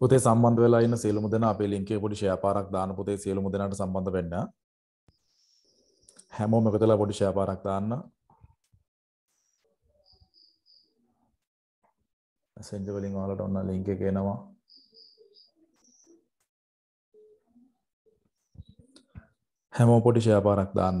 පුතේ සම්බන්ධ වෙලා ඉන්න සියලුම දෙනා අපේ ලින්ක් එකේ පොඩි ෂෙයා පාරක් දාන්න පුතේ සියලුම දෙනාට සම්බන්ධ වෙන්න. හැමෝම එකතුලා පොඩි ෂෙයා පාරක් දාන්න. Messenger වලින් ඔයාලට ඔන්න ලින්ක් එක එනවා. හැමෝම පොඩි ෂෙයා පාරක් දාන්න.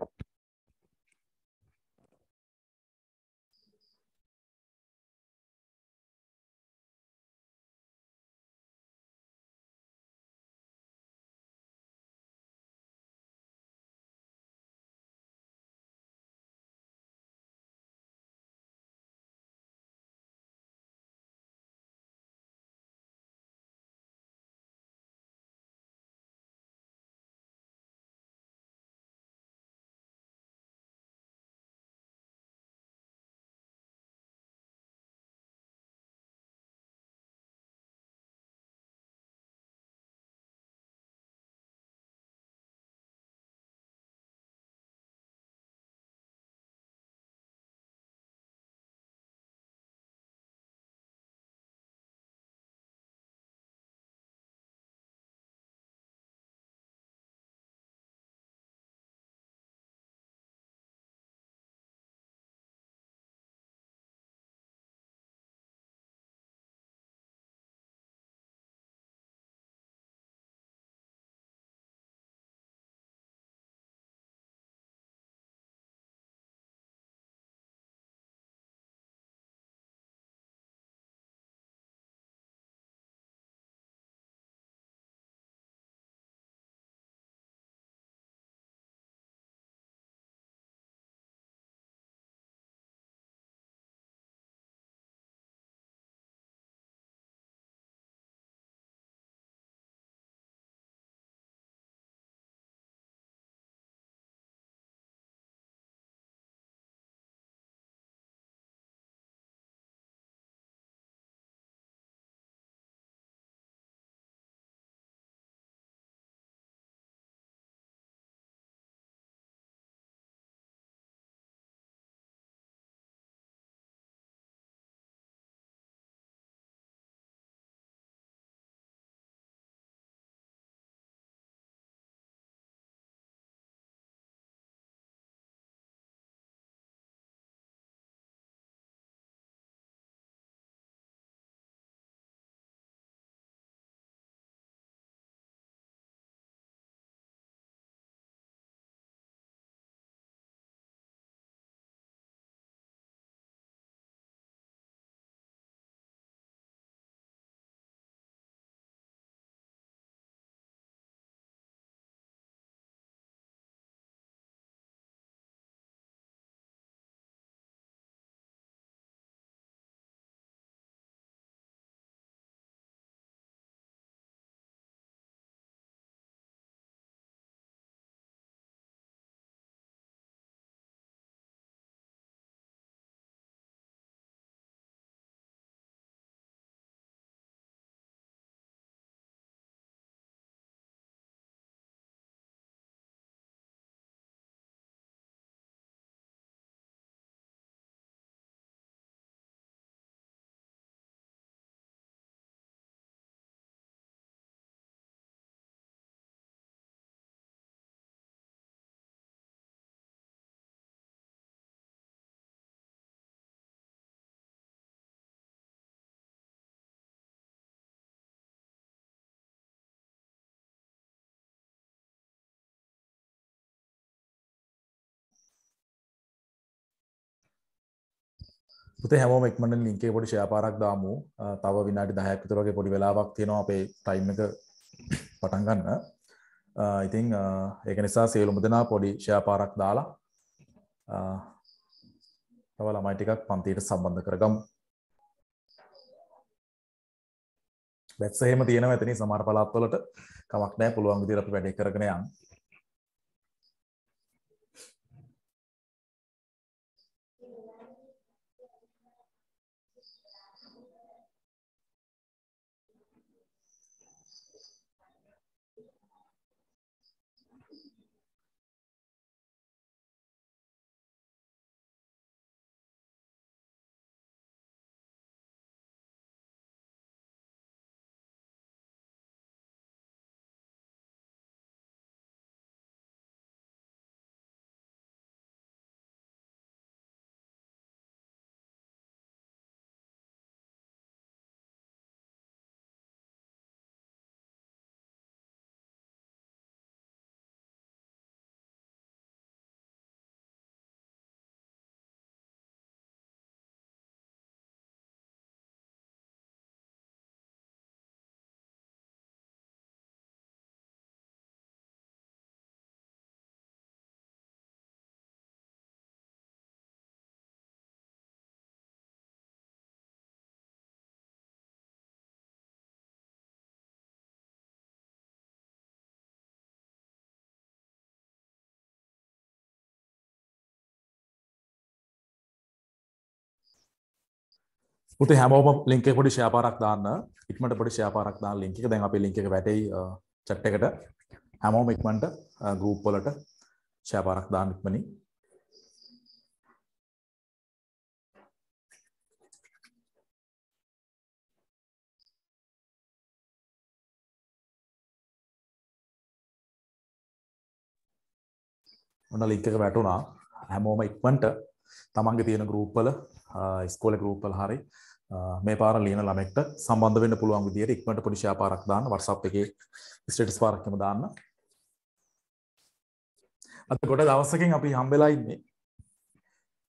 පුතේ හැමෝම එක්මන ලින්කේ පොඩි ෂයාපාරක් දාමු තව විනාඩි දහයක් විතරගේ පොඩි වෙලාවක් තියෙනවා අපේ ටයිම් එක පටන් ගන්න ඉතිං ඒක නිසා සියලුම දෙනා පොඩි ෂයාපාරක් දාලා තව ළමයි ටිකක් පන්තියට සම්බන්ධ කරගමු බැත්සහෙම තියෙනවා ඇතනි සමාර පලාත්වලට කමක් නෑ පුළුවන් විදිර අපි වැඩි කරගෙන යන්න මුට හැමෝම ලින්ක පොඩි ශයාපාරක් දාන්න ඉක්මට පොඩි ශයාපාරක් දා ලින්ක දැන් අප ලික වැටයි චට්ටකට හැමෝම ඉක්මන්ට ගරූප්පලට ශයාපාරක් දාන්න ඉක්මනින් ඔන්න ලිංක එක වැටුණා හැමෝම ඉක්මන්ට තමන්ගේ තියෙන ගරූප්වල ස්කෝල ගරූප්වල හරි මේ පාර ලියන ළමෙක්ට සම්බන්ධ වෙන්න පුළුවන් විදිහට ඉක්මනට පොඩි ෂෙයා පාරක් දාන්න WhatsApp එකේ ස්ටේටස් පාරක් එම දාන්න. අද ගොඩ දවසකින් අපි හම්බෙලා ඉන්නේ.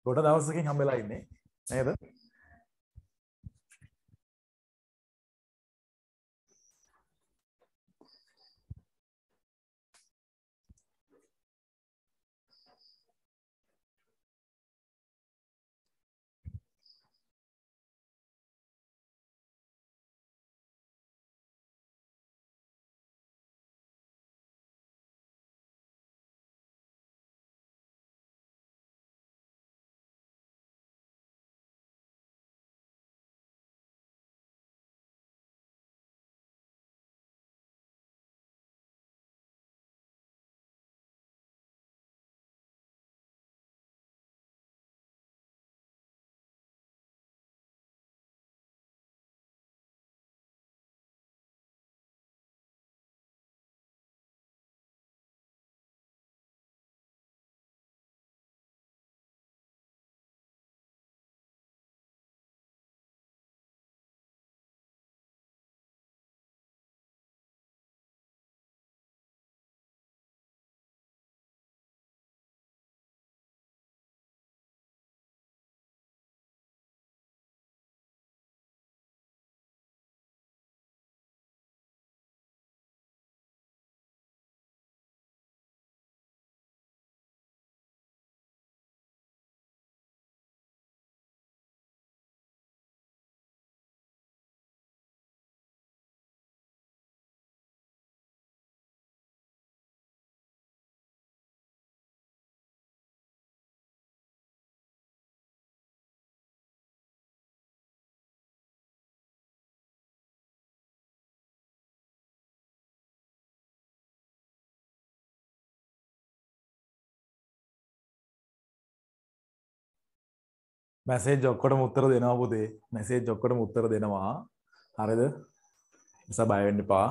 ගොඩ දවසකින් හම්බෙලා ඉන්නේ. නේද? මැසේ ජොක්කොට මුත්තර දෙනවා පුතේ මැසේ ජොක්කොට මුත්තර දෙනවා හරිද නිසා බයවෙන්න එපා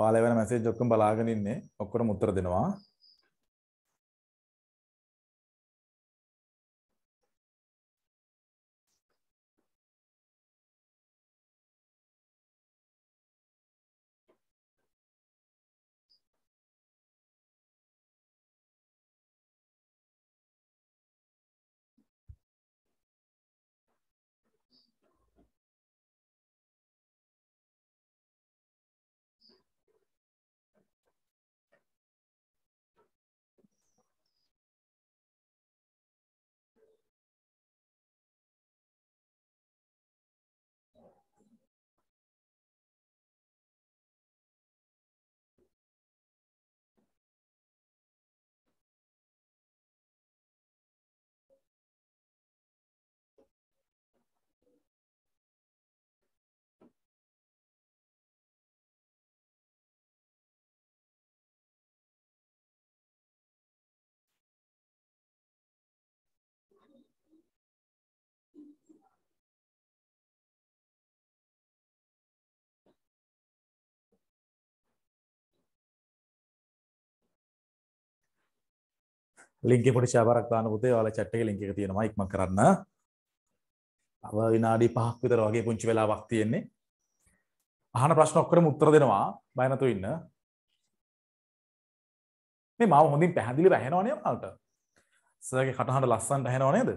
ඔයාලා එවන මැසේජ් ඔක්කොම බලාගෙන ඉන්නේ ඔක්කොට මුත්තර දෙනවා ලින්ක පොඩි ෂාබරක් දාන්න පුතේ ඔයාලා chat එකේ link එක තියෙනවා ඉක්මන් කරන්න. අව විනාඩි 5ක් විතර වගේ පුංචි වෙලාවක් තියෙන්නේ. අහන ප්‍රශ්න ඔක්කොම උත්තර දෙනවා. බය නැතුව ඉන්න. මේ මාව හොඳින් පැහැදිලිව ඇහෙනව නේද ඔයාලට? සර්ගේ කටහඬ ලස්සනට ඇහෙනව නේද?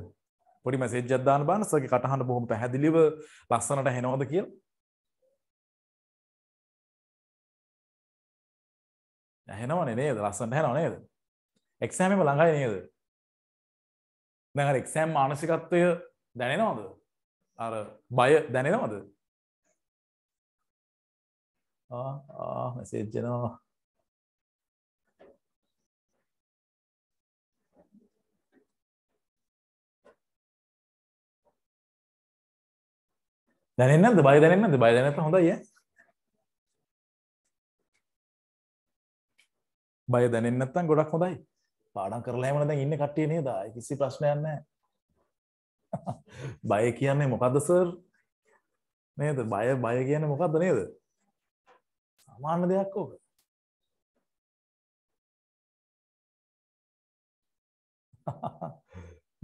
පොඩි මැසේජ් එකක් දාන්න බලන්න සර්ගේ කටහඬ බොහොම පැහැදිලිව ලස්සනට ඇහෙනවද කියලා. ඇහෙනවනේ නේද? ලස්සනට ඇහෙනව නේද? එක්සෑම ළඟයි නේද දැඟ එක්සෑම් මානසිකත්වය දැනෙනවාද අර බය දැනෙනවද මෙසේජ්ජනවා දැනන්නද බය දැනන්නද බය දැනත හොඳයි බය දැනෙන්නත්තන් ගොඩක් හොඳයි පාඩම් කරලා හැමන දැන් ඉන්න කට්ටිය නේද? කිසි ප්‍රශ්නයක් නැහැ. බය කියන්නේ මොකද්ද සර්? නේද? බය බය කියන්නේ මොකද්ද නේද? සාමාන්‍ය දෙයක් ඕක.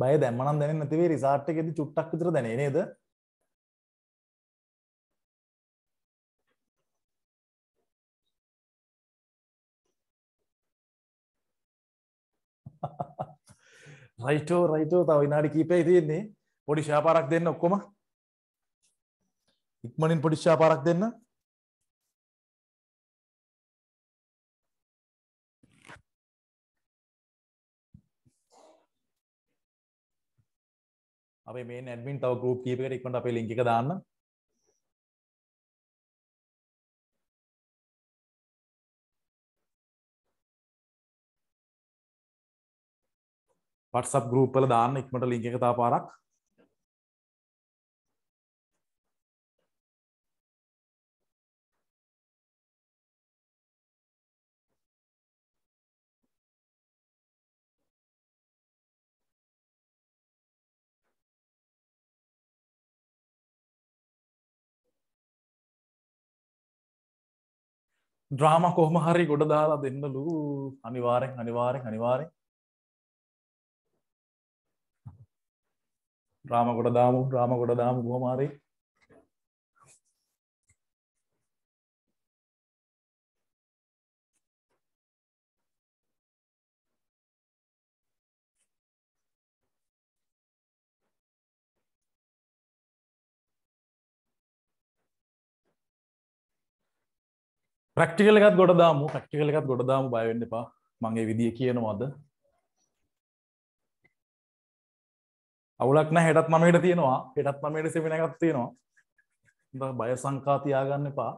බය දැම්මනම් දැනෙන්නේ නැති වෙයි රිසාර්ට් එකේදී චුට්ටක් විතර දැනේ නේද? රයිටෝ රයිටෝ තව විනාඩි කීපයයි තියෙන්නේ පොඩි ශාපාරක් දෙන්න ඔක්කොම ඉක්මනින් පොඩි ශාපාරක් දෙන්න අපේ මේන් ඇඩ්මින් තව ගෲප් කීපයකට ඉක්මනට අපේ ලින්ක් එක දාන්න WhatsApp group වල දාන්න ඉක්මනට link එක තව පාරක්. ද්‍රාම කොහොම හරි ගොඩ දාලා දෙන්නලු අනිවාරෙන් අනිවාරෙන් අනිවාරෙන් රාම කොට දාමු රාම කොට දාමු කොහොමාරි ප්‍රක්ටිකල එකත් ගොඩ දාමු ප්‍රක්ටිකල එකත් ගොඩ දාමු බයවෙන්න එපා මගේ විදිිය කියනවාද අවුලක් නෑ හෙටත් මමයට තියෙනවා හෙටත් මමයට සෙමිනගත් තියෙනවා බය සංකා තියාගන්න එපා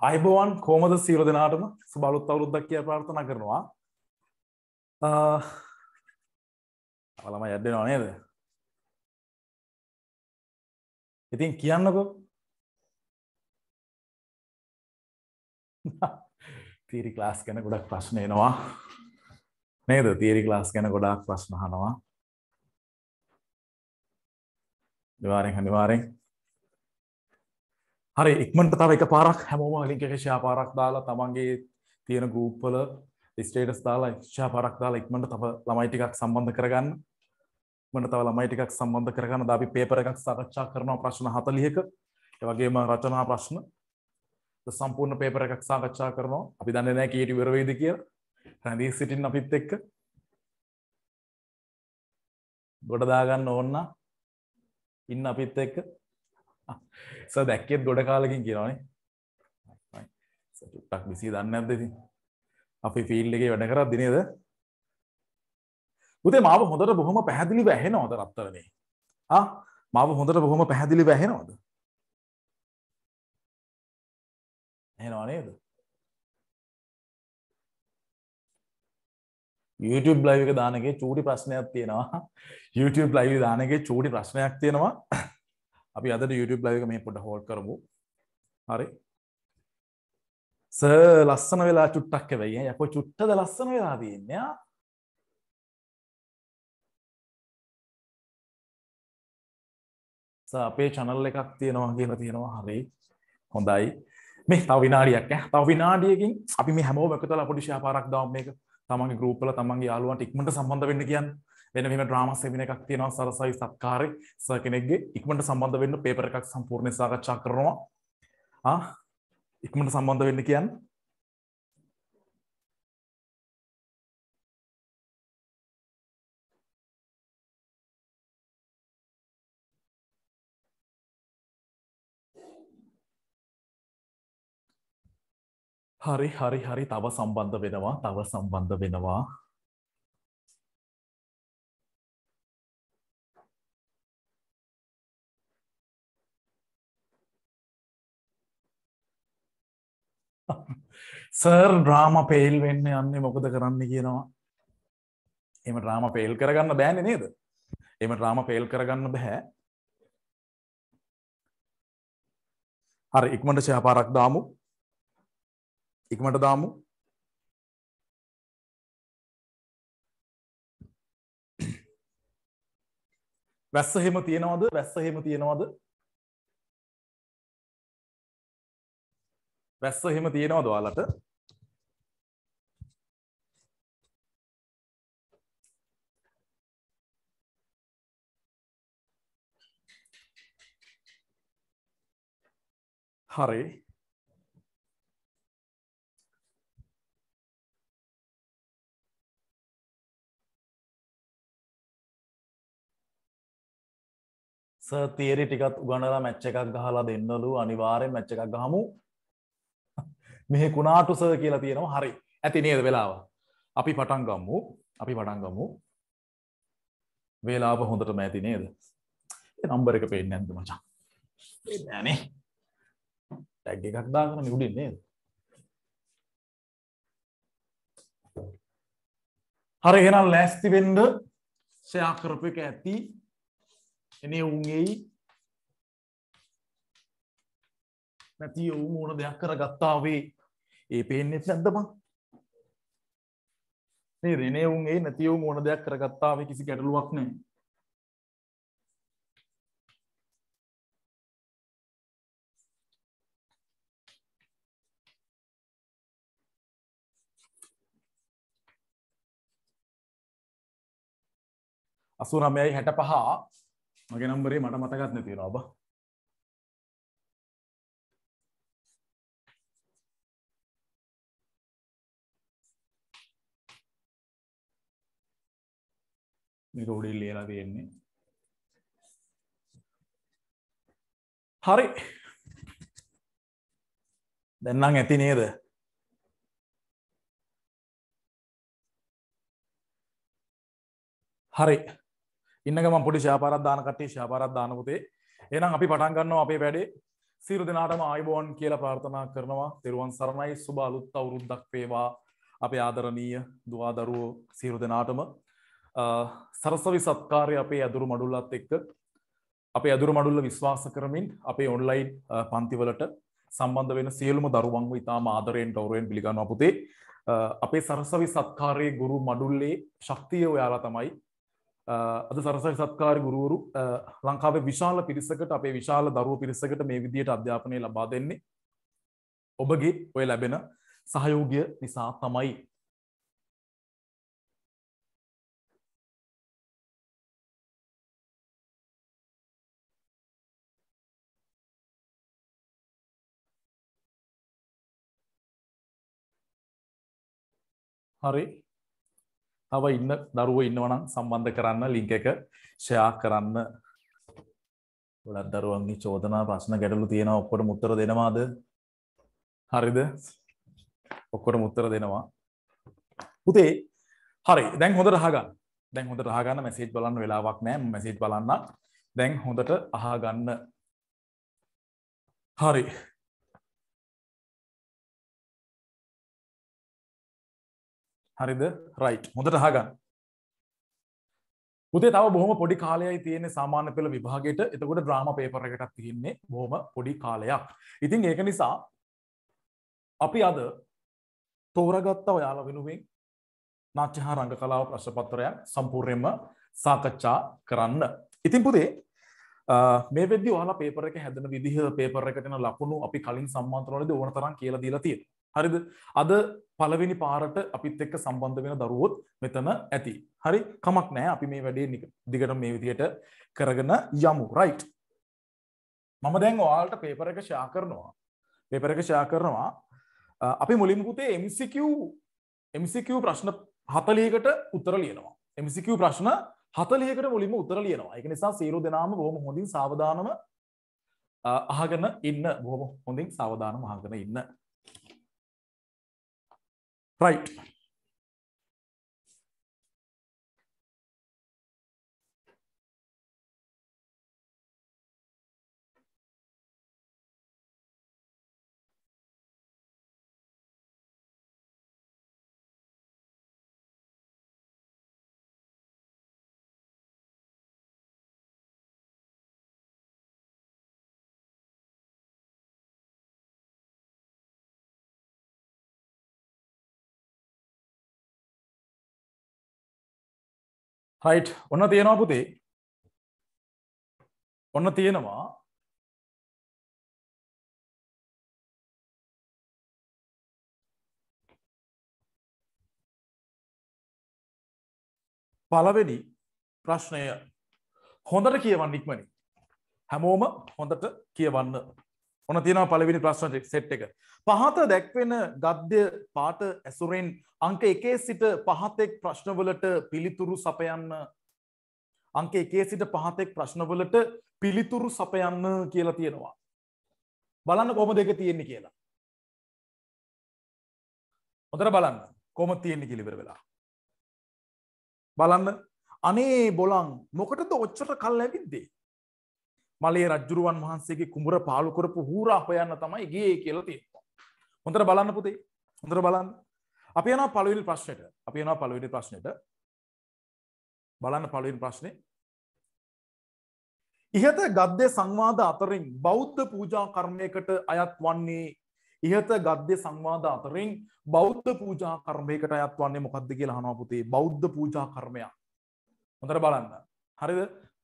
අයිබෝවන් කෝමද සීල දෙනාටම සුබලුත් අවුරුද්දක් කිය ප්‍රාර්ථනා කරනවා අවලම යද්දෙනවා නේද ඉතින් කියන්නකෝ තීරි ක්ලාස් ගැන ගොඩක් ප්‍රශ්න එනවා නේද තීරි ක්ලාස් ගැන ගොඩක් ප්‍රශ්න අහනවා අනිවාර්යෙන් අනිවාර්යෙන් හරි ඉක්මට තව එක පාරක් හැමෝම ලිකේෂා පාරක් දාලා තමන්ගේ තියෙන ගූප්පල ස්ටේටස් දාලා ක්ෂා පාරක් දාලා ඉක්මට තව ළමයිටිකක් සම්බන්ධ කරගන්න මට තව ළමයිටිකක් සම්බන්ධ කරගන්න දබි පේපර එකක් සාකච්ඡා කරන ප්‍රශ්න හතලියක එවගේම රචනා ප්‍රශ්න සම්පූර්ණ පේපර එකක් සාකච්ඡා කරනවා අපි දන්න නෑ කීට වරවේද කිය රැඳී සිටින් අපිත් එක්ක ගොඩදාගන්න ඕන්න ඉන්න අපිත් එක්ක ස දැක්කෙත් ගොඩ කාලකින් කියනවානේ චුට්ටක් බිසි දන්න නැද්ද ඉතින් අපි ෆීල් එකේ වැඩ කරද්දි නේද පුතේ මාව හොඳට බොහොම පැහැදිලිව ඇහෙනවද රත්තරනේ ආ මාව හොඳට බොහොම පැහැදිලිව ඇහෙනවද ඇහෙනව නේද YouTube ලයිව් එක දානගේ චූටි ප්‍රශ්නයක් තියෙනවා YouTube ලයිව් දානගේ චූටි ප්‍රශ්නයක් තියෙනවා අපි අදට YouTube ලයිව එක මේ පොඩ හෝල්ඩ් කරමු. හරි. සර් ලස්සන වෙලා චුට්ටක් හැබැයි ඈ යකෝ චුට්ටද ලස්සන වෙලා තියෙන්නේ ආ. සර් අපේ channel එකක් තියෙනවා කියලා තියෙනවා. හරි. හොඳයි. මේ තව විනාඩියක් ඈ. තව විනාඩියකින් අපි මේ හැමෝම එකතුලා පොඩි ෂෙයාර් පාරක් දාමු මේක. තමන්ගේ ගෲප් වල තමන්ගේ යාළුවන්ට ඉක්මනට සම්බන්ධ වෙන්න කියන්නේ. වෙන මෙහෙම ඩ්‍රාමා සෙමින එකක් තියෙනවා සරසවි සත්කාරේ සර් කෙනෙක්ගේ ඉක්මනට සම්බන්ධ වෙන්න පේපර් එකක් සම්පූර්ණයෙන් සාකච්ඡා කරනවා ආ ඉක්මනට සම්බන්ධ වෙන්න කියන්නේ හරි හරි හරි තව සම්බන්ධ වෙනවා තව සම්බන්ධ වෙනවා සර් ්‍රාම පේල් වෙන්න යන්නේ මොකද කරන්න කියනවා එම රාම පේල් කරගන්න බෑන නේද එම රාම පේල් කරගන්න බැහැ හරි ඉක්මට සයපාරක් දාමු ඉක්මට දාමු වැස්ස හෙම තියෙනවද වැස්ස හෙම තියෙනවද වැස්ස එහෙම තියෙනවද ඔයාලට? හරි. සර් තියරි ටිකත් උගනලා මැච් එකක් ගහලා දෙන්නලු අනිවාර්යෙන් මැච් එකක් ගහමු මෙහෙ කුණාටු සර් කියලා තියෙනවා හරි. ඇති නේද වෙලාව? අපි පටන් ගමු. අපි පටන් ගමු. වේලාව හොඳටම ඇති නේද? ඒ නම්බර් එක පේන්නේ නැද්ද මචං? පේන්නේ නැහනේ. ටැග් එකක් දාගෙන මේ උඩින් නේද? හරි එහෙනම් ලෑස්ති වෙන්න ෂෙයා කරපු එක ඇති. එනේ උන් එයි නැති ඔවුන් ඕන දෙයක් කරගත්තා වේ ඒ පේෙන්නෙත් නැද්දම රෙනේ උන්ගේ නැතිවුම් ඕන දෙයක් කරගත්තාව කිසි ගැටලුවක් නෑ අසුනමයයි හැට පහා මගේ නම්බරේ මට මතගත් නැතිෙන ඔබ මේක උඩින් ලියලා තියෙන්නේ. හරි. දැන් නම් ඇති නේද? හරි. ඉන්නකම පොඩි ශාපාරක් දාන කට්ටිය ශාපාරක් දාන පුතේ. එහෙනම් අපි පටන් ගන්නවා අපේ වැඩේ. සියලු දෙනාටම ආයුබෝවන් කියලා ප්‍රාර්ථනා කරනවා. තෙරුවන් සරණයි. සුබ අලුත් අවුරුද්දක් වේවා. අපේ ආදරණීය දුවා දරුවෝ සියලු දෙනාටම සරසවි සත්කාරය අපේ ඇදුරු මඩුල්ලත් එක්ක අපේ ඇදුරු මඩුල්ල විශ්වාස කරමින් අපේ ඔන්ලයින් පන්තිවලට සම්බන්ධ වෙන සියලුම දරුවන්ව ඉතාම ආදරයෙන් ගෞරවයෙන් පිළිගන්නවා පුතේ. අපේ සරසවි සත්කාරයේ ගුරු මඩුල්ලේ ශක්තිය ඔයාලා තමයි අද සරසවි සත්කාර ගුරුවරු ලංකාවේ විශාල පිරිසකට අපේ විශාල දරුවෝ පිරිසකට මේ විදියට අධ්‍යාපනය ලබා දෙන්නේ. ඔබගේ ඔය ලැබෙන සහයෝගය නිසා තමයි හරි තව ඉන්න දරුව ඉන්නවනම් සම්බන්ධ කරන්න ලිංක එක ෂයා කරන්න ගොඩක් දරුවන්ගේ චෝදනා ප්‍රශ්න ගැටලු තියෙන ඔක්කොට මුත්තර දෙනවාද හරිද ඔක්කොට මුත්තර දෙනවා පුතේ හරි දැන් හොඳට හගන්න දැන් හොඳට අහගන්න මැසේජ් බලන්න වෙලාවක් නෑ මැසේජ් බලන්න දැන් හොඳට අහගන්න හරි හරිද රයිට් හොඳට අහගන්න පුතේ තව බොහොම පොඩි කාලයයි තියෙන්නේ සාමාන්‍ය පෙළ විභාගයට එතකොට ඩ්‍රාම පේපර් එකටත් තියෙන්නේ බොහොම පොඩි කාලයක්. ඉතින් ඒක නිසා අපි අද තෝරගත්ත ඔයාලා වෙනුවෙන් නාට්‍ය හා රංග කලාව ප්‍රශ්නපත්‍රයක් සම්පූර්ණයෙන්ම සාකච්ඡා කරන්න. ඉතින් පුතේ මේ වෙද්දි ඔයාලා පේපර් එක හැදෙන විදිහ පේපර් එකට එන ලකුණු අපි කලින් සම්මාන්තරවලදී ඕන තරම් කියලා දීලා තියෙනවා. හරිද අද පළවෙනි පාරට අපිත් එක්ක සම්බන්ධ වෙන දරුවොත් මෙතන ඇති හරි කමක් නෑ අපි මේ වැඩේ දිගට මේ විදියට කරගෙන යමු රයිට් මම දැන් ඔයාලට පේපර එක ෂෙයා කරනවා පේපර එක ෂෙයා කරනවා අපි මුලින් පුතේ MCQ MCQ ප්‍රශ්න 40කට උත්තර ලියනවා MCQ ප්‍රශ්න 40කට මුලින්ම උත්තර ලියනවා ඒක නිසා සියලු දෙනාම බොහොම හොඳින් සාවධානව අහගෙන ඉන්න බොහොම හොඳින් සාවධානව අහගෙන ඉන්න Right හයිට් ඔන්න තියෙනවා පුතේ ඔන්න තියෙනවා පළවෙනි ප්‍රශ්නය හොඳට කියවන්න ඉක්මනින් හැමෝම හොඳට කියවන්න ඔන තියෙනවා පලවිනි ප්‍රශ්න සෙට් එක. පහත දැක්වෙන ගද්‍ය පාට ඇසුරෙන් අංක එකේ සිට පහතෙක් ප්‍රශ්නවලට පිළිතුරු සපයන්න අංක එකේ සිට පහතෙක් ප්‍රශ්නවලට පිළිතුරු සපයන්න කියලා තියෙනවා. බලන්න කොම දෙක තියෙන්නේ කියලා. හොඳට බලන්න කොම තියෙන්නේ කිලිවර වෙලා. බලන්න අනේ බොලන් මොකටද ඔච්චර කල් ඇවිද්දේ මලේ රජ්ජුරුවන් වහන්සේගේ කුඹර පාලු කරපු හූරා හොයන්න තමයි ගියේ කියලා තියෙනවා. හොඳට බලන්න පුතේ. හොඳට බලන්න. අපි යනවා පළවෙනි ප්‍රශ්නෙට. අපි යනවා පළවෙනි ප්‍රශ්නෙට. බලන්න පළවෙනි ප්‍රශ්නේ. ඉහත ගද්‍ය සංවාද අතරින් බෞද්ධ පූජා කර්මයකට අයත් වන්නේ ඉහත ගද්‍ය සංවාද අතරින් බෞද්ධ පූජා කර්මයකට අයත් වන්නේ මොකක්ද කියලා අහනවා පුතේ බෞද්ධ පූජා කර්මයක් හොඳට බලන්න හරිද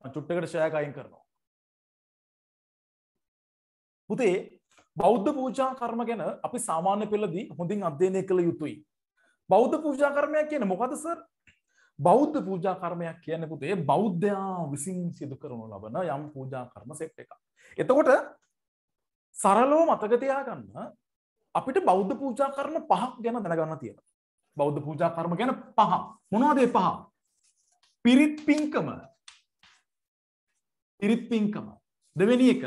මම චුට්ටකට ෂෙයාර් කයින් කරනවා පුතේ බෞද්ධ පූජා කර්ම ගැන අපි සාමාන්‍ය පෙළදී හොඳින් අධ්‍යයනය කළ යුතුයි. බෞද්ධ පූජා කර්මයක් කියන මොකද සර්? බෞද්ධ පූජා කර්මයක් කියන්නේ පුතේ බෞද්ධයා විසින් සිදු කරනු ලබන යම් පූජා කර්ම සෙට් එකක්. එතකොට සරලව මතක තියාගන්න අපිට බෞද්ධ පූජා කර්ම පහක් ගැන දැනගන්න තියෙනවා. බෞද්ධ පූජා කර්ම ගැන පහ. මොනවද ඒ පහ? පිරිත් පින්කම. පිරිත් පින්කම. දෙවෙනි එක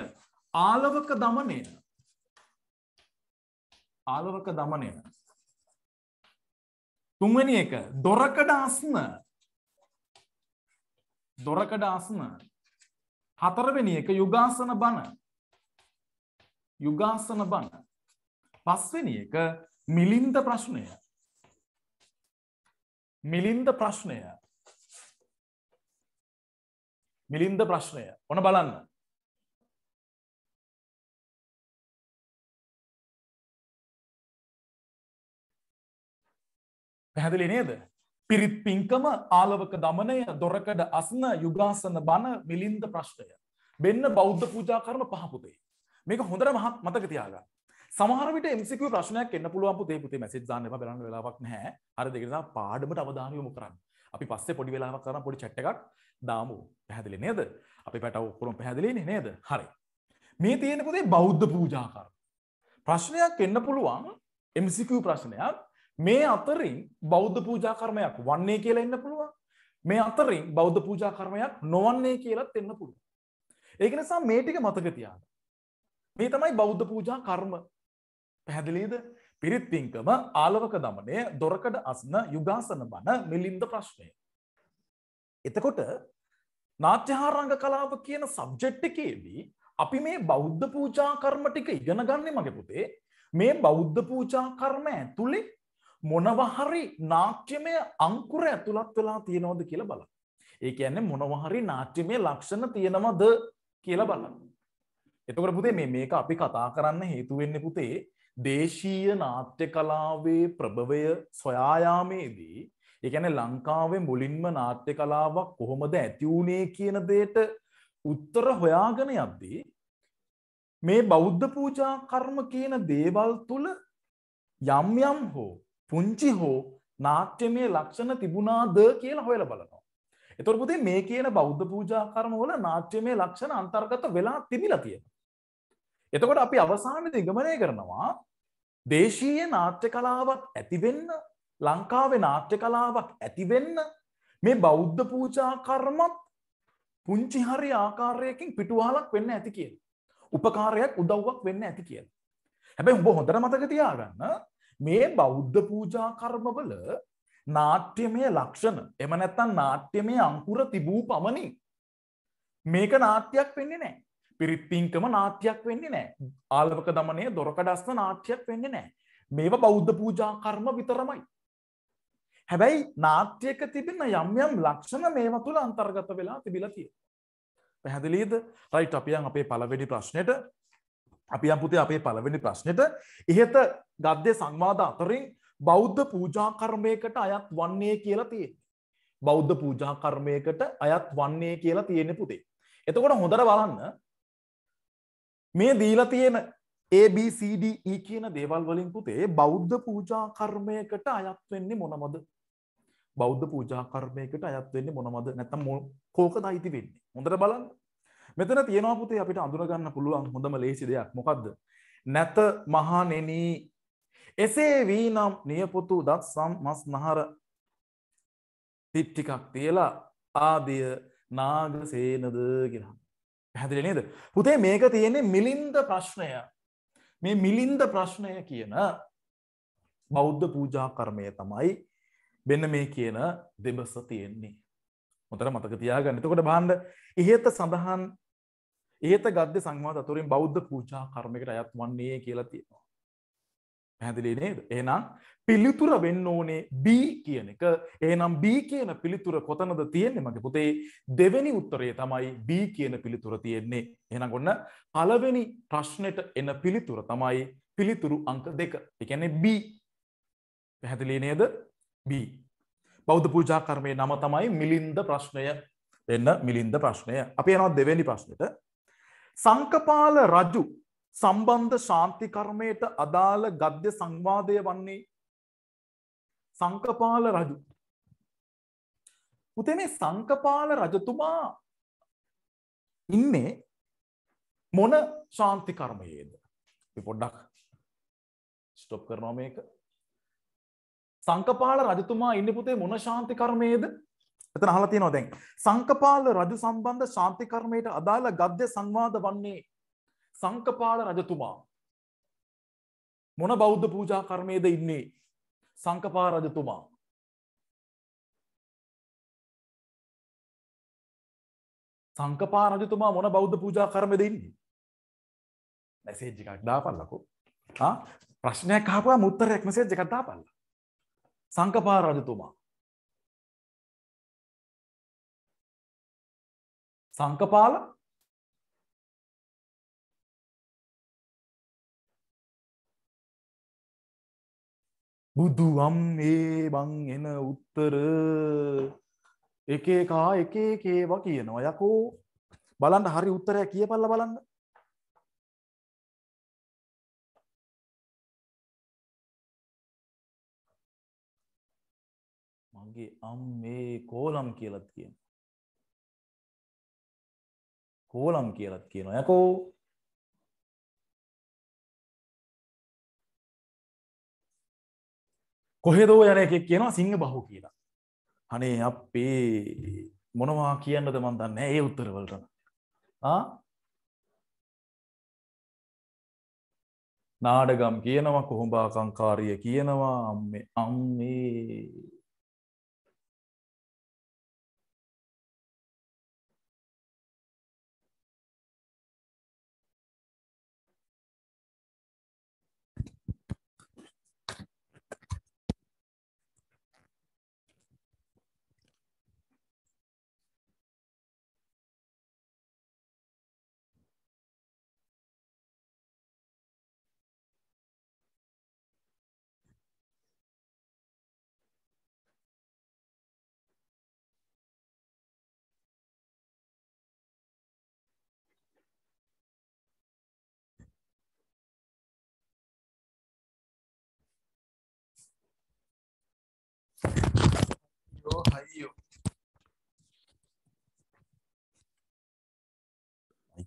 ආලවක දමනය ආලවක දමනය තුන්වැනි එක දොරකඩ අස්න දොරකඩ අස්න හතරවෙනි එක යුගාසන බණ යුගාසන බණ පස්වෙනි එක මිලින්ද ප්‍රශ්නය මිලින්ද ප්‍රශ්නය මිලින්ද ප්‍රශ්නය ඕන බලන්න පැහැදිලි නේද පිරිත් පිංකම ආලවක දමනය දොරකඩ අස්න යුගාසන බණ මිලින්ද ප්‍රශ්නය මෙන්න බෞද්ධ පූජා කරන පහපුතේ මේක හොඳට මහත් මතක තියාගන්න සමහර විට MCQ ප්‍රශ්නයක් එන්න පුළුවන් පුතේ පුතේ මැසේජ් දාන්න එපා බලන්න වෙලාවක් නැහැ අර දෙක නිසා පාඩමට අවධානය යොමු කරන්න අපි පස්සේ පොඩි වෙලාවක් කරන පොඩි chat එකක් දාමු පැහැදිලි නේද අපි පැටව ඔක්කොම පැහැදිලිනේ නේද හරි මේ තියෙන පුතේ බෞද්ධ පූජා කරන ප්‍රශ්නයක් එන්න පුළුවන් MCQ ප්‍රශ්නයක් මේ අතරින් බෞද්ධ පූජා කර්මයක් වන්නේ කියලා එන්න පුළුවන්. මේ අතරින් බෞද්ධ පූජා කර්මයක් නොවන්නේ කියලත් එන්න පුළුවන්. ඒක නිසා මේ ටික මතක තියාගන්න. මේ තමයි බෞද්ධ පූජා කර්ම. පැහැදිලිද? පිරිත් පිංකම, ආලවක දමනය, දොරකඩ අස්න, යුගාසන බණ, මිලින්ද ප්‍රශ්නය. එතකොට නාට්‍යහාරංග කලාව කියන සබ්ජෙක්ට් එකේදී අපි මේ බෞද්ධ පූජා කර්ම ටික ඉගෙන ගන්නේ මගේ පුතේ මේ බෞද්ධ පූජා කර්ම ඇතුලේ මොනවහරි නාට්‍යමය අංකුර ඇතුළත් වෙලා තියෙනවද කියල බල. ඒ ඇන්නේ මොනවහරි නාට්‍යමය ලක්ෂණ තියෙනවද කියල බලන්න. එතකට පුතේ මේ මේක අපි කතා කරන්න හේතුවෙන්න පුතේ දේශීය නාට්‍ය කලාවේ ප්‍රභවය සොයායාමේදී එකැන ලංකාවේ මුලින්ම නාට්‍ය කලාවක් කොහොමද ඇතිවුණේ කියන දේට උත්තර හොයාගෙන යද්දී මේ බෞද්ධ පූජා කර්ම කියන දේවල් තුළ යම් යම් හෝ පුංචි හෝ නාට්‍යමය ලක්ෂණ තිබුණාද කියලා හොයල බලනවා. එතොරපුතේ මේ කියන බෞද්ධ පූජා කරමවල නාට්‍යමය ලක්ෂණ අන්තර්ගත වෙලා තිබිලා තියෙන. එතකොට අපි අවසාන නිගමනය කරනවා දේශීය නාට්‍ය කලාවක් ඇතිවෙන්න ලංකාවේ නාට්‍ය කලාවක් ඇතිවෙන්න මේ බෞද්ධ පූජා කර්මත් පුංචි හරි ආකාරයකින් පිටුවහලක් වෙන්න ඇති කියල. උපකාරයක් උදව්වක් වෙන්න ඇති කියල. හැබැයි උඹ හොඳට මතක තියාගන්න මේ බෞද්ධ පූජා කර්මවල නාට්‍යමය ලක්ෂණ එම නැත්තන් නාට්‍යමය අංකුර තිබූ පමණින් මේක නාට්‍යයක් වෙන්නේ නෑ පිරිත්තිංකම නාට්‍යයක් වෙන්නේ නෑ ආලවක දමනය දොරකඩස්න නාට්‍යයක් වෙන්නේ නෑ මේවා බෞද්ධ පූජා කර්ම විතරමයි හැබැයි නාට්‍යයක තිබෙන යම් යම් ලක්ෂණ මේවා තුළ අන්තර්ගත වෙලා තිබිලා තියෙන පැහැදිලීද රයිට් අපියන් අපේ පළවෙනි ප්‍රශ්නයට අපි අම්පුතේ අපේ පළවෙනි ප්‍රශ්නෙට ඉහත ගද්‍ය සංවාද අතරින් බෞද්ධ පූජා කර්මයකට අයත් වන්නේ කියලා තියෙන්නේ. බෞද්ධ පූජා කර්මයකට අයත් වන්නේ කියලා තියෙන්නේ පුතේ. එතකොට හොඳට බලන්න මේ දීලා තියෙන ABCDE කියන දේවල් වලින් පුතේ බෞද්ධ පූජා කර්මයකට අයත් වෙන්නේ මොනවද? බෞද්ධ පූජා කර්මයකට අයත් වෙන්නේ මොනවද? නැත්නම් කෝකද අයිති වෙන්නේ? හොඳට බලන්න. මෙතන තියෙනවා පුතේ අපිට අඳුරගන්න පුළුවන් හොඳම ලේසි දෙයක් මොකක්ද නැත මහනෙනී එසේ වී නම් නියපොතු දත් සම් මස් නහර තිට්ටිකක් තියලා ආදිය නාගසේනද කියලා පැහැදිලි නේද පුතේ මේක තියෙන්නේ මිලින්ද ප්‍රශ්නය මේ මිලින්ද ප්‍රශ්නය කියන බෞද්ධ පූජා කර්මය තමයි මෙන්න මේ කියන දෙබස තියෙන්නේ. මොතර මතක තියාගන්න. එතකොට බාන්න ඉහත සඳහන් ඒත ගද්‍ය සංවාත අතුරින් බෞද්ධ පූජා කර්මකට අයත් වන්නේ කියලා තියෙනවා. පැහැදිලි නේද. එහෙනම් පිළිතුර වෙන්න ඕනේ B කියන එක. එහෙනම් B කියන පිළිතුර කොතනද තියෙන්නේ මගේ පුතේ? දෙවෙනි උත්තරය තමයි B කියන පිළිතුර තියෙන්නේ. එහෙනම් ඔන්න පළවෙනි ප්‍රශ්නෙට එන පිළිතුර තමයි පිළිතුරු අංක 2. ඒ කියන්නේ B. පැහැදිලි නේද? B. බෞද්ධ පූජා කර්මයේ නම තමයි මිලින්ද ප්‍රශ්නය. එන්න මිලින්ද ප්‍රශ්නය. අපි යනවා දෙවෙනි ප්‍රශ්නෙට. සංකපාල රජු සම්බන්ධ ශාන්තිකර්මයට අදාළ ගද්‍ය සංවාදය වන්නේ සංකපාල රජු. පුතේ මේ සංකපාල රජතුමා ඉන්නේ මොන ශාන්ති කර්මයේද? අපි පොඩ්ඩක් ස්ටොප් කරනවා මේක. සංකපාල රජතුමා ඉන්නේ පුතේ මොන ශාන්ති කර්මයේද? එතන අහලා තියෙනවා දැන් සංකපාල රජු සම්බන්ධ ශාන්ති කර්මයට අදාළ ගද්‍ය සංවාද වන්නේ සංකපාල රජතුමා මොන බෞද්ධ පූජා කර්මයේද ඉන්නේ සංකපා රජතුමා සංකපා රජතුමා මොන බෞද්ධ පූජා කර්මයේද ඉන්නේ මැසේජ් එකක් දාපල්ලකෝ ආ ප්‍රශ්නයක් අහපුවාම උත්තරයක් මැසේජ් එකක් දාපල්ලා සංකපා රජතුමා සංකපාල බුදුවම් ඒ බං එන උත්තර එකේකා එකේ කේවා කියනවා යකෝ බලන්න හරි උත්තරය කිය පල්ල බලන්න මගේ අම් මේ කෝලම් කියලත් කියන්න කෝලම් කියලත් කියනවා යකෝ කොහෙදෝ යන එකෙක් කියනවා සිංහ බහු කියලා අනේ අපේ මොනවා කියන්නද මන් දන්න ඒ උත්තරවලටන නාඩගම් කියනවා කොහොඹාකංකාරිය කියනවා අම්මේ අම්මේ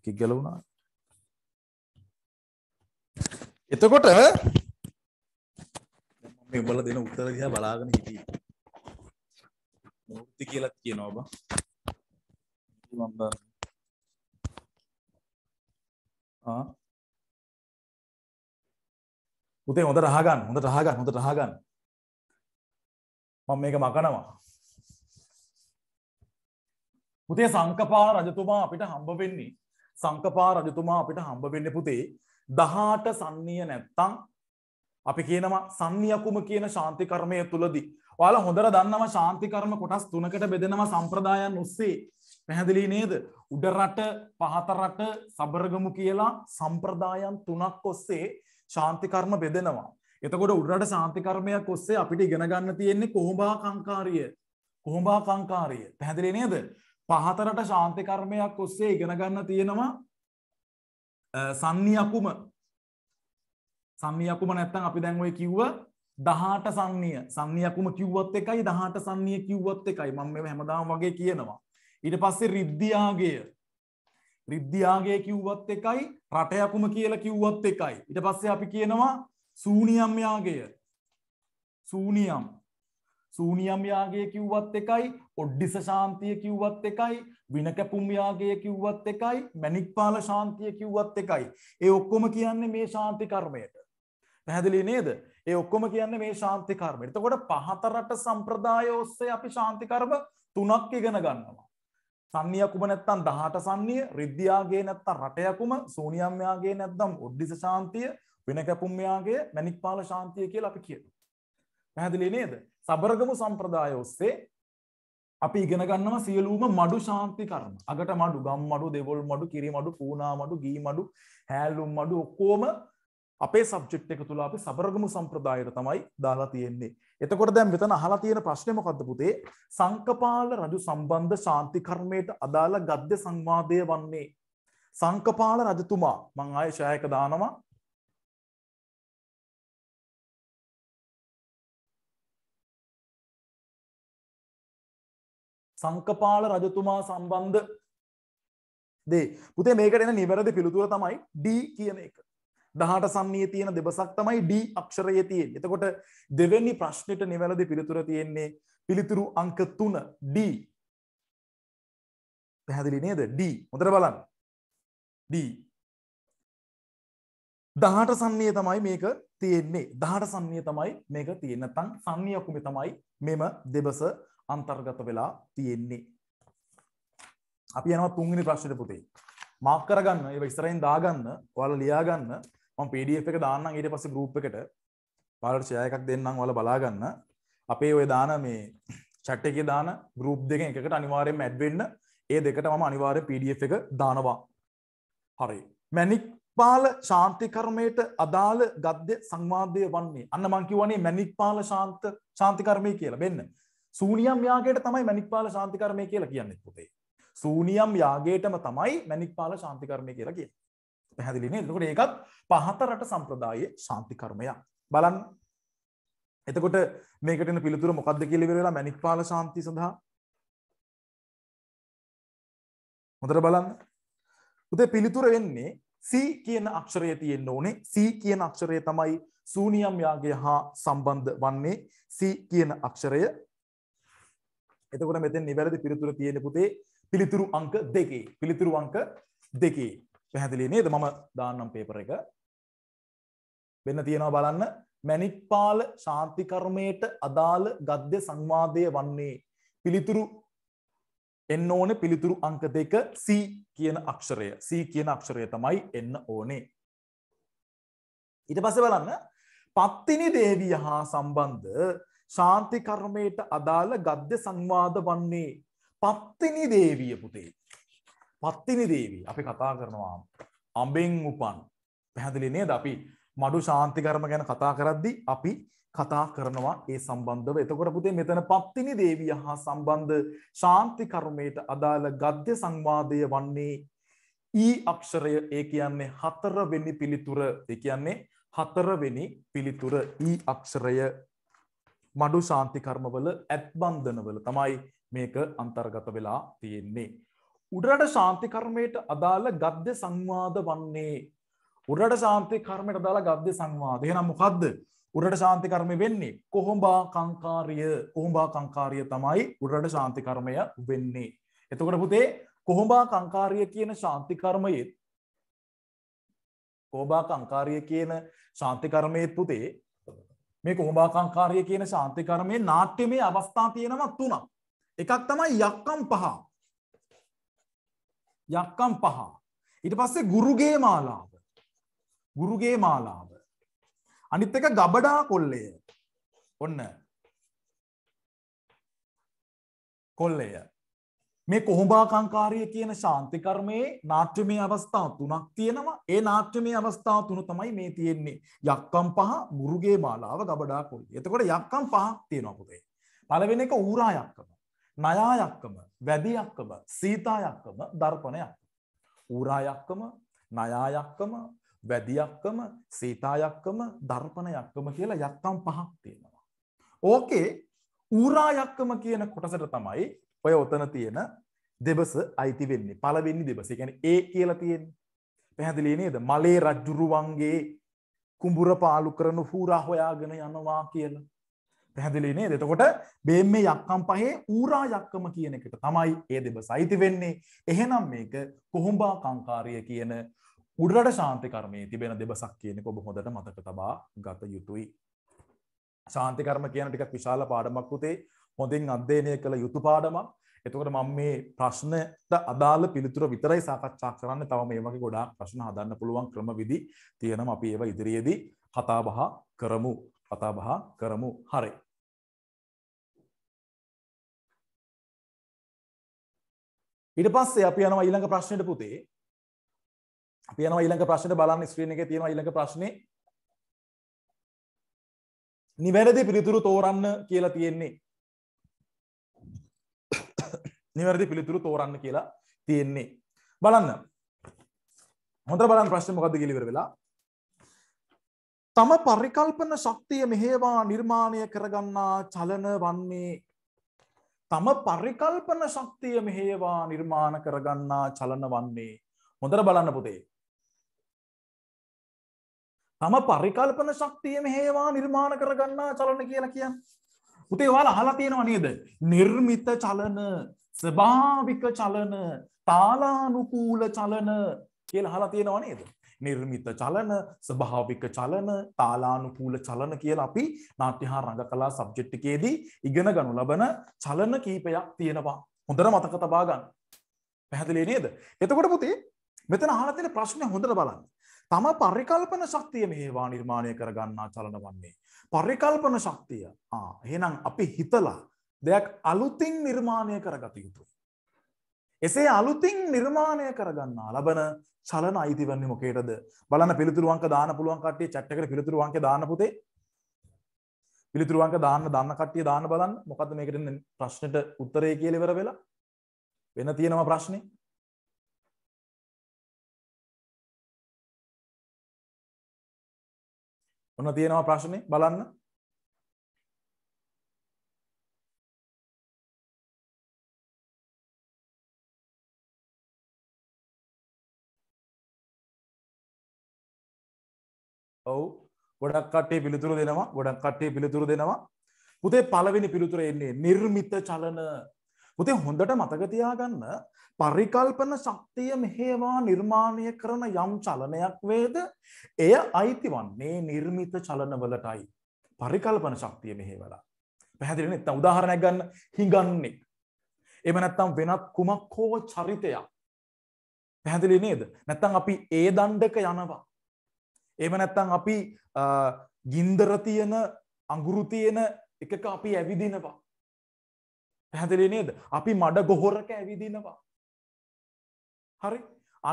එකක් ගැලවුණා එතකොට මේ උඹලා දෙන උත්තර දිහා බලාගෙන හිටියේ මූර්ති කියලත් කියනවා බා මම ආ පුතේ හොඳට අහගන්න හොඳට අහගන්න හොඳට අහගන්න මම මේක මකනවා පුතේ සංකපාල රජතුමා අපිට හම්බ වෙන්නේ සංකපා රජතුමා අපිට හම්බ වෙන්න පුතේ දහාට සන්නිය නැත්තං අපි කියනවා සන්නියකුම කියන ශාන්ති කර්මය තුළදී. ඔයාල හොඳර දන්නම ශාන්ති කර්ම කොටස් තුනකට බෙදෙනවා සම්ප්‍රදායන් ඔස්සේ. පැහැදිලි නේද? උඩරට පහතරට සබරගමු කියලා සම්ප්‍රදායන් තුනක් ඔස්සේ ශාන්ති කර්ම බෙදෙනවා. එතකොට උඩරට ශාන්ති කර්මයක් ඔස්සේ අපිට ඉගෙන ගන්න තියෙන්නේ කොහොඹාකංකාරිය. කොහොඹාකංකාරිය. පැහැදිලි නේද? පහතරට ශාන්ති කර්මයක් ඔස්සේ ඉගෙන ගන්න තියෙනවා සංනියකුම සංනියකුම නැත්තම් අපි දැන් ඔය කිව්ව 18 සංනිය සංනියකුම කිව්වත් එකයි 18 සංනිය කිව්වත් එකයි මම මේව හැමදාම වගේ කියනවා ඊට පස්සේ රිද්ධියාගය රිද්ධියාගය කිව්වත් එකයි රටයකුම කියලා කිව්වත් එකයි ඊට පස්සේ අපි කියනවා සූනියම් යාගය සූනියම් සූනියම් යාගය කිව්වත් එකයි ඔඩ්ඩිස ශාන්තිය කිව්වත් එකයි විනකැපුම් යාගය කිව්වත් එකයි මැණික්පාල ශාන්තිය කිව්වත් එකයි ඒ ඔක්කොම කියන්නේ මේ ශාන්ති කර්මයට පැහැදිලි නේද ඒ ඔක්කොම කියන්නේ මේ ශාන්ති කර්මයට එතකොට පහතරට සම්ප්‍රදාය ඔස්සේ අපි ශාන්ති කර්ම තුනක් ඉගෙන ගන්නවා සන්නියකුම නැත්තම් 18 සන්නිය රිද්දියාගේ නැත්තම් රටයකුම සූනියම් යාගේ නැත්නම් ඔඩ්ඩිස ශාන්තිය වෙනකැපුම් යාගේ මැණික්පාල ශාන්තිය කියලා අපි කියනවා පැහැදිලි නේද? සබරගමු සම්ප්‍රදාය ඔස්සේ අපි ඉගෙන ගන්නවා සියලුම මඩු ශාන්ති කර්ම. අගට මඩු, ගම් මඩු, දෙවොල් මඩු, කිරි මඩු, පූනා මඩු, ගී මඩු, හැලුම් මඩු ඔක්කොම අපේ සබ්ජෙක්ට් එක තුල අපි සබරගමු සම්ප්‍රදායට තමයි දාලා තියෙන්නේ. එතකොට දැන් මෙතන අහලා තියෙන ප්‍රශ්නේ මොකද්ද පුතේ? සංකපාල රජු සම්බන්ධ ශාන්ති කර්මයට අදාළ ගද්ද සංවාදය වන්නේ. සංකපාල රජතුමා මං ආයේ ශායක දානවා සංකපාල රජතුමා සම්බන්ධ දේ පුතේ මේකට එන නිවැරදි පිළිතුර තමයි D කියන එක. දහට සම්නිය තියෙන දෙබසක් තමයි D අක්ෂරයේ තියෙන්නේ. එතකොට දෙවෙනි ප්‍රශ්නෙට නිවැරදි පිළිතුර තියෙන්නේ පිළිතුරු අංක 3 D. පැහැදිලි නේද? D. හොඳට බලන්න. D. දහට සම්නිය තමයි මේක තියෙන්නේ. දහට සම්නිය තමයි මේක තියෙන්නේ. නැත්නම් සම්නිය ඔක්කොම තමයි මෙම දෙබස අන්තර්ගත වෙලා තියෙන්නේ. අපි යනවා තුන්වෙනි ප්‍රශ්නෙට පුතේ. මාක් කරගන්න ඒක ඉස්සරහින් දාගන්න ඔයාලා ලියාගන්න මම PDF එක දාන්නම් ඊට පස්සේ group එකට ඔයාලට share එකක් දෙන්නම් ඔයාලා බලාගන්න අපේ ඔය දාන මේ chat එකේ දාන group දෙකෙන් එකකට අනිවාර්යයෙන්ම add වෙන්න ඒ දෙකට මම අනිවාර්යෙන් PDF එක දානවා හරි මැනික් මැනික්පාල ශාන්ති කර්මයට අදාළ ගද්‍ය සංවාදය වන්නේ අන්න මංකිවනේ මැනික්පාල ශාන්ත ශාන්තිකර්මය කියලා බෙන්න්න සූනියම් යාගයට තමයි මැනික්පාල ශාන්තිකර්මය කියලා කියන්නේ පුතේ. සූනියම් යාගයටම තමයි මැනික්පාල ශාන්තිකර්මය කියලා කියන්නේ. පැහැදිලි නේද? එතකොට ඒකත් පහතරට සම්ප්‍රදායේ ශාන්තිකර්මයක්. බලන්න. එතකොට මේකට එන පිළිතුර මොකක්ද කියලා ඉවර වෙලා මැනික්පාල ශාන්ති සඳහා හොඳට බලන්න. උදේ පිළිතුර වෙන්නේ C කියන අක්ෂරය තියෙන්න ඕනේ. C කියන අක්ෂරය තමයි සූනියම් යාගය හා සම්බන්ධ වන්නේ. C කියන අක්ෂරය එතකොට මෙතෙන් නිවැරදි පිළිතුර තියෙන පුතේ පිළිතුරු අංක දෙකේ. පිළිතුරු අංක දෙකේ. පැහැදිලි නේද? මම දාන්නම් පේපර් එක. වෙන තියෙනවා බලන්න. මණික්පාල ශාන්ති කර්මයට අදාළ ගද්‍ය සංවාදය වන්නේ පිළිතුරු එන්න ඕනේ පිළිතුරු අංක දෙක C කියන අක්ෂරය. C කියන අක්ෂරය තමයි එන්න ඕනේ. ඊට පස්සේ බලන්න පත්තිනි දේවිය හා සම්බන්ධ ශාන්ති කර්මයට අදාළ ගද්‍ය සංවාද වන්නේ පත්තිනි දේවිය පුතේ. පත්තිනි දේවී අපි කතා කරනවා අඹෙන් උපන්. පැහැදිලි නේද? අපි මඩු ශාන්ති කර්ම ගැන කතා කරද්දී අපි කතා කරනවා ඒ සම්බන්ධව. එතකොට පුතේ මෙතන පත්තිනි දේවිය හා සම්බන්ධ ශාන්ති කර්මයට අදාළ ගද්‍ය සංවාදය වන්නේ ඊ අක්ෂරය ඒ කියන්නේ හතරවෙනි පිළිතුර. ඒ කියන්නේ හතරවෙනි පිළිතුර ඊ අක්ෂරය මඩු ශාන්ති කර්මවල ඇත්බන්ධනවල තමයි මේක අන්තර්ගත වෙලා තියෙන්නේ. උඩරට ශාන්ති කර්මයට අදාළ ගද්‍ය සංවාද වන්නේ උඩට ශාන්ති කර්මයට අදාළ ගද්‍ය සංවාද එහෙනම් මොකද්ද උඩට ශාන්ති කර්මය වෙන්නේ කොහොඹා කංකාරිය කොහොඹා කංකාරිය තමයි උඩට ශාන්ති කර්මය වෙන්නේ. එතකොට පුතේ කොහොඹා කංකාරිය කියන ශාන්ති කර්මයේත් කොහොඹා කංකාරිය කියන ශාන්ති කර්මයේත් පුතේ මේ කොහොඹාකංකාරය කියන ශාන්තිකර්මයේ නාට්‍යමය අවස්ථා තියෙනවා තුනක්. එකක් තමයි යක්කම් පහ. යක්කම් පහ. ඊට පස්සේ ගුරුගේ මාලාව. ගුරුගේ මාලාව. අනිත් එක ගබඩා කොල්ලය. ඔන්න. කොල්ලය. මේ කොහොඹාකංකාරය කියන ශාන්තිකර්මයේ නාට්‍යමය අවස්ථා තුනක් තියෙනවා. ඒ නාට්‍යමය අවස්ථා තුන තමයි මේ තියෙන්නේ. යක්කම් පහ, මුරුගේ මාලාව, ගබඩා කොළි. එතකොට යක්කම් පහක් තියෙනවා පුතේ. පළවෙනි එක ඌරා යක්කම, නයා යක්කම, වැදි යක්කම, සීතා යක්කම, දර්පණ යක්කම. ඌරා යක්කම, නයා යක්කම, වැදි යක්කම, සීතා යක්කම, දර්පණ යක්කම කියලා යක්කම් පහක් තියෙනවා. ඕකේ ඌරා යක්කම කියන කොටසට තමයි ඔය ඔතන තියෙන දෙබස අයිති වෙන්නේ පලවෙනි දෙබස ගැන ඒ කියලා තියෙන් පැහැදිලි නේද මලේ රජ්ජුරුවන්ගේ කුඹුර පාලු කරන හූරා හොයාගෙන යනවා කියලා පැහැදිලි නේද එතකොට බේම් මේ යක්කම් පහේ ඌරා යක්කම කියන එකට තමයි ඒ දෙබස අයිති වෙන්නේ එහෙනම් මේක කොහොඹා කංකාරය කියන උඩරට ශාන්ති කර්මයේ තිබෙන දෙබසක් කියනෙක ඔබ හොඳට මතක තබා ගත යුතුයි ශාන්තිකර්ම කියන ටිකක් විශාල පාඩමක් උතේ හොඳින් අධ්‍යයනය කළ යුතු පාඩමක් එතකොට මම මේ ප්‍රශ්නට අදාළ පිළිතුර විතරයි සාකච්ඡා කරන්න තව මේ වගේ ගොඩාක් ප්‍රශ්න හදන්න පුළුවන් ක්‍රම විදි තියෙනවා අපි ඒව ඉදිරියේදී කතාබහ කරමු කතාබහ කරමු හරි ඊට පස්සේ අපි යනවා ඊළඟ ප්‍රශ්නෙට පුතේ අපි යනවා ඊළඟ ප්‍රශ්නෙට බලන්න ස්ක්‍රීන් එකේ තියෙනවා ඊළඟ ප්‍රශ්නේ නිවැරදි පිළිතුරු තෝරන්න කියලා තියෙන්නේ නිවැරදි පිළිතුරු තෝරන්න කියලා තියෙන්නේ බලන්න හොඳ බලන් ප්‍රශ්න මොකක්ද කියලා ඉවර වෙලා තම පරිකල්පන ශක්තිය මෙහෙවා නිර්මාණය කරගන්නා චලන වන්නේ තම පරිකල්පන ශක්තිය මෙහෙවා නිර්මාණ කරගන්නා චලන වන්නේ හොඳට බලන්න පුතේ තම පරිකල්පන ශක්තිය මෙහෙවා නිර්මාණ කරගන්නා චලන කියලා කියන්න. පුතේ ඔයාලා අහලා තියෙනවා නේද? නිර්මිත චලන ස්වභාවික චලන, තාලානුකූල චලන කියලා අහලා තියෙනව නේද? නිර්මිත චලන, ස්වභාවික චලන, තාලානුකූල චලන කියලා අපි නාට්‍ය හා රංගකලා සබ්ජෙක්ට් එකේදී ඉගෙන ගනු ලබන චලන කීපයක් තියෙනවා. හොඳට මතක තබා ගන්න. පැහැදිලි නේද? එතකොට පුතේ මෙතන අහලා තියෙන ප්‍රශ්නේ හොඳට බලන්න. තම පරිකල්පන ශක්තිය මෙහෙවා නිර්මාණය කරගන්නා චලන වන්නේ. පරිකල්පන ශක්තිය. ආ එහෙනම් අපි හිතලා දෙයක් අලුතින් නිර්මාණය කරගත යුතුයි. එසේ අලුතින් නිර්මාණය කරගන්නා ලබන චලන අයිතිවන්නේ මොකේටද බලන්න පිළිතුරුවන්ක දාන පුළුවන් කට්ටිය chat එකට පිළිතුරුවන්ක දාන්න පුතේ පිළිතුරුවන්ක දාන්න දාන්න කට්ටිය දාන්න බලන්න මොකද්ද මේකට ඉන්න ප්‍රශ්නෙට උත්තරේ කියලා ඉවර වෙලා වෙන තියෙනවා ප්‍රශ්නේ ඔන්න තියෙනවා ප්‍රශ්නේ බලන්න ඔවු ගොඩක් කටේ පිළිතුරු දෙනවා ගොඩක් කට්ටේ පිළිතුරු දෙනවා පුතේ පළවෙනි පිළිතුර එන්නේ නිර්මිත චලන පුතේ හොඳට මතකතියාගන්න පරිකල්පන ශක්තිය මෙහේවා නිර්මාණය කරන යම් චලනයක් වේද එය අයිති වන්නේ නිර්මිත චලනවලටයි පරිකල්පන ශක්තිය මෙහේවලා පැහැදිලි නැත්නම් උදාහරණයක් ගන්න හිඟන්නේ එහෙම නැත්නම් වෙනත් කුමක් හෝ චරිතයක් පැහැදිලි නේද නැත්නම් අපි ඒ දණ්ඩක යනවා ඒම නැත්තං අපි ගින්දරතියන අගුරුතියන එකක අපි ඇවිදිනවා. පැහැදිලි නේද අපි මඩ ගොහොරක ඇවිදිනවා. හරි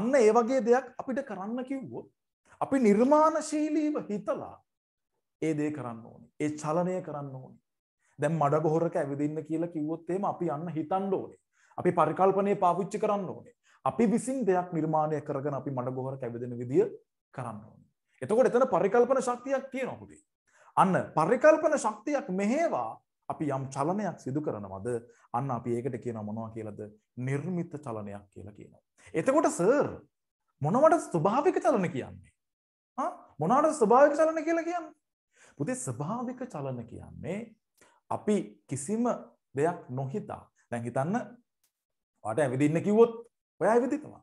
අන්න ඒ වගේ දෙයක් අපිට කරන්න කිව්වොත් අපි නිර්මාණශීලීව හිතලා ඒ දේ කරන්න ඕනේ. ඒ චලනය කරන්න ඕනේ. දැන් මඩ ගොහොරක ඇවිදින්න කියලා කිව්වොත් එහෙම අපි අන්න හිතන්න ඕනේ. අපි පරිකල්පනය පාවිච්චි කරන්න ඕනේ. අපි විසින් දෙයක් නිර්මාණය කරගෙන අපි මඩ ගොහොරක ඇවිදින විදිය කරන්න ඕනේ. එතකොට එතන පරිකල්පන ශක්තියක් තියෙනවා පුතේ. අන්න පරිකල්පන ශක්තියක් මෙහෙවා අපි යම් චලනයක් සිදු කරනවද අන්න අපි ඒකට කියනවා මොනවා කියලාද නිර්මිත චලනයක් කියලා කියනවා. එතකොට සර් මොනවට ස්වභාවික චලන කියන්නේ? ආ මොනවාට ස්වභාවික චලන කියලා කියන්නේ? පුතේ ස්වභාවික චලන කියන්නේ අපි කිසිම දෙයක් නොහිතා දැන් හිතන්න ඔයාට ඇවිදින්න කිව්වොත් ඔයා ඇවිදිනවා.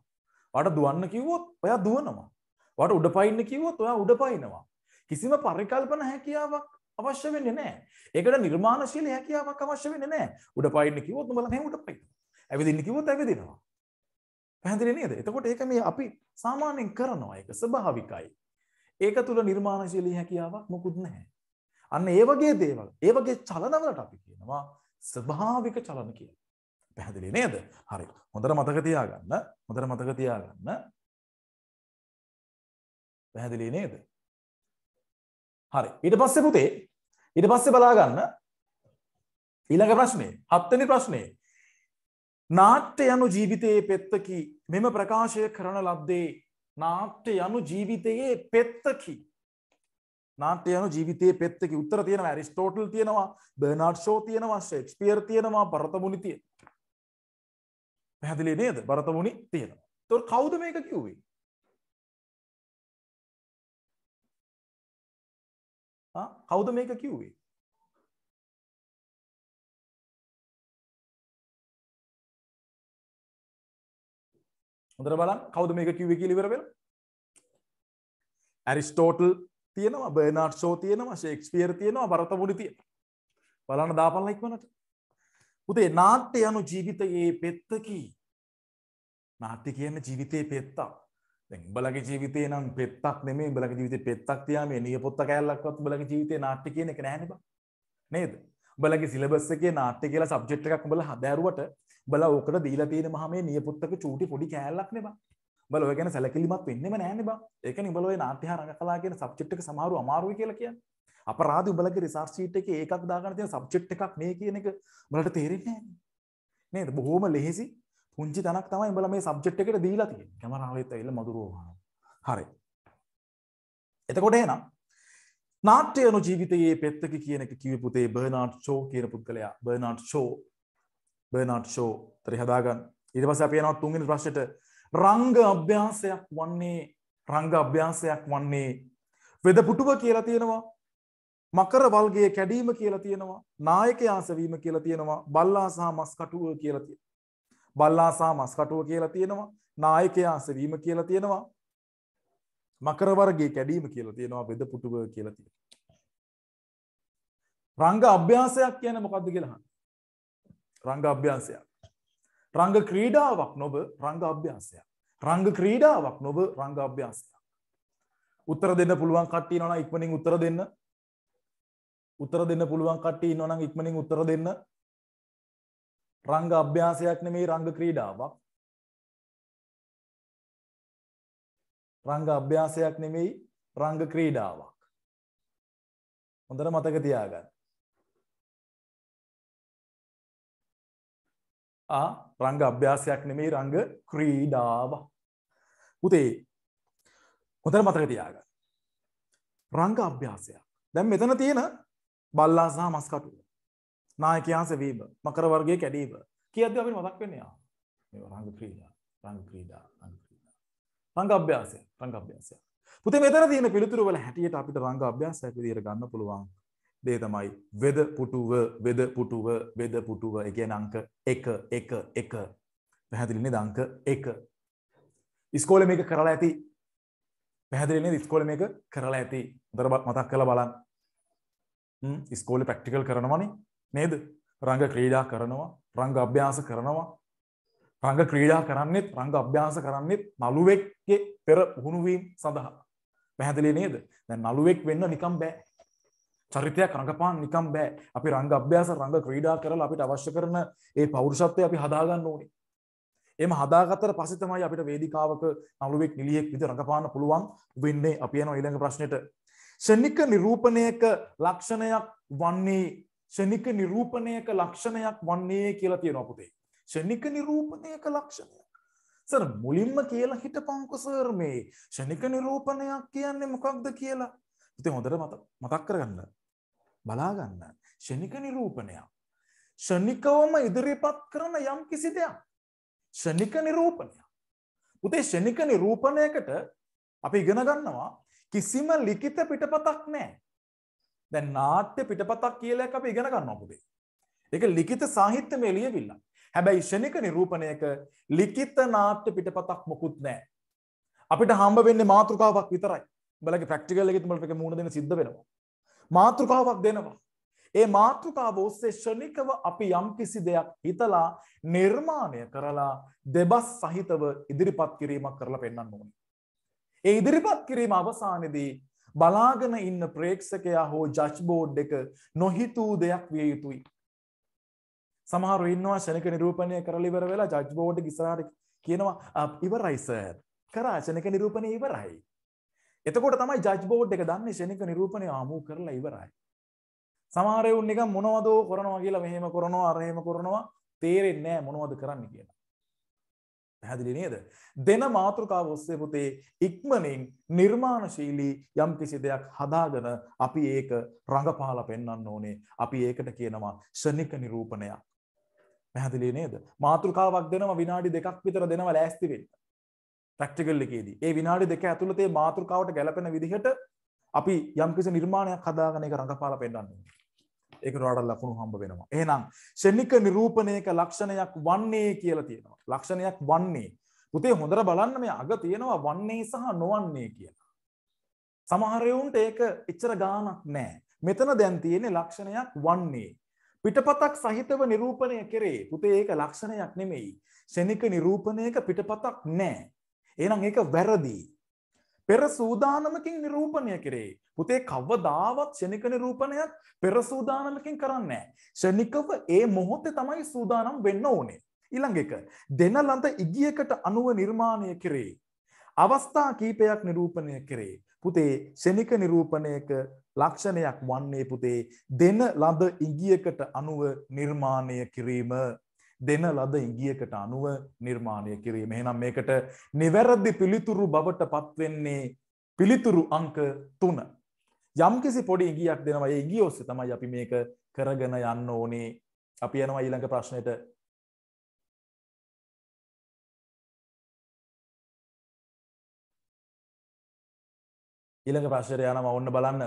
ඔයාට දුවන්න කිව්වොත් ඔයා දුවනවා. ඔයාට උඩ පයින්න කිව්වොත් ඔයා උඩ පයින්නවා. කිසිම පරිකල්පන හැකියාවක් අවශ්‍ය වෙන්නේ නැහැ. ඒකට නිර්මාණශීලී හැකියාවක් අවශ්‍ය වෙන්නේ නැහැ. උඩ පයින්න කිව්වොත් උඹලා මෙහෙම උඩ පයින්න. ඇවිදින්න කිව්වොත් ඇවිදිනවා. පැහැදිලි නේද? එතකොට ඒක මේ අපි සාමාන්‍යයෙන් කරනවා. ඒක ස්වභාවිකයි. ඒක තුල නිර්මාණශීලී හැකියාවක් මොකුත් නැහැ. අන්න ඒ වගේ දේවල්, ඒ වගේ චලනවලට අපි කියනවා ස්වභාවික චලන කියලා. පැහැදිලි නේද? හරි. හොඳට මතක තියාගන්න. හොඳට මතක තියාගන්න. පැහැදිලි නේද? හරි. ඊට පස්සේ පුතේ ඊට පස්සේ බලාගන්න ඊළඟ ප්‍රශ්නේ. හත්වෙනි ප්‍රශ්නේ. නාට්‍ය යනු ජීවිතයේ පෙත්තකි මෙම ප්‍රකාශය කරන ලද්දේ නාට්‍ය යනු ජීවිතයේ පෙත්තකි. නාට්‍ය යනු ජීවිතයේ පෙත්තකි උත්තර තියෙනවා ඇරිස්ටෝටල් තියෙනවා බර්නාඩ් ෂෝ තියෙනවා ෂෙක්ස්පියර් තියෙනවා භරතමුනි තියෙනවා. පැහැදිලි නේද? භරතමුනි තියෙනවා. ඒතකොට කවුද මේක කිව්වේ? කෞද මේක කිව්වේ හොඳර බලන් කෞද මේක කිව්වේ කියලිවර වෙන ඇරිස්ටෝටල් තියෙනවා බර්නාට් ෂෝ තියෙනවා ශේක්ස්පියර් තියෙනවා බරතමුඩි තියෙන බලන්න දාපල්ලා ඉක්මනට උදේ නාට්‍ය යනු ජීවිතයේ පෙත්තකි නාට්‍ය කියන්නේ ජීවිතයේ පෙත්තා බලගේ ජීවිතේ නම් පෙත්තක් නෙමේ බලගේ ජීවිතේ පෙත්තක් තියා මේ නියපොත්ත කෑල්ලක්වත් බලගේ ජීවිතේ නාට්‍ය කියන එක නෑනේ බං නේද බලගේ සිලබස් එකේ නාට්‍ය කියලා සබ්ජෙක්ට් එකක් උඹලා හදාරුවට බලා ඕකට දීලා තියෙන මහා මේ නියපොත්තක චූටි පොඩි කෑල්ලක් නේ බං බල ඔය ගැන සැලකිලිමත් වෙන්නෙම නෑනේ බං ඒකනේ උඹලා ඔය නාට්‍ය හා රංගකලා කියන සබ්ජෙක්ට් එක සමහරව අමාරුයි කියලා කියන්නේ අපරාධ උඹලගේ රිසර්ච් ෂීට් එකේ ඒකක් දාගන්න තියෙන සබ්ජෙක්ට් එකක් මේ කියන එක උඹලට තේරෙන්නේ නෑනේ නේද බොහොම ලෙහෙසි පුංචි තැනක් තමයි උඹලා මේ සබ්ජෙක්ට් එකට දීලා තියෙන්නේ. කැමරාවෙත් ඇවිල්ලා මధుරව වහනවා. හරි. එතකොට එහෙනම් නාට්‍යයනු ජීවිතයේ පෙත්තකි කියනක කිව පුතේ බර්නාට් ෂෝ කියන පුද්ගලයා බර්නාට් ෂෝ බර්නාට් ෂෝ ත්‍රහදාගන් ඉට පස අපයනවා තුන්ගෙන ප්‍රශ්ට රංග අභ්‍යාසයක් වන්නේ රංග අභ්‍යාසයක් වන්නේ වෙද පුටුව කියලා තියෙනවා මකර වල්ගේ කැඩීම කියලා තියෙනවා නායක යාසවීම කියලා තියෙනවා බල්ලා සහ මස්කටුව කියලා බල්ලාසා මස්කටුව කියලා තියෙනවා නායකයා සෙවීම කියලා තියෙනවා මකරවර්ගේ කැඩීම කියලා තියෙනවා වෙද පුටුව කියලා තියෙන රංග අභ්‍යාසයක් කියන මොකක්ද කියලහන් රංග අභ්‍යාසයක් රංග ක්‍රීඩාවක් නොබ රංග අභ්‍යාසයක් රංග ක්‍රීඩාවක් නොබ රංග අභ්‍යාසයක් උත්තර දෙන්න පුළුවන් කට්ටිය නොන ඉක්මනින් උත්තර දෙන්න උත්තර දෙන්න පුළුවන් කට්ටිය නොන ඉක්මනින් උත්තර දෙන්න රංග අභ්‍යාසයක් නෙමෙයි රංග ක්‍රීඩාවක්. රංග අභ්‍යාසයක් නෙමෙයි රංග ක්‍රීඩාවක්. හොඳට මතක තියාගන්න. ආ රංග අභ්‍යාසයක් නෙමෙයි රංග ක්‍රීඩාවක්. පුතේ හොඳට මතක තියාගන්න. රංග අභ්‍යාසයක්. දැන් මෙතන තියෙන බල්ලා සහ මස්කටුව නායකයා සෙවීම මකර වර්ගයේ කැඩීම කියද්දී අපිට මතක් වෙන්නේ ආ මේ රංග ක්‍රීඩා රංග ක්‍රීඩා රංග ක්‍රීඩා රංග අභ්‍යාසය රංග අභ්‍යාසය පුතේ මෙතන තියෙන පිළිතුරු වල හැටියට අපිට රංග අභ්‍යාසයක් විදියට ගන්න පුළුවන් දේ තමයි වෙද පුටුව වෙද පුටුව වෙද පුටුව ඒ කියන්නේ අංක 1 1 1 පැහැදිලි නේද අංක 1 ඉස්කෝලේ මේක කරලා ඇති පැහැදිලි නේද ඉස්කෝලේ මේක කරලා ඇති හොඳට මතක් කරලා බලන්න ඉස්කෝලේ ප්‍රැක්ටිකල් කරනවනේ නේද රංග ක්‍රීඩා කරනවා රංග අභ්‍යාස කරනවා රංග ක්‍රීඩා කරන්නෙත් රංග අභ්‍යාස කරන්නෙත් නළුවෙක්ගේ පෙර පුහුණුවීම් සඳහා පැහැදිලි නේද දැන් නළුවෙක් වෙන්න නිකම් බෑ චරිතයක් රඟපාන්න නිකම් බෑ අපි රංග අභ්‍යාස රංග ක්‍රීඩා කරලා අපිට අවශ්‍ය කරන ඒ පෞරුෂත්වය අපි හදාගන්න ඕනේ එම හදාගත්තට පස්සේ තමයි අපිට වේදිකාවක නළුවෙක් නිලියෙක් විදිහට රඟපාන්න පුළුවන් වෙන්නේ අපි යනවා ඊළඟ ප්‍රශ්නෙට ෂණික නිරූපණයක ලක්ෂණයක් වන්නේ ෂණික නිරූපණයක ලක්ෂණයක් වන්නේ කියලා තියෙනවා පුතේ. ෂණික නිරූපණයක ලක්ෂණය. සර් මුලින්ම කියලා හිටපන්කො සර් මේ ෂණික නිරූපණයක් කියන්නේ මොකක්ද කියලා. පුතේ හොඳට මතක් කරගන්න. බලා ගන්න. ෂණික නිරූපණයක්. ෂණිකවම ඉදිරිපත් කරන යම් කිසි දෙයක්. ෂණික නිරූපණයක්. පුතේ ෂණික නිරූපණයකට අපි ඉගෙන ගන්නවා කිසිම ලිඛිත පිටපතක් නැහැ. දැන් නාට්‍ය පිටපතක් කියලා එකක් අපි ඉගෙන ගන්නවා පුතේ. ඒක ලිඛිත සාහිත්‍යමය ලියවිල්ල. හැබැයි ෂණික නිරූපණයක ලිඛිත නාට්‍ය පිටපතක් මොකුත් නැහැ. අපිට හම්බ වෙන්නේ මාතෘකාවක් විතරයි. උඹලගේ ප්‍රැක්ටිකල් එකෙත් උඹලට ඒක මූණ දෙන්න සිද්ධ වෙනවා. මාතෘකාවක් දෙනවා. ඒ මාතෘකාව ඔස්සේ ෂණිකව අපි යම්කිසි දෙයක් හිතලා නිර්මාණය කරලා දෙබස් සහිතව ඉදිරිපත් කිරීමක් කරලා පෙන්වන්න ඕනේ. ඒ ඉදිරිපත් කිරීම අවසානයේදී බලාගෙන ඉන්න ප්‍රේක්ෂකයා හෝ ජජ් බෝඩ් එක නොහිතූ දෙයක් විය යුතුයි. සමහරු ඉන්නවා ශනක නිරූපණය කරලා ඉවර වෙලා ජජ් බෝඩ් එක ඉස්සරහට කියනවා ඉවරයි සර්. කරා ශනක නිරූපණය ඉවරයි. එතකොට තමයි ජජ් බෝඩ් එක දන්නේ ශනක නිරූපණය ආමු කරලා ඉවරයි. සමාරයවුන් එක මොනවදෝ කරනවා කියලා මෙහෙම කරනවා අරහෙම කරනවා තේරෙන්නේ නැහැ මොනවද කරන්න කියලා. පැහැදිලි නේද? දෙන මාතෘකාව ඔස්සේ පුතේ ඉක්මනින් නිර්මාණශීලී යම් කිසි දෙයක් හදාගෙන අපි ඒක රඟපාලා පෙන්වන්න ඕනේ. අපි ඒකට කියනවා ශනික නිරූපණයක්. පැහැදිලි නේද? මාතෘකාවක් දෙනවා විනාඩි දෙකක් විතර දෙනවා ලෑස්ති වෙන්න. ප්‍රැක්ටිකල් එකේදී. ඒ විනාඩි දෙක ඇතුළතේ මාතෘකාවට ගැලපෙන විදිහට අපි යම්කිසි නිර්මාණයක් හදාගෙන ඒක රඟපාලා පෙන්වන්න ඕනේ. ඒකට වඩා ලකුණු හම්බ වෙනවා. එහෙනම් ශනික නිරූපණයක ලක්ෂණයක් වන්නේ කියලා තියෙනවා. ලක්ෂණයක් වන්නේ. පුතේ හොඳට බලන්න මේ අග තියෙනවා වන්නේ සහ නොවන්නේ කියලා. සමහර වුන්ට ඒක එච්චර ගාණක් නෑ. මෙතන දැන් තියෙන්නේ ලක්ෂණයක් වන්නේ. පිටපතක් සහිතව නිරූපණය කරේ පුතේ ඒක ලක්ෂණයක් නෙමෙයි. ශනික නිරූපණයක පිටපතක් නෑ. එහෙනම් ඒක වැරදි. පෙර සූදානමකින් නිරූපණය කරේ. පුතේ කවදාවත් ෂණික නිරූපණයක් පෙර සූදානමකින් කරන්නේ නැහැ. ෂණිකව ඒ මොහොතේ තමයි සූදානම් වෙන්න ඕනේ. ඊළඟ එක දෙන ළඳ ඉගියකට අනුව නිර්මාණය කරේ. අවස්ථා කීපයක් නිරූපණය කරේ. පුතේ ෂණික නිරූපණයක ලක්ෂණයක් වන්නේ පුතේ දෙන ළඳ ඉගියකට අනුව නිර්මාණය කිරීම. දෙන ලද ඉගියකට අනුව නිර්මාණය කිරීම. එහෙනම් මේකට නිවැරදි පිළිතුරු බවට පත්වෙන්නේ පිළිතුරු අංක 3. යම්කිසි පොඩි ඉගියක් දෙනවා. ඒ ඉගිය ඔස්සේ තමයි අපි මේක කරගෙන යන්න ඕනේ. අපි යනවා ඊළඟ ප්‍රශ්නෙට. ඊළඟ ප්‍රශ්නයට යනවා ඔන්න බලන්න.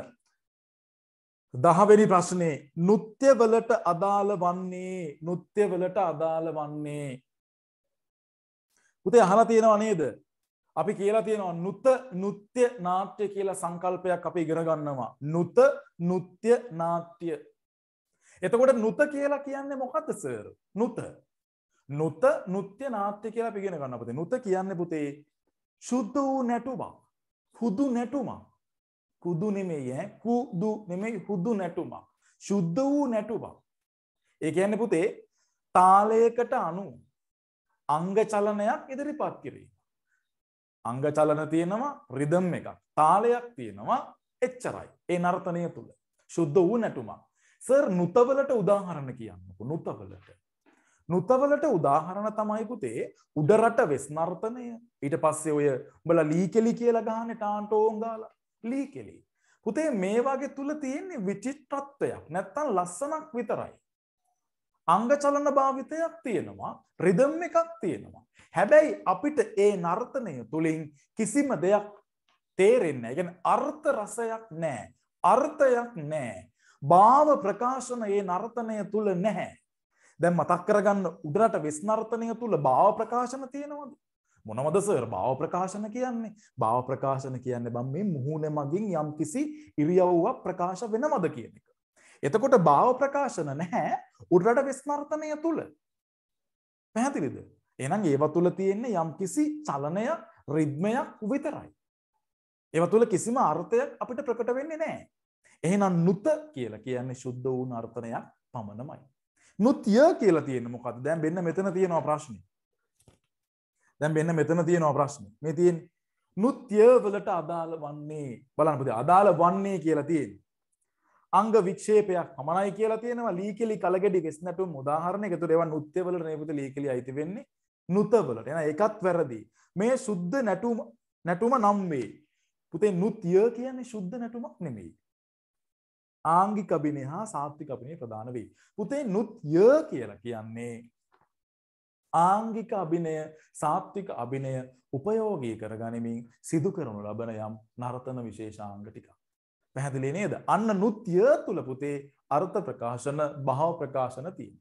දහවෙනි ප්‍රශ්නේ නෘත්‍යවලට අදාළ වන්නේ නෘත්‍යවලට අදාළ වන්නේ පුතේ අහලා තියෙනව නේද අපි කියලා තියෙනවා නුත නෘත්‍ය නාට්‍ය කියලා සංකල්පයක් අපි ඉගෙන ගන්නවා නුත නෘත්‍ය නාට්‍ය එතකොට නුත කියලා කියන්නේ මොකද්ද සර් නුත නුත නෘත්‍ය නාට්‍ය කියලා අපි ඉගෙන ගන්න පුතේ නුත කියන්නේ පුතේ සුද්ධ වූ නැටුමක් හුදු නැටුමක් කුදු නෙමෙයි ඈ කුදු නෙමෙයි හුදු නැටුමක් ශුද්ධ වූ නැටුමක් ඒ කියන්නේ පුතේ තාලයකට අනුව අංග චලනයක් ඉදිරිපත් කිරීම අංග චලන තියෙනවා රිදම් එකක් තාලයක් තියෙනවා එච්චරයි ඒ නර්තනය තුළ ශුද්ධ වූ නැටුමක් සර් නුතවලට උදාහරණ කියන්නකො නුතවලට නුතවලට උදාහරණ තමයි පුතේ උඩරට වෙස් නර්තනය ඊට පස්සේ ඔය උඹලා ලීකෙලි කියලා ගහන්නේ ටාන්ටෝන් ගාලා ලී කෙලි. පුතේ මේ වගේ තුල තියෙන්නේ විචිත්‍රත්වයක් නැත්තම් ලස්සනක් විතරයි. අංග චලන භාවිතයක් තියෙනවා රිදම් එකක් තියෙනවා. හැබැයි අපිට ඒ නර්තනය තුළින් කිසිම දෙයක් තේරෙන්නේ නැහැ. අර්ථ රසයක් නැහැ. අර්ථයක් නැහැ. භාව ප්‍රකාශනයේ නර්තනය තුල නැහැ. දැන් මතක් කරගන්න උඩරට වෙස් නර්තනය තුල භාව ප්‍රකාශන තියෙනවද? මොනවද සර් භාව ප්‍රකාශන කියන්නේ භාව ප්‍රකාශන කියන්නේ බම් මේ මුහුණ මගින් යම් කිසි ඉරියව්වක් ප්‍රකාශ වෙනවද කියන එක. එතකොට භාව ප්‍රකාශන නැහැ උඩරට විස්මර්ථනය තුළ. පැහැදිලිද? එහෙනම් ඒව තුළ තියෙන්නේ යම් කිසි චලනයක් රිද්මයක් විතරයි. ඒව තුළ කිසිම අර්ථයක් අපිට ප්‍රකට වෙන්නේ නැහැ. එහෙනම් නුත කියලා කියන්නේ සුද්ධ වූ නර්තනයක් පමණමයි. නුත්ය කියලා තියෙන්නේ මොකද්ද? දැන් මෙන්න මෙතන තියෙනවා ප්‍රශ්නේ. දැම් වෙන්න මෙතන තියෙනවා ප්‍රශ්න මේ තියෙන් නුත්‍යවලට අදාළ වන්නේ බලනපති අදාළ වන්නේ කියලා තියෙන් අංග වික්ෂේපයක් පමණයි කියලා තියෙනවා ලීකෙලි කලගෙඩි ගෙස්නැටුම් උදාහරණය එකතු ඒවා නුත්‍යවල නේපති ලීකෙලි අයිති වෙන්නේ නුතවලට එන එකත් වැරදි මේ සුද්ධ නැටුම් නැටුම නම් වේ පුතේ නුත්ය කියන්නේ ශුද්ධ නැටුමක් නෙමෙයි ආංගිකබිනය හා සාත්තිකබිනය ප්‍රධාන වෙයි. පුතේ නුත්ය කියලා කියන්නේ ආංගික අභිනය සාත්තික අභිනය උපයෝගී කරගනිමින් සිදු කරනු ලබන යම් නර්තන විශේෂාංග ටිකක්. පැහැදිලි නේද අන්න නුත්්‍ය තුළ පුතේ අර්ථ ප්‍රකාශන භාව ප්‍රකාශන තියෙන.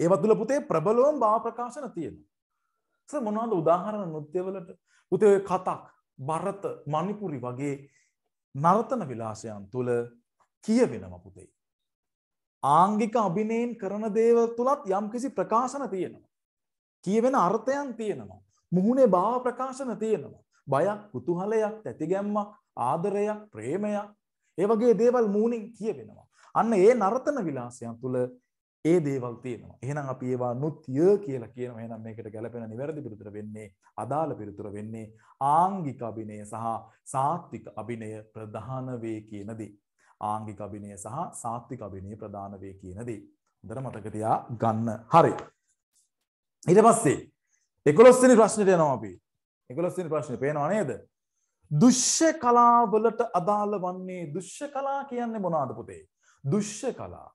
ඒව තුළ පුතේ ප්‍රබලෝම් භාව ප්‍රකාශන තියෙන. මොනාද උදාහරණ නුත්‍යවලට පුතේ කතක් බරත මනිපුරි වගේ නර්තන විලාසයන් තුළ කියවෙනම පුතේ. ආංගික අභිනයෙන් කරන දේවල් තුලත් යම්කිසි ප්‍රකාශන තියෙනවා. කියවෙන අර්ථයන් තියෙනවා. මුහුණේ භාව ප්‍රකාශන තියෙනවා. බයක්, කුතුහලයක්, තැතිගැම්මක්, ආදරයක්, ප්‍රේමයක්, ඒ වගේ දේවල් මූණින් කියවෙනවා. අන්න ඒ නර්තන විලාසයන් තුල ඒ දේවල් තියෙනවා. එහෙනම් අපි ඒවා නුත්ය කියලා කියනවා. එහෙනම් මේකට ගැළපෙන නිවැරදි පිළිතුර වෙන්නේ අදාළ පිළිතුර වෙන්නේ ආංගික අභිනය සහ සාත්වික අභිනය ප්‍රධාන වේ කියනදී. ආංගික අභිනය සහ සාත්වික අභිනය ප්‍රධාන වේ කියන දේ. හොඳට මතක තියා ගන්න. හරි. ඊට පස්සේ 11 වෙනි ප්‍රශ්නෙට යනවා අපි. 11 වෙනි ප්‍රශ්නේ පේනව නේද? දුෂ්‍ය කලාවලට අදාළ වන්නේ දුෂ්‍ය කලා කියන්නේ මොනවාද පුතේ? දුෂ්‍ය කලා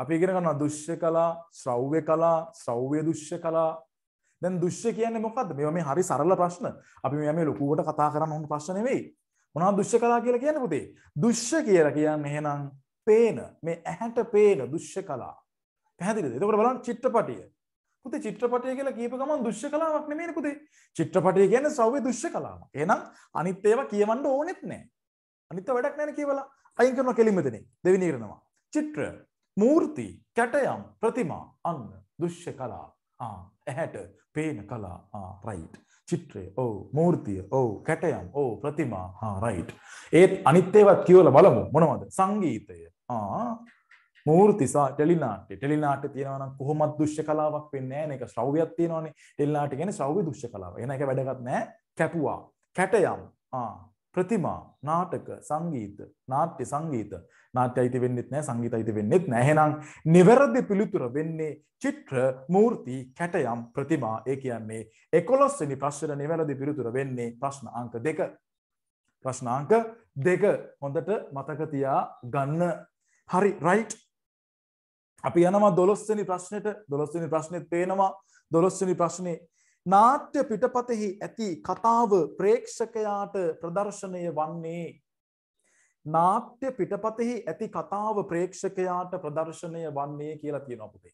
අපි ඉගෙන ගන්නවා දුෂ්‍ය කලා ශ්‍රව්‍ය කලා ශ්‍රව්‍ය දුෂ්‍ය කලා දැන් දුෂ්‍ය කියන්නේ මොකද්ද මේවා මේ හරි සරල ප්‍රශ්න අපි මේවා මේ ලොකුවට කතා කරන්න ඕන ප්‍රශ්න නෙවෙයි මොනවා දුෂ්‍ය කලා කියලා කියන්න පුතේ දුෂ්‍ය කියලා කියන්න එහෙනම් පේන මේ ඇහැට පේන දුෂ්‍ය කලා පැහැදිලිද එතකොට බලන්න චිත්‍රපටිය පුතේ චිත්‍රපටිය කියලා කියප ගමන් දුෂ්‍ය කලාවක් නෙමෙයිනේ පුතේ චිත්‍රපටිය කියන්නේ සව්‍ය දුෂ්‍ය කලාවක් එහෙනම් අනිත් ඒවා කියවන්න ඕනෙත් නැහැ අනිත් වැඩක් නැහැ කියවලා අයින් කරන කෙලිම දෙනේ දෙවෙනි කරනවා චිත්‍ර මූර්ති කැටයම් ප්‍රතිමා අන්න දුෂ්‍ය කලා ආ ඇහැට පේන කලා ආ රයිට් චිත්‍රය ඔව් මූර්තිය ඔව් කැටයම් ඕ ප්‍රතිමා හා රයිට් ඒත් අනිත් ඒවත් කියවල බලමු මොනවද සංගීතය ආ මූර්ති සහ ටෙලිනාට්‍ය ටෙලිනාට්‍ය තියෙනවා නම් කොහොමත් දෘශ්‍ය කලාවක් වෙන්නේ නැහැ නේද ඒක ශ්‍රව්‍යයක් තියෙනවානේ ටෙලිනාට්‍ය කියන්නේ ශ්‍රව්‍ය දෘශ්‍ය කලාව එහෙනම් ඒක වැඩගත් නැහැ කැපුවා කැටයම් ආ ප්‍රතිමා නාටක සංගීත නාට්‍ය සංගීත නාට්‍යයිති වෙන්නෙත් නෑ සංගීතයිති වෙන්නෙත් නැහෙනම් නිවැරදි පිළිතුර වෙන්නේ චිත්‍ර මූර්ති කැටයම් ප්‍රතිමා ඒ කියන්නේ එකොලොස්වනි ප්‍රශ්න නිවැරදි පිළිතුර වෙන්නේ ප්‍රශ්න අංක දෙක ප්‍රශ්නාංක දෙක හොඳට මතකතියා ගන්න හරි රයිට් අපි යනවා දොළොස්සනි ප්‍රශ්නයට දොළොස්සනි ප්‍රශ්නයත් පේනවා දොළොස්සනි ප්‍රශ්නය නාට්‍ය පිටපතෙහි ඇති කතාව ප්‍රේක්ෂකයාට ප්‍රදර්ශනය වන්නේ නාට්‍ය පිටපතෙහි ඇති කතාව ප්‍රේක්ෂකයාට ප්‍රදර්ශනය වන්නේ කියලා තියෙනවා පුතේ.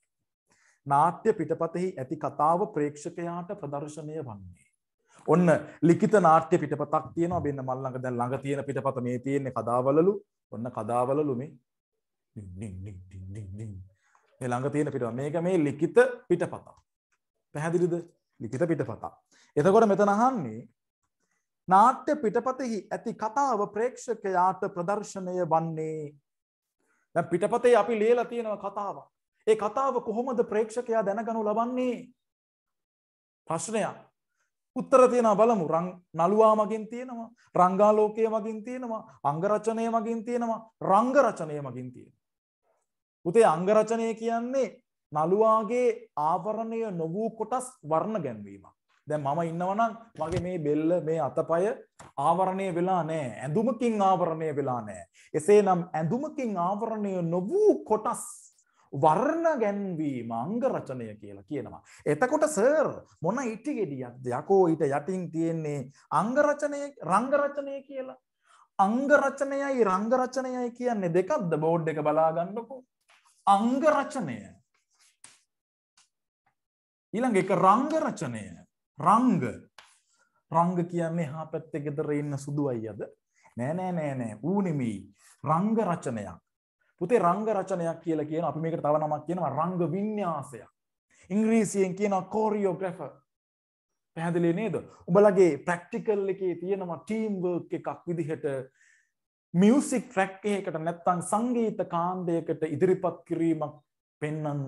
නාට්‍ය පිටපතෙහි ඇති කතාව ප්‍රේක්ෂකයාට ප්‍රදර්ශනය වන්නේ. ඔන්න ලිඛිත නාට්‍ය පිටපතක් තියෙනවා බෙන්න මල් ළඟ දැන් ළඟ තියෙන පිටපත මේ තියෙන්නේ කදාවලලු. ඔන්න කදාවලලු මේ. මේ ළඟ තියෙන පිටපත. මේක මේ ලිඛිත පිටපත. පැහැදිලිද? ලිඛිත පිටපත. එතකොට මෙතන අහන්නේ නාට්‍ය පිටපතෙහි ඇති කතාව ප්‍රේක්ෂකයාට ප්‍රදර්ශනය වන්නේ දැන් පිටපතේ අපි ලියලා තියෙන කතාවක්. ඒ කතාව කොහොමද ප්‍රේක්ෂකයා දැනගනු ලබන්නේ? ප්‍රශ්නයක්. උත්තර තියෙනවා බලමු. රං නළුවා මගින් තියෙනවා, රංගාලෝකය මගින් තියෙනවා, අංග රචනය මගින් තියෙනවා, රංග රචනය මගින් තියෙනවා. පුතේ අංග රචනය කියන්නේ නළුවාගේ ආවරණය නොවූ කොටස් වර්ණ ගැන්වීමක්. දැන් මම ඉන්නවනම් මගේ මේ බෙල්ල මේ අතපය ආවරණය වෙලා නෑ ඇඳුමකින් ආවරණය වෙලා නෑ එසේනම් ඇඳුමකින් ආවරණය නොවූ කොටස් වර්ණ ගැන්වීම අංග රචනය කියලා කියනවා. එතකොට සර් මොන ඉටි ගෙඩියක්ද යකෝ ඊට යටින් තියෙන්නේ අංග රචනය රංග රචනය කියලා. අංග රචනයයි රංග රචනයයි කියන්නේ දෙකක්ද බෝඩ් එක බලා ගන්නකෝ. අංග රචනය ඊළඟ එක රංග රචනය රංග රංග කියන්නේ හා පැත්තෙ ගෙදර ඉන්න සුදු අයියද නෑ නෑ නෑ නෑ ඌ නෙමෙයි රංග රචනයක් පුතේ රංග රචනයක් කියලා කියන අපි මේකට තව නමක් කියනවා රංග වින්‍යාසයක් ඉංග්‍රීසියෙන් කියනවා කොරියෝග්‍රැෆර් පැහැදිලි නේද උඹලගේ ප්‍රැක්ටිකල් එකේ තියෙනවා ටීම් වර්ක් එකක් විදිහට මියුසික් ට්‍රැක් එකකට නැත්තම් සංගීත කාණ්ඩයකට ඉදිරිපත් කිරීමක් පෙන්වන්න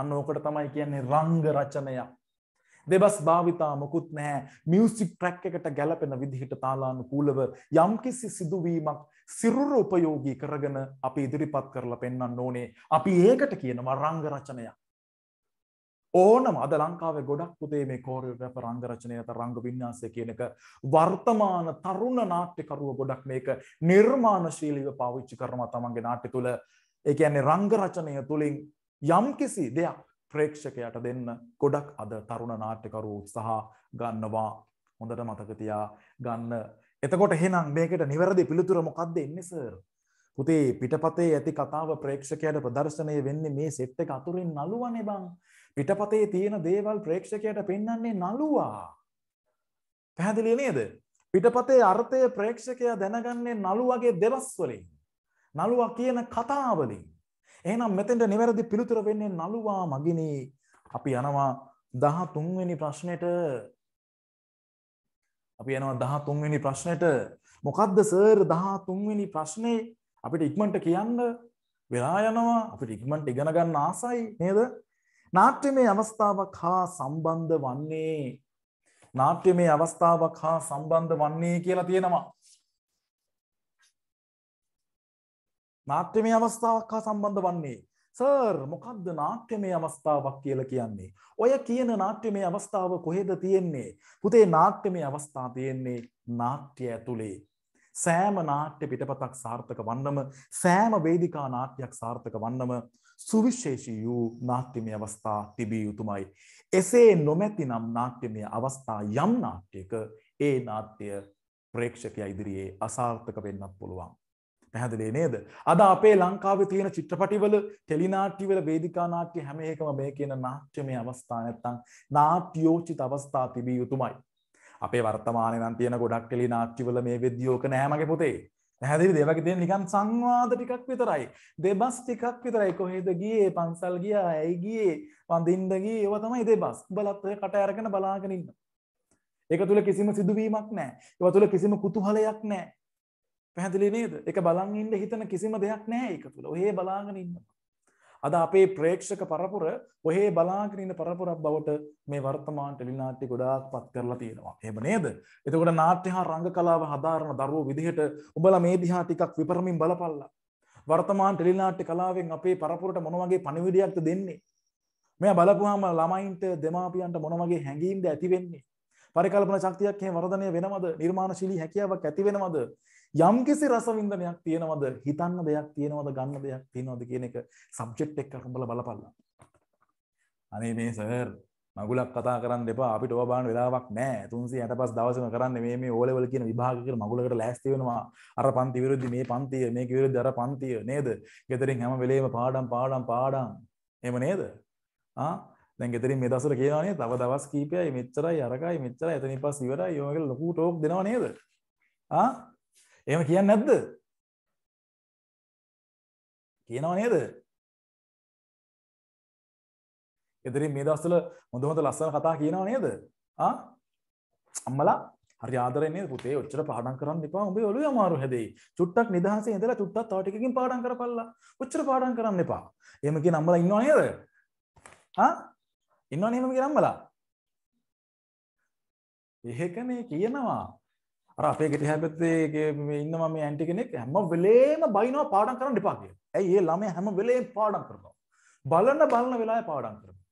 අන්න ඕකට තමයි කියන්නේ රංග රචනයක් දෙබස් භාවිතා මොකුත් නැහැ මියුසික් ට්‍රැක් එකට ගැලපෙන විදිහට තාලානුකූලව යම්කිසි සිදුවීමක් සිරුර උපයෝගී කරගෙන අපි ඉදිරිපත් කරලා පෙන්වන්න ඕනේ අපි ඒකට කියනවා රංග රචනය ඕනම අද ලංකාවේ ගොඩක් පුතේ මේ කෝරියෝග්‍රැෆර් රංග රචනය නැත්නම් රංග වින්‍යාසය කියන එක වර්තමාන තරුණ නාට්‍යකරුවෝ ගොඩක් මේක නිර්මාණශීලීව පාවිච්චි කරනවා තමන්ගේ නාට්‍ය තුල ඒ කියන්නේ රංග රචනය තුලින් යම්කිසි දෙයක් ප්‍රේක්ෂකයට දෙන්න ගොඩක් අද තරුණ නාට්‍යකරු උත්සාහ ගන්නවා හොඳට මතකතියා ගන්න එතකොට හෙනම් මේකට නිවැරදි පිළිතුර මොකක්ද එන්නෙසර් පුතේ පිටපතේ ඇති කතාව ප්‍රේක්ෂකයට ප්‍රදර්ශනය වෙන්න මේ සෙට් එක අතුරින් නළුවනෙ බං පිටපතේ තියෙන දේවල් ප්‍රේක්ෂකයට පෙන්න්නන්නේ නළුවා පැහැදිලිය නේද පිටපතේ අර්ථය ප්‍රේක්ෂකය දැනගන්නේ නළුවගේ දෙවස්වලින් නළුවා කියන කතාවලින් එහෙනම් මෙතෙන්ට නිවැරදි පිළිතුර වෙන්නේ නළුවා මගිනේ අපි යනවා 13 වෙනි ප්‍රශ්නෙට අපි යනවා 13 වෙනි ප්‍රශ්නෙට මොකද්ද සර් 13 වෙනි ප්‍රශ්නේ අපිට ඉක්මනට කියන්න වෙලා යනවා අපිට ඉක්මනට ඉගෙන ගන්න ආසයි නේද නාට්‍යමය අවස්ථාවක් හා සම්බන්ධ වන්නේ නාට්‍යමය අවස්ථාවක් හා සම්බන්ධ වන්නේ කියලා තියෙනවා නාට්‍යමය අවස්ථාවක් හා සම්බන්ධ වන්නේ. සර් මොකක්ද නාට්‍යමය අවස්ථාවක් කියලා කියන්නේ. ඔය කියන නාට්‍යමය අවස්ථාව කොහෙද තියෙන්නේ. පුතේ නාට්‍යමය අවස්ථා තියෙන්නේ නාට්‍ය ඇතුළේ. සෑම නාට්‍ය පිටපතක් සාර්ථක වන්නම සෑම වේදිකා නාට්‍යයක් සාර්ථක වන්නම සුවිශේෂී වූ නාට්‍යමය අවස්ථා තිබිය යුතුමයි. එසේ නොමැති නම් නාට්‍යමය අවස්ථා යම් නාට්‍යක ඒ නාට්‍ය ප්‍රේක්ෂකයා ඉදිරියේ අසාර්ථක වෙන්නත් පුළුවන්. පැහැදිලේ නේද අද අපේ ලංකාවේ තියෙන චිත්‍රපටිවල ටෙලිනාට්‍යවල වේදිකා නාට්‍ය හැම එකම මේ කියන නාට්‍යමය අවස්ථා නැත්තම් නාට්‍යෝචිත අවස්ථා තිබිය යුතුමයි අපේ වර්තමානයේ නම් තියෙන ගොඩක් ටෙලිනාට්‍යවල මේ වෙද්‍යෝක නෑ මගේ පුතේ පැහැදිලිද ඒ වගේ තියෙන නිකන් සංවාද ටිකක් විතරයි දෙබස් ටිකක් විතරයි කොහෙද ගියේ පන්සල් ගියා ඇයි ගියේ වඳින්න ගියේ ඒව තමයි දෙබස් බලත් ඔය කට අරගෙන බලාගෙන ඉන්න ඒක තුල කිසිම සිදුවීමක් නෑ ඒව තුල කිසිම කුතුහලයක් නෑ පැහැදිලි නේද? ඒක බලන් ඉන්න හිතන කිසිම දෙයක් නැහැ ඒක තුල. ඔහේ බලාගෙන ඉන්නවා. අද අපේ ප්‍රේක්ෂක පරපුර ඔහේ බලාගෙන ඉන්න පරපුරක් බවට මේ වර්තමාන ටෙලි නාට්‍ය ගොඩාක් පත් කරලා තියෙනවා. එහෙම නේද? එතකොට නාට්‍ය හා රංග කලාව හදාරන දරුවෝ විදිහට උඹලා මේ දිහා ටිකක් විපරමින් බලපල්ලා. වර්තමාන ටෙලි නාට්‍ය කලාවෙන් අපේ පරපුරට මොන වගේ පණිවිඩයක්ද දෙන්නේ? මෙයා බලපුවාම ළමයින්ට දෙමාපියන්ට මොන වගේ හැඟීම්ද ඇති වෙන්නේ? පරිකල්පන ශක්තියක් එහෙම වර්ධනය වෙනවද? නිර්මාණශීලී හැකියාවක් ඇති වෙනවද? යම්කිසි රසවින්දනයක් තියෙනවද හිතන්න දෙයක් තියෙනවද ගන්න දෙයක් තියෙනවද කියන එක සබ්ජෙක්ට් එක්ක උඹලා බලපල්ලා. අනේ මේ සර් මගුලක් කතා කරන්න එපා අපිට ඔබ බලන්න වෙලාවක් නැහැ 365 දවසම කරන්නේ මේ මේ ඕ ලෙවල් කියන විභාග කියන මගුලකට ලෑස්ති වෙනවා අර පන්ති විරුද්ධ මේ පන්තිය මේක විරුද්ධ අර පන්තිය නේද? ගෙදරින් හැම වෙලේම පාඩම් පාඩම් පාඩම් එහෙම නේද? ආ දැන් ගෙදරින් මේ දවස්වල කියනවා නේද? තව දවස් කීපයයි මෙච්චරයි අරකයි මෙච්චරයි එතනින් පස්සේ ඉවරයි යෝමගේ ලොකු ටෝක් දෙනවා නේද? ආ එහෙම කියන්න නැද්ද කියනව නේද එදරින් මේ දවස්වල හොඳ හොඳ ලස්සන කතා කියනව නේද ආ අම්මලා හරි ආදරෙන් නේද පුතේ ඔච්චර පාඩම් කරන්න එපා උඹේ ඔළුවේ අමාරු හැදෙයි චුට්ටක් නිදහසේ ඉඳලා චුට්ටක් තව ටිකකින් පාඩම් කරපල්ලා ඔච්චර පාඩම් කරන්න එපා එහෙම කියන අම්මලා ඉන්නව නේද ආ ඉන්නව නේද එහෙම කියන අම්මලා එහෙකනේ කියනවා අර අපේ ගෙට හැපැත්තේ ඉන්නවා මේ ඇන්ටි කෙනෙක් හැම වෙලේම බයිනවා පාඩම් කරන්න එපා කියලා. ඇයි ඒ ළමයා හැම වෙලේම පාඩම් කරනවා. බලන බලන වෙලාවේ පාඩම් කරනවා.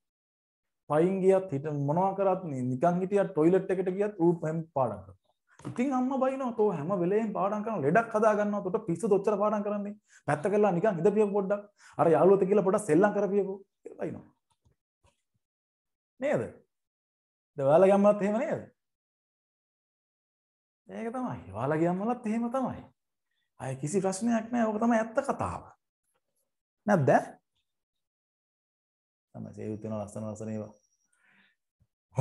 පයින් ගියත් හිට මොනවා කරත් නිකන් හිටියත් ටොයිලට් එකට ගියත් ඌ හැම පාඩම් කරනවා. ඉතින් අම්මා බයිනවා තෝ හැම වෙලේම පාඩම් කරන ලෙඩක් හදා ගන්නවා තොට පිස්සු දොච්චර පාඩම් කරන්නේ. පැත්ත කරලා නිකන් හිටපියක පොඩ්ඩක්. අර යාළුවත කියලා පොඩක් සෙල්ලම් කරපියකෝ කියලා බයිනවා. නේද? ද ඔයාලගේ අම්මාත් එහෙම නේද? ඒක තමයි. ඔයාලා ගියම් වලත් එහෙම තමයි. අය කිසි ප්‍රශ්නයක් නැහැ. ඕක තමයි ඇත්ත කතාව. නැද්ද? තමයි සේවුත් වෙන ලස්සන ලස්සන ඒවා.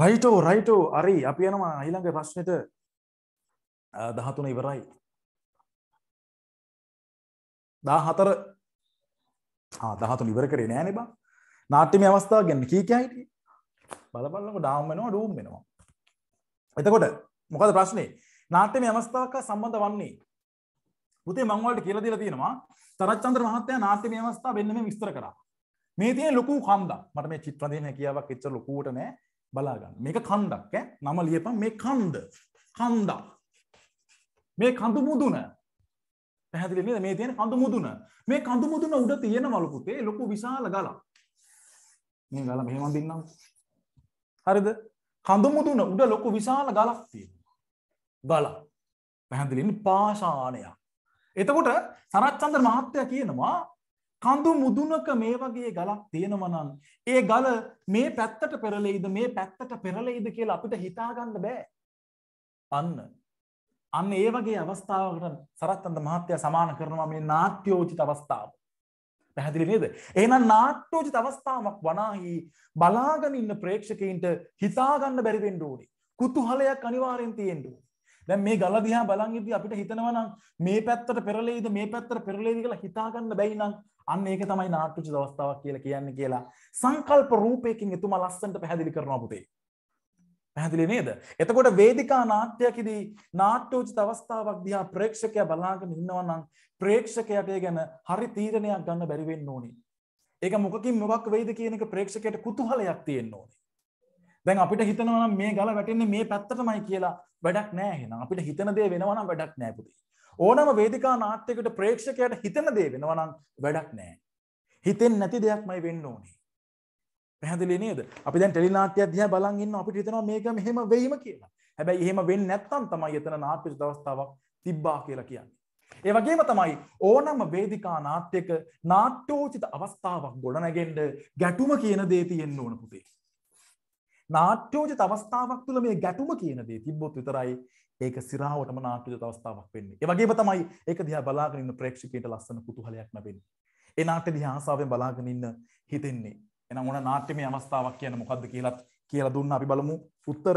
රයිටෝ රයිටෝ හරි අපි යනවා ඊළඟ ප්‍රශ්නෙට 13 ඉවරයි. 14 ආ 13 ඉවර කරේ නෑනේ බං. නාට්‍යමය අවස්ථාව ගැන කී කිය හිටියේ. බලපල්ලම ඩාම් වෙනවා ඩූම් වෙනවා. එතකොට මොකද ප්‍රශ්නේ? නාට්‍යමය අවස්ථාවක් සම්බන්ධ වන්නේ. පුතේ මම ඔයාලට කියලා දීලා තියෙනවා තරච්චන්ද්‍ර මහත්තයා නාට්‍යමය අවස්ථාව වෙන්න මේ විස්තර කරා. මේ තියෙන ලොකු කන්දක්. මට මේ චිත්‍ර දෙන්න හැකියාවක් එච්චර ලොකුවට නෑ බලා ගන්න. මේක කන්දක් ඈ. නම ලියපන් මේ කන්ද. කන්දක්. මේ කඳු මුදුන. පැහැදිලි නේද? මේ තියෙන කඳු මුදුන. මේ කඳු මුදුන උඩ තියෙනවලු පුතේ ලොකු විශාල ගලක්. මේ ගල මෙහෙම දින්නම්. හරිද? කඳු මුදුන උඩ ලොකු විශාල ගලක් තියෙනවා. බල පැහැදිලින් පාශානයක්. එතකොට සරච්චන්ද මහත්තය කියනවා කඳු මුදුනක මේ වගේ ගලක් තියෙනවනන් ඒ ගල මේ පැත්තට පෙරලෙයිද මේ පැත්තට පෙරලෙයිද කියලා අපිට හිතාගන්න බෑ අන්න අන්න ඒ වගේ අවස්ථාවකට සරත්තන්ද මහත්තය සමාන කරනවා මේ නාට්‍යෝචිත අවස්ථාව පැහැදිලි නේද එහෙනම් නාට්‍යෝචිත අවස්ථාවක් වනාහි බලාගෙන ඉන්න ප්‍රේක්ෂකයින්ට හිතාගන්න බැරි වෙන්න ඕනේ කුතුහලයක් අනිවාර්යෙන් තියෙන්න ඕනේ දැන් මේ ගල දිහා බලන් ඉද්දි අපිට හිතනවා නම් මේ පැත්තට පෙරලෙයිද මේ පැත්තට පෙරලෙයිද කියලා හිතා ගන්න බැයි නම් අන්න ඒක තමයි නාට්‍යච දවස්තාවක් කියලා කියන්නේ කියලා සංකල්ප රූපයකින් එතුමා ලස්සනට පැහැදිලි කරනවා පුතේ. පැහැදිලි නේද? එතකොට වේදිකා නාට්‍යයකදී නාට්‍යෝචිත අවස්ථාවක් දිහා ප්‍රේක්ෂකයා බලාගෙන ඉන්නවා නම් ප්‍රේක්ෂකයාට ගැන හරි තීරණයක් ගන්න බැරි වෙන්න ඕනේ. ඒක මොකකින් මොකක් වෙයිද කියන එක ප්‍රේක්ෂකයාට කුතුහලයක් තියෙන්න ඕනේ. දැන් අපිට හිතනවා නම් මේ ගල වැටෙන්නේ මේ පැත්තටමයි කියලා වැඩක් නෑ එහෙනම් අපිට හිතන දේ වෙනවා නම් වැඩක් නෑ පුතේ. ඕනම වේදිකා නාට්‍යයකට ප්‍රේක්ෂකයාට හිතන දේ වෙනවා නම් වැඩක් නෑ. හිතෙන් නැති දෙයක්මයි වෙන්න ඕනේ. පැහැදිලි නේද? අපි දැන් ටෙලි නාට්‍යයක් දිහා බලන් ඉන්නවා අපිට හිතනවා මේක මෙහෙම වෙයිම කියලා. හැබැයි එහෙම වෙන්නේ නැත්නම් තමයි එතන නාට්‍ය අවස්ථාවක් තිබ්බා කියලා කියන්නේ. ඒ වගේම තමයි ඕනම වේදිකා නාට්‍යක නාට්‍යෝචිත අවස්ථාවක් ගොඩනැගෙන්න ගැටුම කියන දේ තියෙන්න ඕන පුතේ. නාට්‍යෝජිත අවස්ථාවක් තුළ මේ ගැටුම කියන දේ තිබ්බොත් විතරයි ඒක සිරාවටම නාට්‍යෝජිත අවස්ථාවක් වෙන්නේ. ඒ වගේම තමයි ඒක දිහා බලාගෙන ඉන්න ප්‍රේක්ෂකයට ලස්සන කුතුහලයක් ලැබෙන්නේ. ඒ නාට්‍ය දිහා ආසාවෙන් බලාගෙන ඉන්න හිතෙන්නේ. එහෙනම් මොන නාට්‍යමය අවස්ථාවක් කියන්නේ මොකද්ද කියලා කියලා දුන්න අපි බලමු. උත්තර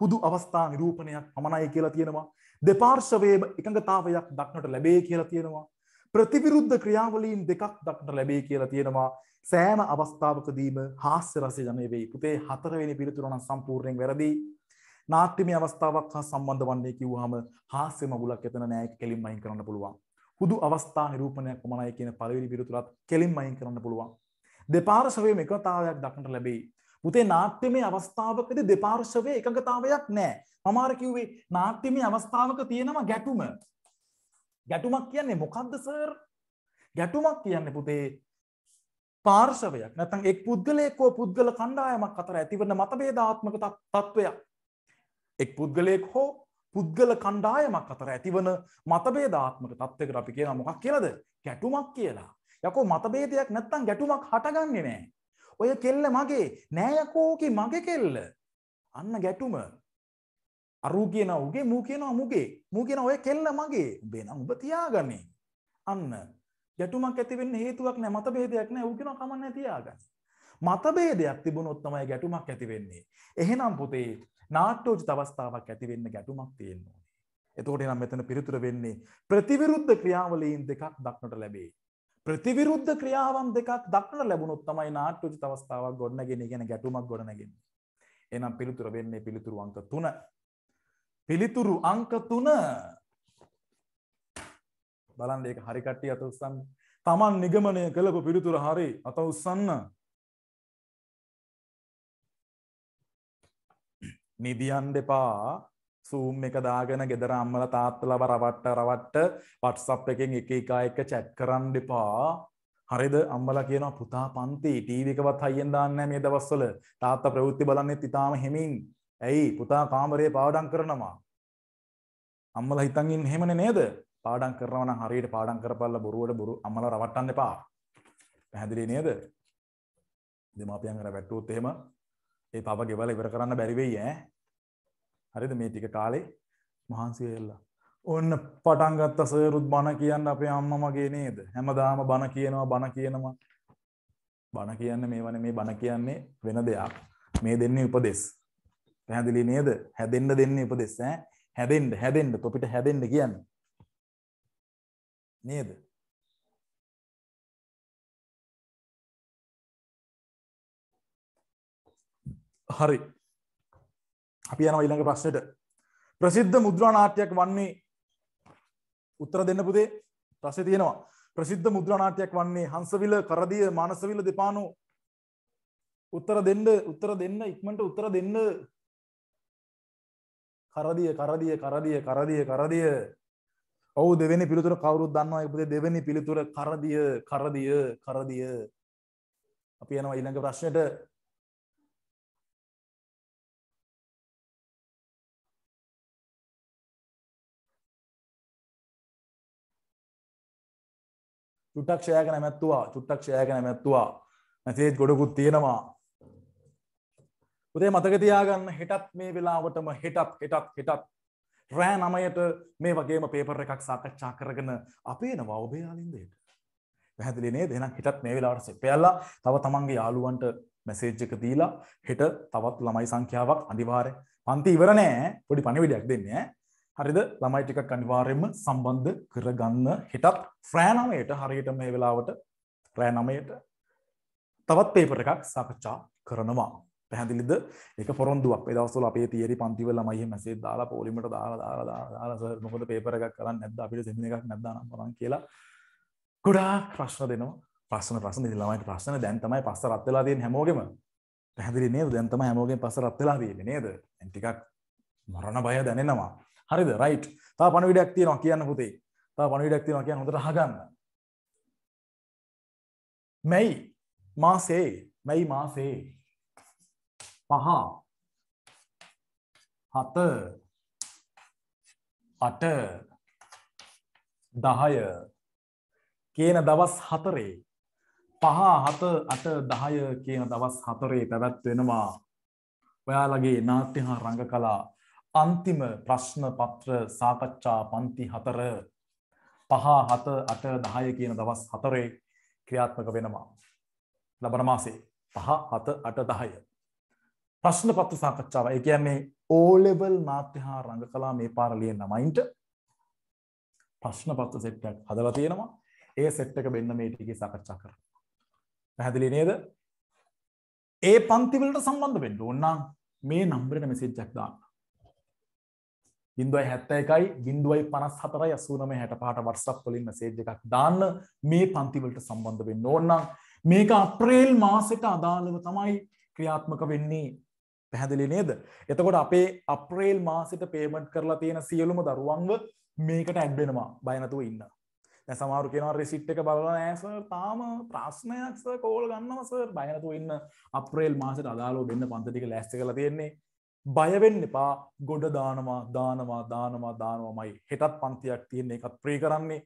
හුදු අවස්ථා නිරූපණයක් පමණයි කියලා තියෙනවා. දෙපාර්ශවයේ එකඟතාවයක් දක්නට ලැබේ කියලා තියෙනවා. ප්‍රතිවිරුද්ධ ක්‍රියාවලීන් දෙකක් දක්නට ලැබේ කියලා තියෙනවා. සෑම අවස්ථාවකදීම හාස්‍ය රසය ජනය වෙයි. පුතේ හතරවෙනි පිළිතුර නම් සම්පූර්ණයෙන් වැරදි. නාට්‍යමය අවස්ථාවක් හා සම්බන්ධ වන්නේ කිව්වහම හාස්‍ය මගුලක් එතන නෑ කෙලින්ම අයින් කරන්න පුළුවන්. හුදු අවස්ථා නිරූපණයක් පමණයි කියන පළවෙනි පිළිතුරත් කෙලින්ම අයින් කරන්න පුළුවන්. දෙපාර්ශවයේම එකතාවයක් දක්නට ලැබෙයි. පුතේ නාට්‍යමය අවස්ථාවකදී දෙපාර්ශවයේ එකඟතාවයක් නැහැ. මම අර කිව්වේ නාට්‍යමය අවස්ථාවක තියෙනවා ගැටුම. ගැටුමක් කියන්නේ මොකද්ද සර්? ගැටුමක් කියන්නේ පුතේ පාර්ශවයක් නැතන් එක් පුද්ගලයෙක්කෝ පුද්ගල කණ්ඩායමක් අතර ඇතිවන මතබේධාත්මක තත්ත්වයක්. එක් පුද්ගලයෙක් හෝ පුද්ගල කණ්ඩායමක් අතර ඇතිවන මතබේධාත්මක තත්වකට අපි කියලා මොකක් කියලද ගැටුමක් කියලා. යකෝ මතබේදයක් නැත්තං ගැටුමක් හටගන්නේ නෑ. ඔය කෙල්ල මගේ නෑයකෝකි මගේ කෙල්ල. අන්න ගැටුම. අරු කියන උගේ මූ කියනවා මුගේ මූ කියෙන ඔය කෙල්ල මගේ බේනම් උබ තියාගන්නේ. අන්න ගැටුමක් ඇති වෙන්න හේතුවක් නැහැ මතභේදයක් නැහැ ඌ කියනවා කමක් නැහැ තියාගන්න. මතභේදයක් තිබුණොත් තමයි ගැටුමක් ඇති වෙන්නේ. එහෙනම් පුතේ නාට්‍යෝචිත අවස්ථාවක් ඇති වෙන්න ගැටුමක් තියෙන්න ඕනේ. එතකොට නම් මෙතන පිළිතුර වෙන්නේ ප්‍රතිවිරුද්ධ ක්‍රියාවලීන් දෙකක් දක්නට ලැබේ. ප්‍රතිවිරුද්ධ ක්‍රියාවන් දෙකක් දක්නට ලැබුණොත් තමයි නාට්‍යෝචිත අවස්ථාවක් ගොඩනගෙන ඉගෙන ගැටුමක් ගොඩනගන්නේ. එහෙනම් පිළිතුර වෙන්නේ පිළිතුරු අංක 3. පිළිතුරු අංක 3 බලන්න ඒක හරි කට්ටිය අත උස්සන්න. Taman නිගමනය කළපු පිළිතුර හරි අත උස්සන්න. නිදියන් දෙපා සූම් එක දාගෙන ගෙදර අම්මල තාත්තලව රවට්ට රවට්ට WhatsApp එකෙන් එක එක එක chat කරන් දෙපා හරිද අම්මලා කියනවා පුතා පන්ති ටීවී එකවත් හයියෙන් දාන්නේ නැහැ මේ දවස්වල තාත්තා ප්‍රවෘත්ති බලන්නේත් ඊටාම හෙමින් ඇයි පුතා කාමරේ පාවඩම් කරනවා අම්මලා හිතන් ඉන්නේ එහෙමනේ නේද පාඩම් කරනවා නම් හරියට පාඩම් කරපල්ලා බොරුවට බොරු අම්මලා රවට්ටන්න එපා. පැහැදිලි නේද? දෙමාපියන් අර වැටුවොත් එහෙම ඒ පව ගෙවල ඉවර කරන්න බැරි වෙයි ඈ. හරිද මේ ටික කාලේ මහන්සි වෙලා. ඔන්න පටන් ගත්ත සරුත් බණ කියන්න අපේ අම්මා මගේ නේද? හැමදාම බණ කියනවා බණ කියනවා. බණ කියන්නේ මේවනේ මේ බණ කියන්නේ වෙන දෙයක්. මේ දෙන්නේ උපදෙස්. පැහැදිලි නේද? හැදෙන්න දෙන්නේ උපදෙස් ඈ. හැදෙන්න හැදෙන්න තොපිට හැදෙන්න කියන්නේ. නේද? හරි. අපි යනවා ඊළඟ ප්‍රශ්නෙට. ප්‍රසිද්ධ මුද්‍රා නාට්‍යයක් වන්නේ උත්තර දෙන්න පුතේ ප්‍රශ්නේ තියෙනවා. ප්‍රසිද්ධ මුද්‍රා නාට්‍යයක් වන්නේ හංසවිල, කරදිය, මානසවිල දෙපානු උත්තර දෙන්න උත්තර දෙන්න ඉක්මනට උත්තර දෙන්න කරදිය කරදිය කරදිය කරදිය කරදිය ඔව් දෙවෙනි පිළිතුර කවුරුත් දන්නවා ඒ පුතේ දෙවෙනි පිළිතුර කරදිය කරදිය කරදිය අපි යනවා ඊළඟ ප්‍රශ්නෙට චුට්ටක් ෂෙයා කරන්න මැත්තුවා චුට්ටක් ෂෙයා කරන්න මැත්තුවා මැසේජ් ගොඩකුත් තියෙනවා පුතේ මතක තියාගන්න හෙටත් මේ වෙලාවටම හෙටත් හෙටත් හෙටත් රෑ නමයට මේ වගේම පේපර එකක් සාකච්ඡා කරගෙන අපේනවා ඔබයාලින්දයට. පැහැදිලි නේද? එහෙනම් හිටත් මේ වෙලාවට සෙට් වෙලා තව තමන්ගේ යාළුවන්ට මැසේජ් එක දීලා හෙට තවත් ළමයි සංඛ්‍යාවක් අනිවාර්යෙන් පන්ති ඉවර නෑ පොඩි පණිවිඩයක් දෙන්නේ ඈ. හරිද ළමයි ටිකක් අනිවාර්යෙන්ම සම්බන්ධ කරගන්න හෙටත් රෑ නමයට හරියට මේ වෙලාවට රෑ නමයට තවත් පේපර එකක් සාකච්ඡා කරනවා. පැහැදිලිද ඒක පොරොන්දුවක් ඒ දවස්වල අපේ තියරි පන්තිවල ළමයි එහෙම මැසේජ් දාලා පොලිමට දාලා දාලා දාලා දාලා සර් මොකද පේපර් එකක් කරන්නේ නැද්ද අපිට සෙමින එකක් නැද්ද අනම් බලන්න කියලා ගොඩාක් ප්‍රශ්න දෙනවා ප්‍රශ්න ප්‍රශ්න ඉතින් ළමයින්ට ප්‍රශ්න දැන් තමයි පස්ස රත් වෙලා තියෙන හැමෝගෙම පැහැදිලි නේද දැන් තමයි හැමෝගෙම පස්ස රත් වෙලා තියෙන්නේ නේද දැන් ටිකක් මරණ බය දැනෙනවා හරිද රයිට් තව පණවිඩයක් තියෙනවා කියන්න පුතේ තව පණවිඩයක් තියෙනවා කියන්න හොඳට අහගන්න මැයි මාසේ මැයි මාසේ පහ හත අට දහය කියන දවස් හතරේ පහ හත අට දහය කියන දවස් හතරේ පැවැත්වෙනවා ඔයාලගේ නාට්‍ය හා රංග කලා අන්තිම ප්‍රශ්න පත්‍ර සාකච්ඡා පන්ති හතර පහ හත අට දහය කියන දවස් හතරේ ක්‍රියාත්මක වෙනවා. ලබන මාසේ පහ හත අට දහය. ප්‍රශ්න පත්‍ර සාකච්ඡාව. ඒ කියන්නේ O level මාධ්‍ය හා රංගකලා මේ පාර ලියන ළමයින්ට ප්‍රශ්න පත්‍ර සෙට් එකක් හදලා තියෙනවා. ඒ සෙට් එක මෙන්න මේ ටිකේ සාකච්ඡා කරනවා. පැහැදිලි නේද? ඒ පන්ති වලට සම්බන්ධ වෙන්න ඕන නම් මේ නම්බරේට මෙසේජ් එකක් දාන්න. 0.71යි 0.54යි 89 65ට WhatsApp වලින් මෙසේජ් එකක් දාන්න මේ පන්ති වලට සම්බන්ධ වෙන්න ඕන නම් මේක අප්‍රේල් මාසෙට අදාළව තමයි ක්‍රියාත්මක වෙන්නේ පැහැදිලි නේද එතකොට අපේ අප්‍රේල් මාසිට පේමට් කරලා තියෙන සියලුම දරුවන්ව මේකට ඇඩ්බෙනවා බයනතුව ඉන්න සමාරු කෙනවා රිසිට් එක බලන ඇස තාම ප්‍රශ්නයක්ස කෝල් ගන්නවස බයනතු ඉන්න අප්‍රේල් මාසට අදාලෝ වෙන්න පන්තටික ලැස්ස කළ තියෙන්නේ බයවෙන්න එපා ගොඩ දානවා දානවා දානවා දානවාමයි හෙටත් පන්තියක් තියන්නේ එකත් ප්‍රී කරන්නේ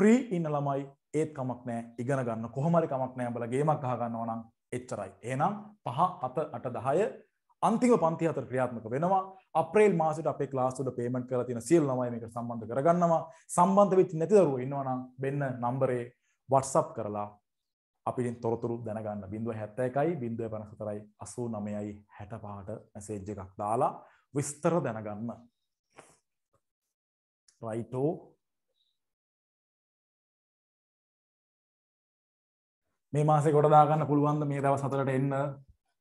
ප්‍රී ඉන්න ළමයි ඒත් කමක් නෑ ඉගෙන ගන්න කොහමරි කමක් නෑ බල ගේමක් හගන්නවනම් එච්චරයි. එහෙනම් පහ හත අට දහය අන්තිම පන්ති හතර ක්‍රියාත්මක වෙනවා අප්‍රේල් මාසෙට අපේ ක්ලාස් වල පේමන්ට් කරලා තියෙන සියලු ළමයි මේකට සම්බන්ධ කරගන්නවා සම්බන්ධ වෙච්ච නැති දරුවෝ ඉන්නවා නම් මෙන්න නම්බරේ WhatsApp කරලා අපිටින් තොරතුරු දැනගන්න බිඳුව හැත්ත එකයි බිඳුව පනසතරයි අසූ නමයයි හැට පහට මැසේජ්ජ එකක් දාලා විස්තර දැනගන්න රයිටෝ මේ මාසේ ගොඩදාගන්න පුළුවන්ද මේ දව සතරට එන්න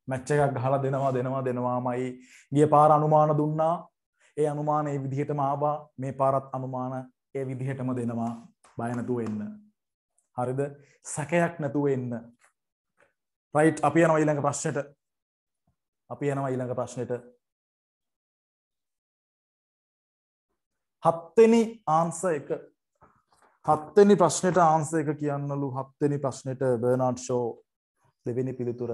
මැච්ච එකක් හලා දෙනවා දෙනවා දෙනවාමයි ගිය පාර අනුමාන දුන්නා ඒ අනුමාන ඒ විදිහටම ආබා මේ පාරත් අනුමාන ඒ විදිහටම දෙනවා බයනතුව එන්න හරිද සැකයක් නැතුව එන්න රයිට් අපි යනවා ඊළඟ ප්‍රශ්නයට අපි යනවා ඊළඟ ප්‍රශ්නයට හත්වෙනි ආන්ස එක හත්වෙනි ප්‍රශ්නයට ආන්ස එක කියන්නලු හත්වෙනි ප්‍රශ්නයට බර්නාඩ් ෂෝ දෙවෙනි පිළිතුර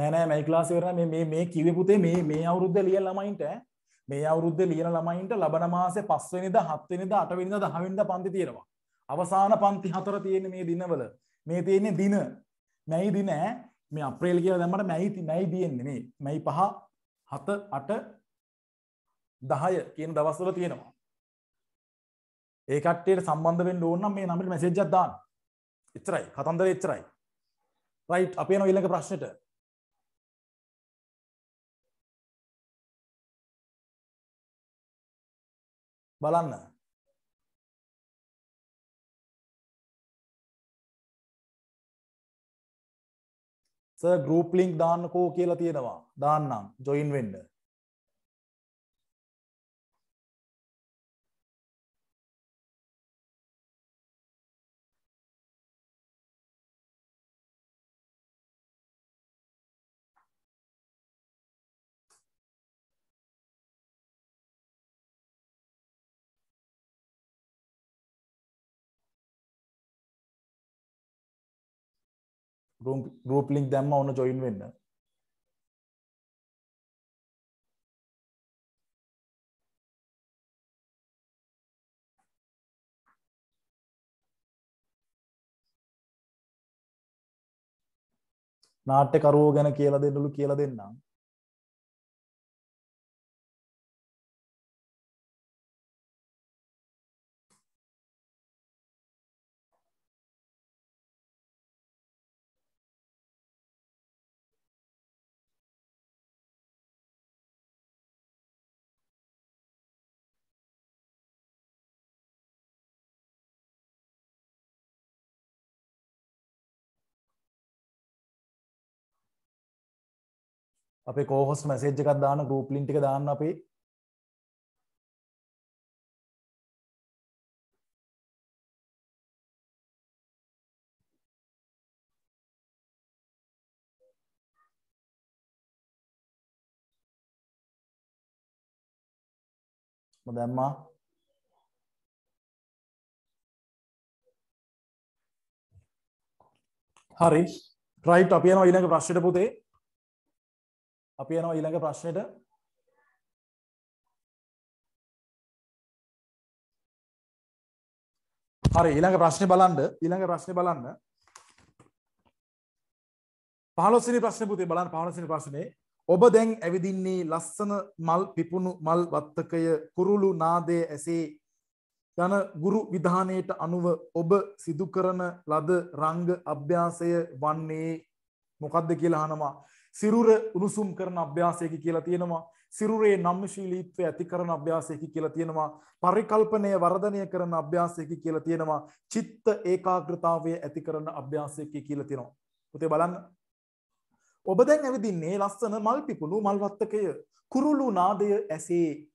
නෑ නෑ මේ ක්ලාස් ඉවර නෑ මේ මේ කිව්වේ පුතේ මේ මේ අවුරුද්ද ලියන ළමයින්ට මේ අවුරුද්ද ලියන ළමයින්ට ලබන මාසේ 5 වෙනිදා 7 වෙනිදා 8 වෙනිදා 10 වෙනිදා පන්ති තියෙනවා අවසාන පන්ති හතර තියෙන්නේ මේ දිනවල මේ තියෙන්නේ දින මැයි දින මේ අප්‍රේල් කියලා දැම්මට මැයි මැයි තියෙන්නේ මේ මැයි 5 හත අට දහය කියන දවස්වල තියෙනවා ඒකට්ටේට සම්බන්ධෙන් ඕන්නම් මේ නමට මැසේජ්ජත් දාන්න එච්චරයි කතන්දර එච්චරයි රයි් අපේ නො ඉල්ලක ප්‍රශ්නයට බලන්න ස ගරුප් ලිින්ක් දාන්නකෝ කියලා තියෙනවා දාන්නම් ජොයින් වෙන්ඩ ගරුප් ලික් දැම්ම ඕන ජොයින් වෙන්න නාට්‍යකරුවෝ ගැන කියලා දෙන්නලු කියලා දෙන්නම් අපේ කෝහොස්ට මැසේජ් එකක් දාන ගරුප් ලින්ටික දාන්න අපි දැම්මා හරි රයිට් අපි යනවා ඊළඟ ප්‍රශ්නෙට පුතේ අපි යනවා ඊළඟ ප්‍රශ්නෙට. හරි ඊළඟ ප්‍රශ්නේ බලන්න ඊළඟ ප්‍රශ්නේ බලන්න. 15 වෙනි ප්‍රශ්නේ පුතේ බලන්න 15 වෙනි ප්‍රශ්නේ. ඔබ දැන් ඇවිදින්නේ ලස්සන මල් පිපුණු මල් වත්තකය කුරුළු නාදයේ ඇසේ යන ගුරු විධානයට අනුව ඔබ සිදු කරන ලද රංග අභ්‍යාසය වන්නේ මොකක්ද කියලා අහනවා. සිරුර උණුසුම් කරන අභ්‍යාසයකි කියලා තියෙනවා. සිරුරේ නම්ශීලීත්වය ඇති කරන අභ්‍යාසයකි කියලා තියෙනවා. පරිකල්පනය වර්ධනය කරන අභ්‍යාසයකි කියලා තියෙනවා. චිත්ත ඒකාග්‍රතාවය ඇති කරන අභ්‍යාසයකි කියලා තියෙනවා. පුතේ බලන්න. ඔබ දැන් ඇවිදින්නේ ලස්සන මල් පිපුණු මල් වත්තකය. කුරුළු නාදය ඇසේ.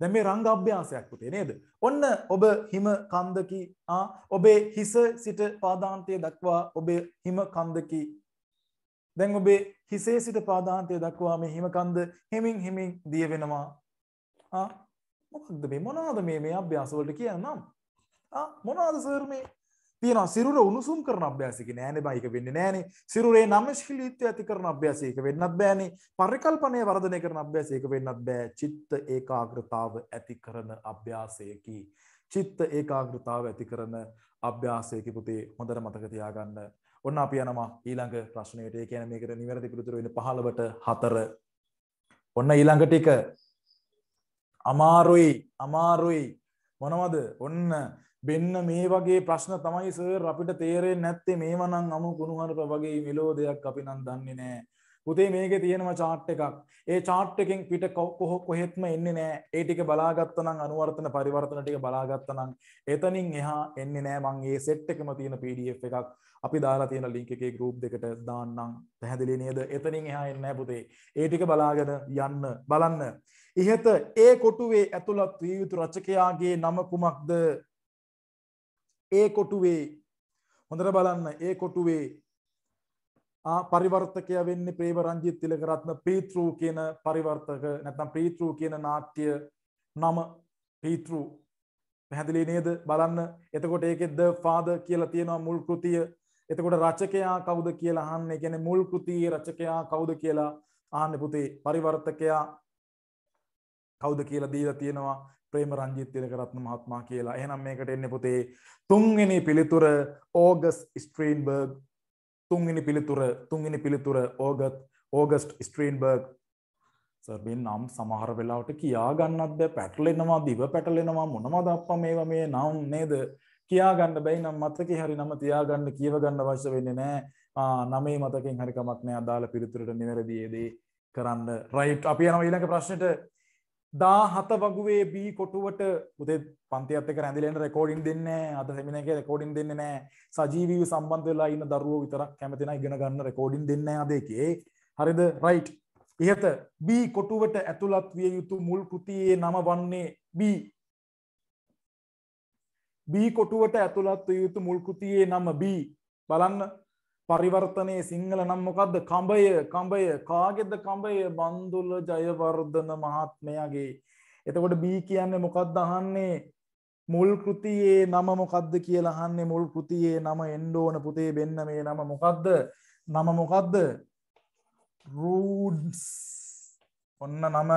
දැන් මේ රංග අභ්‍යාසයක් පුතේ නේද? ඔන්න ඔබ හිම කන්දකි. ආ ඔබේ හිස සිට පාදාන්තය දක්වා ඔබේ හිම කන්දකි දැන් ඔබේ හිසේ සිට පාදාන්තය දක්වා මේ හිමකන්ද හෙමින් හෙමින් දිය වෙනවා. ආ මොකක්ද මේ මොනවාද මේ මේ අභ්‍යාස වලට කියන්නම්? ආ මොනවාද සර් මේ තියෙනවා සිරුර උණුසුම් කරන අභ්‍යාසයක නෑනේ බයික වෙන්නේ නෑනේ සිරුරේ නමශීලීත්වය ඇති කරන අභ්‍යාසයක වෙන්නත් බෑනේ පරිකල්පනය වර්ධනය කරන අභ්‍යාසයක වෙන්නත් බෑ චිත්ත ඒකාග්‍රතාව ඇති කරන අභ්‍යාසයකි චිත්ත ඒකාග්‍රතාව ඇති කරන අභ්‍යාසයක පුතේ හොඳට මතක තියාගන්න ඔන්න අපි යනවා ඊළඟ ප්‍රශ්නයට. ඒ කියන්නේ මේකට නිවැරදි පිළිතුර වෙන්නේ 15ට 4. ඔන්න ඊළඟ ටික අමාරුයි අමාරුයි මොනවද? ඔන්න බෙන්න මේ වගේ ප්‍රශ්න තමයි සර් අපිට තේරෙන්නේ නැත්තේ මේවා නම් අමු කුණුහරුප වගේ මෙලෝ දෙයක් අපි නම් දන්නේ නැහැ. පුතේ මේකේ තියෙනවා chart එකක්. ඒ chart එකෙන් පිට කොහෙත්ම එන්නේ නැහැ. ඒ ටික බලාගත්තනම් අනුවර්තන පරිවර්තන ටික බලාගත්තනම් එතනින් එහා එන්නේ නැහැ. මං මේ set එකෙම තියෙන PDF එකක් අපි දාලා තියෙන link එකේ group දෙකට දාන්නම්. පැහැදිලි නේද? එතනින් එහා එන්නේ නැහැ පුතේ. ඒ ටික බලාගෙන යන්න බලන්න. ඉහත ඒ කොටුවේ ඇතුළත් විය යුතු රචකයාගේ නම කුමක්ද? ඒ කොටුවේ හොඳට බලන්න ඒ කොටුවේ ආ පරිවර්තකය වෙන්නේ ප්‍රේම රංජිත් තිලකරත්න පීතෘ කියන පරිවර්තක නැත්නම් පීතෘ කියන නාට්‍ය නම පීතෘ පැහැදිලි නේද බලන්න එතකොට ඒකෙත් ද ෆාදර් කියලා තියෙනවා මුල් කෘතිය එතකොට රචකයා කවුද කියලා අහන්න. ඒ කියන්නේ මුල් කෘතියේ රචකයා කවුද කියලා අහන්න පුතේ. පරිවර්තකයා කවුද කියලා දීලා තියෙනවා ප්‍රේම රංජිත් තිලකරත්න මහත්මයා කියලා. එහෙනම් මේකට එන්නේ පුතේ තුන්වෙනි පිළිතුර ඕගස් ස්ට්‍රීන්බර්ග් තුන්ගනි පිළිතුර තුන්ගනි පිළිතුර ඕගත් ඕගස්ට් ස්ට්‍රීන්බර්ග් සර්බෙන් නම් සමහර වෙලාවට කියාගන්නත් බෑ පැටලෙනවා දිව පැටලෙනවා මොනමද අප මේවා මේ නම් නේද කියාගන්න බැයි නම් මතක හරි නම තියාගන්න කියවගන්න වශ්‍ය වෙන්නේ නෑ නමේ මතකින් හරිකමක් නෑ අදාළ පිළිතුරට නිවැරදියේදී කරන්න රයිට් අපි යන ඊළඟ ප්‍රශ්නයට දා හත වගුවේ බී කොටුවට උදේ පන්තියත්තක රැඳලෙන් රෙකෝඩින් දෙන්න අද සෙමිනක රෙකෝඩින් දෙන්න නෑ සජීවී සම්බන්ධ වෙලා ඉන්න දරුව විතරක් කැමතින ඉගෙන ගන්න රෙකෝඩින් දෙන්න අදකේ හරිද රයිට් ඉහත බී කොටුවට ඇතුළත් විය යුතු මුල් කෘතියේ නම වන්නේ බී බී කොටුවට ඇතුළත් යුතු මුල්කෘතියේ නම බී බලන්න පරිවර්තනයේ සිංහල නම් මොකක්ද කඹය කඹය කාගෙද කඹය බන්දුල ජයවර්ධන මහත්මයාගේ එතකොට බී කියන්නේ මොකක්ද අහන්නේ මුල් කෘතියේ නම මොකක්ද කියලා අහන්නේ මුල් කෘතියේ නම එන්න ඕන පුතේ බෙන්න මේ නම මොකක්ද නම මොකක්ද රූඩ්ස් ඔන්න නම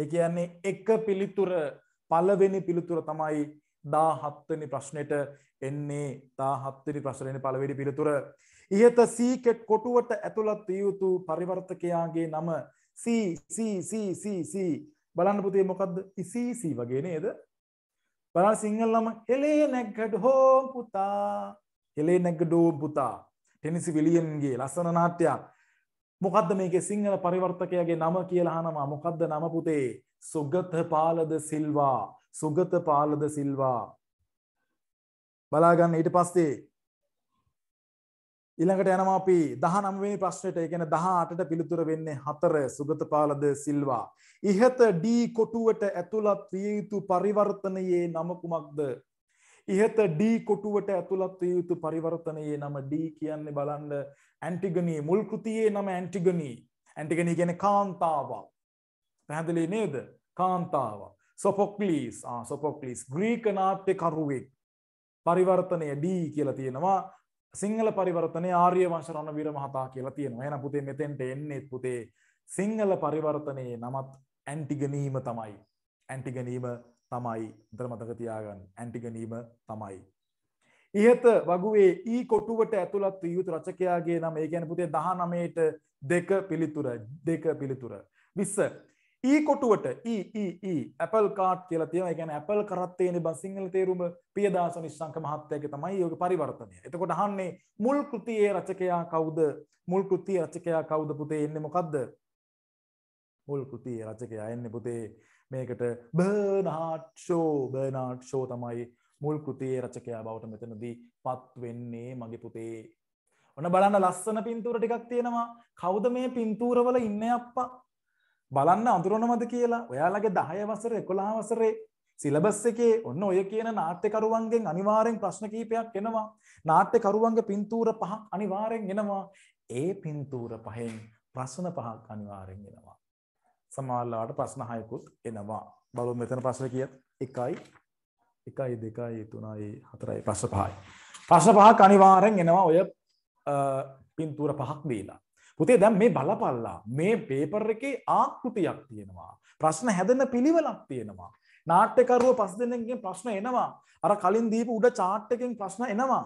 ඒ කියන්නේ එක පිළිතුර පළවෙනි පිළිතුර තමයි 17 වෙනි ප්‍රශ්නෙට එන්නේ 17 වෙනි ප්‍රශ්නේ පළවෙනි පිළිතුර ඉහත සීකෙට් කොටුවට ඇතුළත් යුතු පරිවර්තකයාගේ නම CCCCC බලන්න පුතේ මොකක්ද ඉCC වගේ නේද බලන්න සිංහලම හෙලේ නැග්ගඩ හෝම් පුතා හෙලේ නැග්ගඩෝ පුතා ටෙනිසි විලියන්ගේ ලස්සන නාට්‍යයක් මොකද්ද මේකේ සිංහල පරිවර්තකයාගේ නම කියලා අහනවා මොකද්ද නම පුතේ සුගත පාලද සිල්වා සුගත පාලද සිල්වා බලාගන්න ඊට පස්සේ ඉළඟට යනවා අපි දහනම්වෙනි ප්‍රශ්නයට එකන දහටට පිළිතුර වෙන්නේ හතර සුගතපාලද සිල්වා. ඉහත ඩී කොටුවට ඇතුළත් විය යුතු පරිවර්තනයේ නමකුමක්ද. ඉහත ඩී කොටුවට ඇතුළත් විය යුතු පරිවර්තනයේ නම ඩී කියන්නේ බලන්ඩ ඇන්ටිගනී මුල්කෘතියේ නම ඇන්ටිගනී ඇන්ටිගනී ගැන කාන්තාවක්. පැහැදිලි නේද කාන්තාව. සොපොක්ලිස් සොපොක්ලිස් ග්‍රීක නාට්‍ය කරුවෙක් පරිවර්තනය ඩී කියලා තියෙනවා සිංහල පරිවර්තනය ආර්ය වංශරණ වීර මහතා කියලා තියෙනවා. එහෙනම් පුතේ මෙතෙන්ට එන්නේ පුතේ සිංහල පරිවර්තනයේ නමත් ඇන්ටිගනීම තමයි. ඇන්ටිගනීම තමයි. විතර මතක තියාගන්න. ඇන්ටිගනීම තමයි. ඉහත වගුවේ ඊ කොටුවට ඇතුළත් විය යුතු රචකයාගේ නම. ඒ කියන්නේ පුතේ 19ට දෙක පිළිතුර. දෙක පිළිතුර. 20 ඊ e කොටුවට ඊ e, e, Apple කාට් කියලා තියෙනවා. ඒ කියන්නේ Apple කරත් තියෙන බන් සිංහල තේරුම පියදාස නිස්සංක මහත්තයාගේ තමයි යෝග පරිවර්තනය. එතකොට අහන්නේ මුල් කෘතියේ රචකයා කවුද? මුල් කෘතියේ රචකයා කවුද පුතේ එන්නේ මොකද්ද? මුල් කෘතියේ රචකයා එන්නේ පුතේ මේකට බර්නාඩ් ෂෝ බර්නාඩ් ෂෝ තමයි මුල් කෘතියේ රචකයා බවට මෙතනදී පත් වෙන්නේ මගේ පුතේ. ඔන්න බලන්න ලස්සන පින්තූර ටිකක් තියෙනවා. කවුද මේ පින්තූරවල ඉන්නේ අප්පා? බලන්න අඳුරනවද කියලා ඔයාලගේ දහය වසර එකොළහ වසරේ සිලබස් එකේ ඔන්න ඔය කියන නාට්‍යකරුවන්ගෙන් අනිවාරෙන් ප්‍රශ්න කීපයක් එනවා නාට්‍යකරුවන්ගේ පින්තූර පහක් අනිවාරෙන් එනවා ඒ පින්තූර පහෙන් ප්‍රශ්න පහක් අනිවාරෙන් එනවා සමාල්ලාට ප්‍රශ්න හයකුත් එනවා බලු මෙතන ප්‍රශ්න කියත් එකයි එකයි දෙකයි තුනයි හතරයි ප්‍රශ්න පහයි ප්‍රශ්න පහක් අනිවාරෙන් එනවා ඔය පින්තූර පහක් දීලා පුතේ දැන් මේ බලපල්ලා මේ පේපර් එකේ ආකෘතියක් තියෙනවා ප්‍රශ්න හැදෙන පිළිවෙලක් තියෙනවා නාට්‍යකරුව පස් දෙනෙක්ගෙන් ප්‍රශ්න එනවා අර කලින් දීපු උඩ chart එකෙන් ප්‍රශ්න එනවා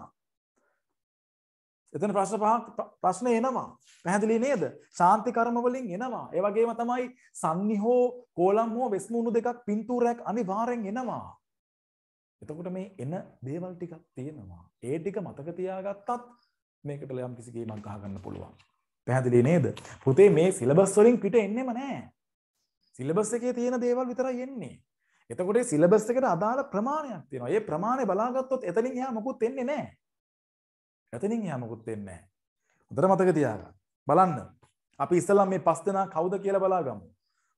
එතන ප්‍රශ්න පහක් ප්‍රශ්න එනවා පැහැදිලි නේද ශාන්ති කර්ම වලින් එනවා ඒ වගේම තමයි සන්නිහෝ කෝලම් හෝ වෙස්මුණු දෙකක් පින්තූරයක් අනිවාර්යෙන් එනවා එතකොට මේ එන දේවල් ටිකක් තියෙනවා ඒ ටික මතක තියාගත්තත් මේකට යම් කිසි ගේමක් ගහගන්න පුළුවන් පැහැදිලි නේද? පුතේ මේ සිලබස් වලින් පිට එන්නෙම නෑ. සිලබස් එකේ තියෙන දේවල් විතරයි එන්නේ. එතකොට ඒ සිලබස් එකට අදාළ ප්‍රමාණයක් තියෙනවා. ඒ ප්‍රමාණය බලාගත්තොත් එතනින් එහා මොකුත් එන්නේ නෑ. එතනින් එහා මොකුත් එන්නේ නෑ. හොඳට මතක තියාගන්න. බලන්න. අපි ඉස්සෙල්ලා මේ පස් දෙනා කවුද කියලා බලාගමු.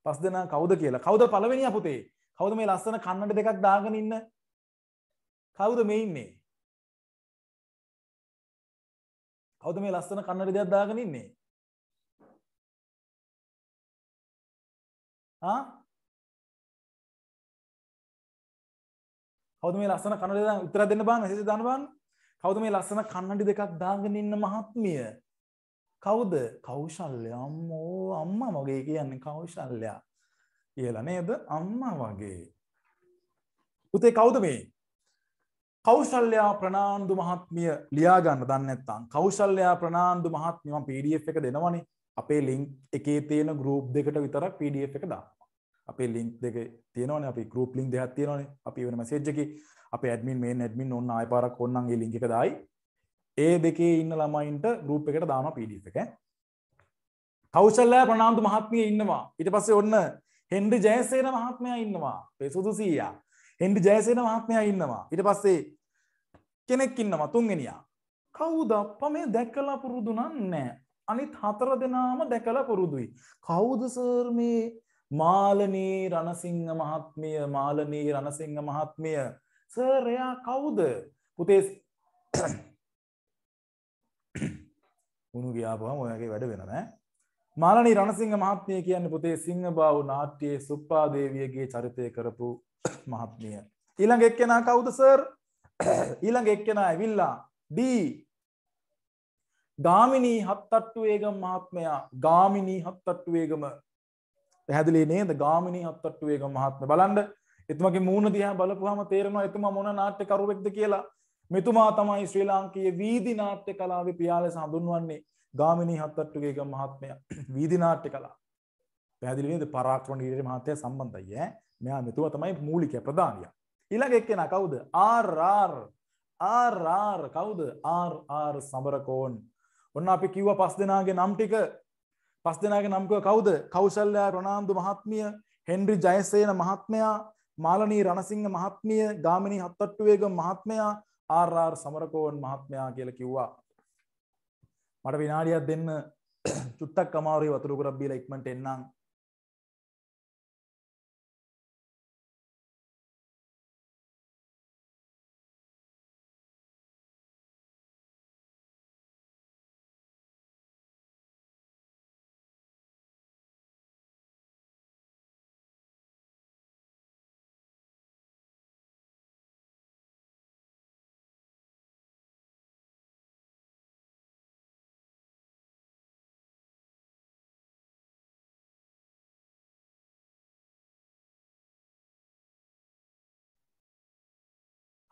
පස් දෙනා කවුද කියලා. කවුද පළවෙනියා පුතේ? කවුද මේ ලස්සන කන්නඩ දෙකක් දාගෙන ඉන්න? කවුද මේ ඉන්නේ? කවුද මේ ලස්සන කන්නඩි දෙයක් දාගෙන ඉන්නේ? ආ? කවුද මේ ලස්සන කන්නඩි දෙයක් උත්තර දෙන්න බාන්න මෙසේජ් දාන්න බාන්න. කවුද මේ ලස්සන කන්නඩි දෙකක් දාගෙන ඉන්න මහත්මිය? කවුද? කෞශල්‍ය අම්මෝ අම්මා මගේ කියන්නේ කෞශල්‍ය කියලා නේද? අම්මා වගේ. පුතේ කවුද මේ? කෞශල්්‍යයා ප්‍රනාාන්දු මහත්මිය ලියාගන්න දන්නත්තං කෞශල්්‍යයා ප්‍රනාාන්දු මහත්මිම පඩF එක දෙනවනි අපේ ලිංක් එකේ තියෙන ගරූප් දෙකට විතරක් පඩF එක දා අපේ ලිංක් දෙක තියනවන අපි ගරප් ලිින් දෙයක් තියෙනවන අපි වෙන මසේජ්ජකි අප ඇඩමින් මේ ඇඩමින් ඔන්න අය පාරක් ඔන්නන්ගේ ලිංි එක දයි ඒ දෙකේ ඉන්න ළමයින්ට ගරූප් එකට දාන පඩF එක කෞශල්ලෑ ප්‍රනාාන්දු මහත්මිය ඉන්නවා ඉට පස්සේ ඔන්න හෙන්ඩි ජයසේන මහත්මය ඉන්නවා පෙසුදු සීයා එන්ඩි ජයසේන මහත්මයා ඉන්නවා ඉට පස්සේ කෙනෙක් ඉන්නවා තුන්ගෙනයා කවුද අප මේ දැක්කලා පුරුදු නන්නෑ අනිත් හතර දෙනාම දැකලා පුරුදුයි කවුදසර් මේ මාලනී රණසිංහ මහත්මිය මාලනී රණසිංහ මහත්මිය සරයා කවුද පුතේ උුණු ගියාපුහම ඔයගේ වැඩ වෙන නෑ මාලනී රණසිංහ මහත්මිය කියන්න පුතේ සිංහ බාව් නාට්‍යයේ සුප්පාදේවියගේ චරිතය කරපු මහත්මිය. ඊළඟ එක්කෙනා කවුද සර්? ඊළඟ එක්කෙනා ඇවිල්ලා D ගාමිණී හත්තට්ටුවේගම මහත්මයා ගාමිණී හත්තට්ටුවේගම පැහැදිලි නේද? ගාමිණී හත්තට්ටුවේගම මහත්මයා බලන්න එතුමගේ මූණ දිහා බලපුවාම තේරෙනවා එතුමා මොන නාට්‍යකරුවෙක්ද කියලා. මෙතුමා තමයි ශ්‍රී ලාංකීය වීදි නාට්‍ය කලාවේ පියා ලෙස හඳුන්වන්නේ ගාමිණී හත්තට්ටුවේගම මහත්මයා වීදි නාට්‍ය කලාව. පැහැදිලි නේද? පරාක්‍රම නීරේ මහත්මයා සම්බන්ධයි ඈ. මෙයා මෙතුව තමයි මූලිකය ප්‍රධානිය. ඊළඟ එක්කෙන කවුද? ආර් ආර් කවුද? ආර් සමරකෝන්. ඔන්න අපි කිව්ව පස් දෙනාගේ නම් ටික පස් දෙනාගේ නම් කවුද? කෞශල්‍ය රොනාන්දු මහත්මිය, හෙන්රි ජයසේන මහත්මයා, මාලනී රණසිංහ මහත්මිය, ගාමිණී හත්වට්ටුවේගම මහත්මයා, ආර් සමරකෝන් මහත්මයා කියලා කිව්වා. මට විනාඩියක් දෙන්න චුට්ටක් අමාරුයි වතුර කරක් බීලා ඉක්මනට එන්නම්.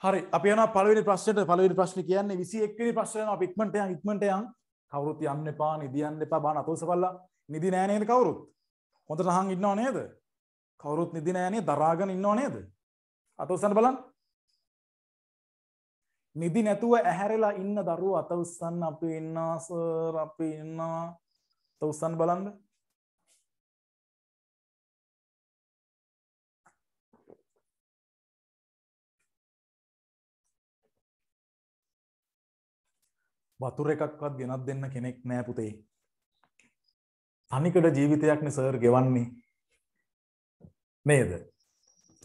හරි අපි යන පළවෙනි ප්‍රශ්නයට පළවෙනි ප්‍රශ්නේ කියන්නේ 21 වෙනි ප්‍රශ්න යනවා අපි ඉක්මනට යන් ඉක්මනට යන් කවුරුත් යන්න එපා නිදියන්න එපා බාන අතෝසපල්ලා නිදි නෑ නේද කවුරුත් හොඳට අහන් ඉන්නව නේද කවුරුත් නිදි නෑ නේ දරාගෙන ඉන්නව නේද අතෝසන්න බලන්න නිදි නැතුව ඇහැරලා ඉන්න දරුවෝ අතෝසන්න අපි ඉන්නා සර් අපි ඉන්නා අතෝසන්න බලන්න වතුර එකක්වත් ගෙනත් දෙන්න කෙනෙක් නෑ පුතේ. තනිකඩ ජීවිතයක්නේ සර් ගෙවන්නේ. නේද?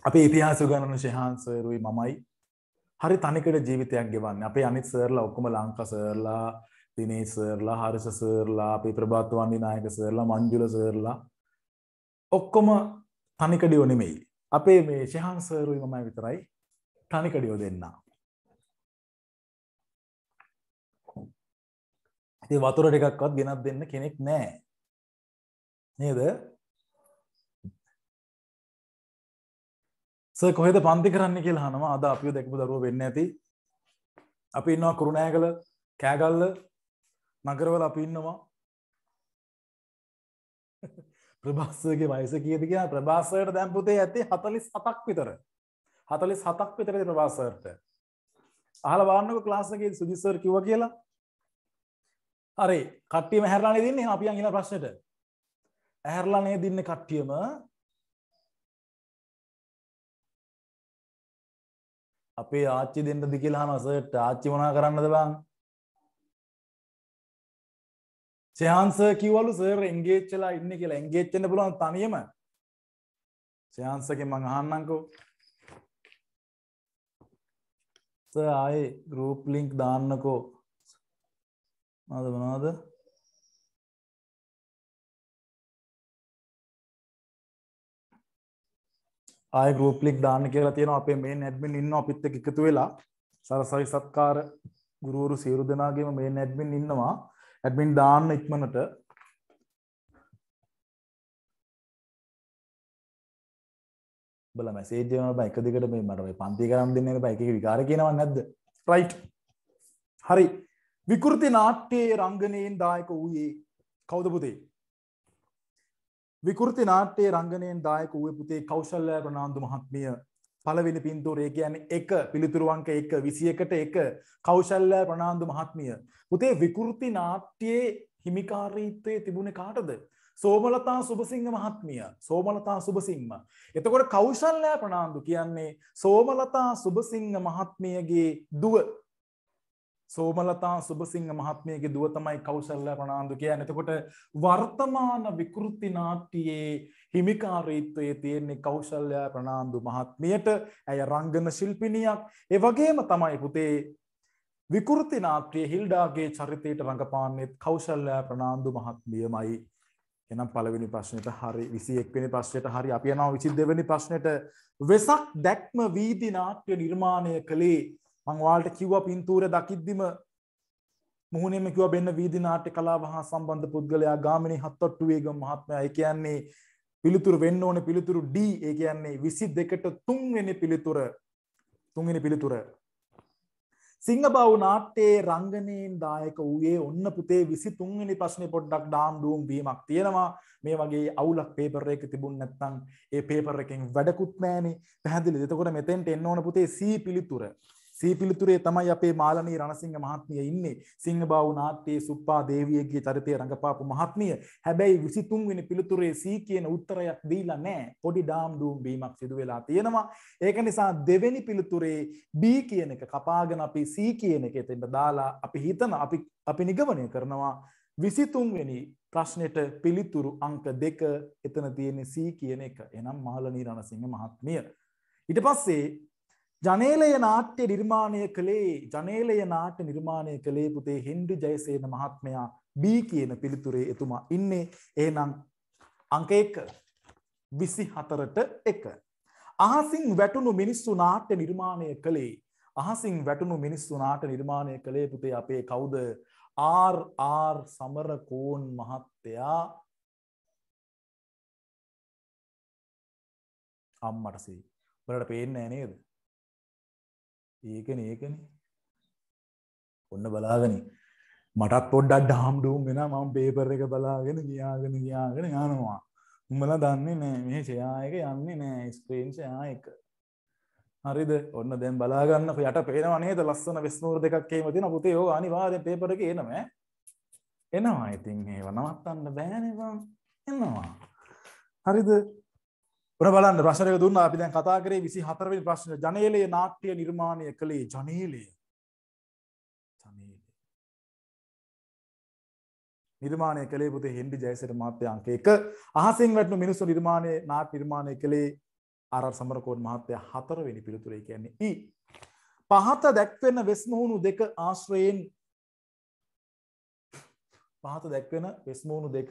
අපේ ඉතිහාස උගන්වන ශෙහාන් සර්ුයි මමයි හරි තනිකඩ ජීවිතයක් ගෙවන්නේ. අපේ අනිත් සර්ලා ඔක්කොම ලංකා සර්ලා, දිනේෂ් සර්ලා, හරිෂ සර්ලා, අපේ ප්‍රභාත් වන්දිනායක සර්ලා, මංජුල සර්ලා ඔක්කොම තනිකඩියෝ නෙමෙයි. අපේ මේ ශෙහාන් සර්ුයි මමයි විතරයි තනිකඩියෝ දෙන්නා. ඉතින් වතුර ටිකක්වත් ගෙනත් දෙන්න කෙනෙක් නැහැ. නේද? සර් කොහෙද පන්ති කරන්නේ කියලා අහනවා. අද අපිව දැකපු දරුවෝ වෙන්න ඇති. අපි ඉන්නවා කුරුණෑගල, කෑගල්ල නගරවල අපි ඉන්නවා. ප්‍රභාස්ගේ වයස කීයද කියලා ප්‍රභාස්ට දැන් පුතේ ඇත්තේ 47ක් විතර. 47ක් විතර ප්‍රභාස්ට. අහලා බලන්නකෝ ක්ලාස් එකේ සුජිත් සර් කිව්වා කියලා හරි කට්ටියම හැරලානේ දින්නේ එහෙනම් අපි යන් ඊළඟ ප්‍රශ්නෙට ඇහැරලානේ දින්නේ කට්ටියම අපේ ආච්චි දෙන්නද කියලා අහනවා සර්ට ආච්චි මොනා කරන්නද බං සෙහාන් සර් කිව්වලු සර් එන්ගේජ් වෙලා ඉන්නේ කියලා එන්ගේජ් වෙන්න පුළුවන් තනියම සෙහාන් සර්ගෙන් මං අහන්නම්කෝ සර් ආයේ ගෲප් ලින්ක් දාන්නකෝ මොනවද මොනවද ආය ගෲප් ලික් දාන්න කියලා තියෙනවා අපේ මේන් ඇඩ්මින් ඉන්නවා අපිත් එක්ක එකතු වෙලා සරසවි සත්කාර ගුරුවරු සියලු දෙනාගේම මේන් ඇඩ්මින් ඉන්නවා ඇඩ්මින් දාන්න ඉක්මනට බල මැසේජ් එනවා බා එක දිගට මේ මට මේ පන්ති කරන් දෙන්නේ බා එක එක විකාර කියනවා නැද්ද රයිට් හරි විකෘති නාට්‍යයේ රංගනයෙන් දායක වූයේ කෞද පුතේ. විකෘති නාට්‍යයේ රංගනයෙන් දායක වූ පුතේ කෞශල්ලය ප්‍රනාාන්දු මහත්මිය පළවෙනි පින්තූරේ කියන්නේ එක පිළිතුරුවන්ක එක විසියකට එක කෞශල්ලය ප්‍රනාාන්දු මහත්මිය. පුතේ විකෘති නාට්‍යයේ හිමිකාරීත්වය තිබුණ කාටද. සෝමලතා සුභසිංහ මහත්මිය සෝමලතා සුභසිංහ. එතකොට කෞශල්ලය ප්‍රනාාන්දු කියන්නේ සෝමලතා සුභසිංහ මහත්මියගේ දුව සෝමලතා සුබසිංහ මහත්මයගේ දුව තමයි කෞසල්ල ප්‍රනාන්දු කියන්නේ. එතකොට වර්තමාන විකෘති නාට්‍යයේ හිමිකාරීත්වයේ තියෙන කෞසල්‍ය ප්‍රනාන්දු මහත්මියට ඇය රංගන ශිල්පිනියක්. ඒ වගේම තමයි පුතේ විකෘති නාට්‍යයේ හිල්ඩාගේ චරිතයට රඟපාන්නේත් කෞසල්‍ය ප්‍රනාන්දු මහත්මියමයි. එනම් පළවෙනි ප්‍රශ්නෙට හරි 21 වෙනි ප්‍රශ්නෙට හරි අපි යනවා 22 වෙනි ප්‍රශ්නෙට වෙසක් දැක්ම වීදි නාට්‍ය නිර්මාණය කළේ මං ඔයාලට කිව්වා පින්තූරය දකිද්දිම මුහුණේම කිව්වා බෙන්න වීදි නාට්‍ය කලාව හා සම්බන්ධ පුද්ගලයා ගාමිණී හත්තොට්ටුවේගම මහත්මයා ඒ කියන්නේ පිළිතුරු වෙන්න ඕනේ පිළිතුරු D ඒ කියන්නේ 22ට 3 වෙනි පිළිතුර 3 වෙනි පිළිතුර සිංහබාහු නාට්‍යයේ රංගනයෙන් දායක වූයේ ඔන්න පුතේ 23 වෙනි ප්‍රශ්නේ පොඩ්ඩක් ඩාම් ඩූම් වීමක් තියෙනවා මේ වගේ අවුලක් පේපර් එකක තිබුණ නැත්නම් ඒ පේපර් එකෙන් වැඩකුත් නැහනේ පැහැදිලිද එතකොට මෙතෙන්ට එන්න ඕන පුතේ C පිළිතුර සී පිළිතුරේ තමයි අපේ මාලනී රණසිංහ මහත්මිය ඉන්නේ. සිංහබාහු නාට්‍යයේ සුප්පා දේවියගේ චරිතය රඟපාපු මහත්මිය. හැබැයි 23 වෙනි පිළිතුරේ සී කියන උත්තරයක් දීලා නැහැ. පොඩි ඩාම් ඩූම් බීමක් සිදු වෙලා තියෙනවා. ඒක නිසා දෙවෙනි පිළිතුරේ B කියන එක කපාගෙන අපි C කියන එක එතෙන්ට දාලා අපි හිතන අපි අපි නිගමනය කරනවා 23 වෙනි ප්‍රශ්නෙට පිළිතුරු අංක දෙක එතන තියෙන C කියන එක. එනම් මහලනී රණසිංහ මහත්මිය. ඊට පස්සේ ජනේලය නාට්‍ය නිර්මාණය කළේ ජනේලය නාට්‍ය නිර්මාණය කළේ පුතේ හෙන්ඩි ජයසේන මහත්මයා B කියන පිළිතුරේ එතුමා ඉන්නේ එහෙනම් අංක 1 24ට 1 අහසින් වැටුණු මිනිස්සු නාට්‍ය නිර්මාණය කළේ අහසින් වැටුණු මිනිස්සු නාට්‍ය නිර්මාණය කළේ පුතේ අපේ කවුද ආර් ආර් සමරකෝන් මහත්තයා අම්මට සී. බලට පේන්නේ නේද? ඒකන ඒකන ඔන්න බලාගෙන මටත් පොඩ්ඩක් ඩාම්ඩුම් වෙන මම පේපර එක බලාගෙන ගියාගෙන ගියාගෙන යනවා උඹල දන්නේ නෑ මේ ෂයායක යන්නේ නෑ ස්ක්‍රීන් ෂයායක හරිද ඔන්න දැන් බලාගන්න යට පේනවනේද ලස්සන වෙස්නූර දෙකක්කේම තින පුතේ ඕ අනිවාර්ය පේපර එක එනම එනවා ඉතින් ඒව නවත්තන්න බෑනවා එන්නවා හරිද ඔන බලන්න ප්‍රශ්නයක දුන්නා අපි දැන් කතා කරේ 24 වෙනි ප්‍රශ්න ජනේලයේ නාට්‍ය නිර්මාණය කළේ ජනේලය ජනේලය නිර්මාණය කළේ පුතේ හෙන්රි ජයසිරි මහත්තයා අංක 1 අහසින් වැටුණු මිනිස්සු නිර්මාණය නාට්‍ය නිර්මාණය කළේ ආර් සමරකෝන් මහත්තයා 4 වෙනි පිළිතුරේ කියන්නේ ඊ පහත දැක්වෙන වෙස්මුහුණු දෙක ආශ්‍රයෙන් පහත දැක්වෙන වෙස්මුහුණු දෙක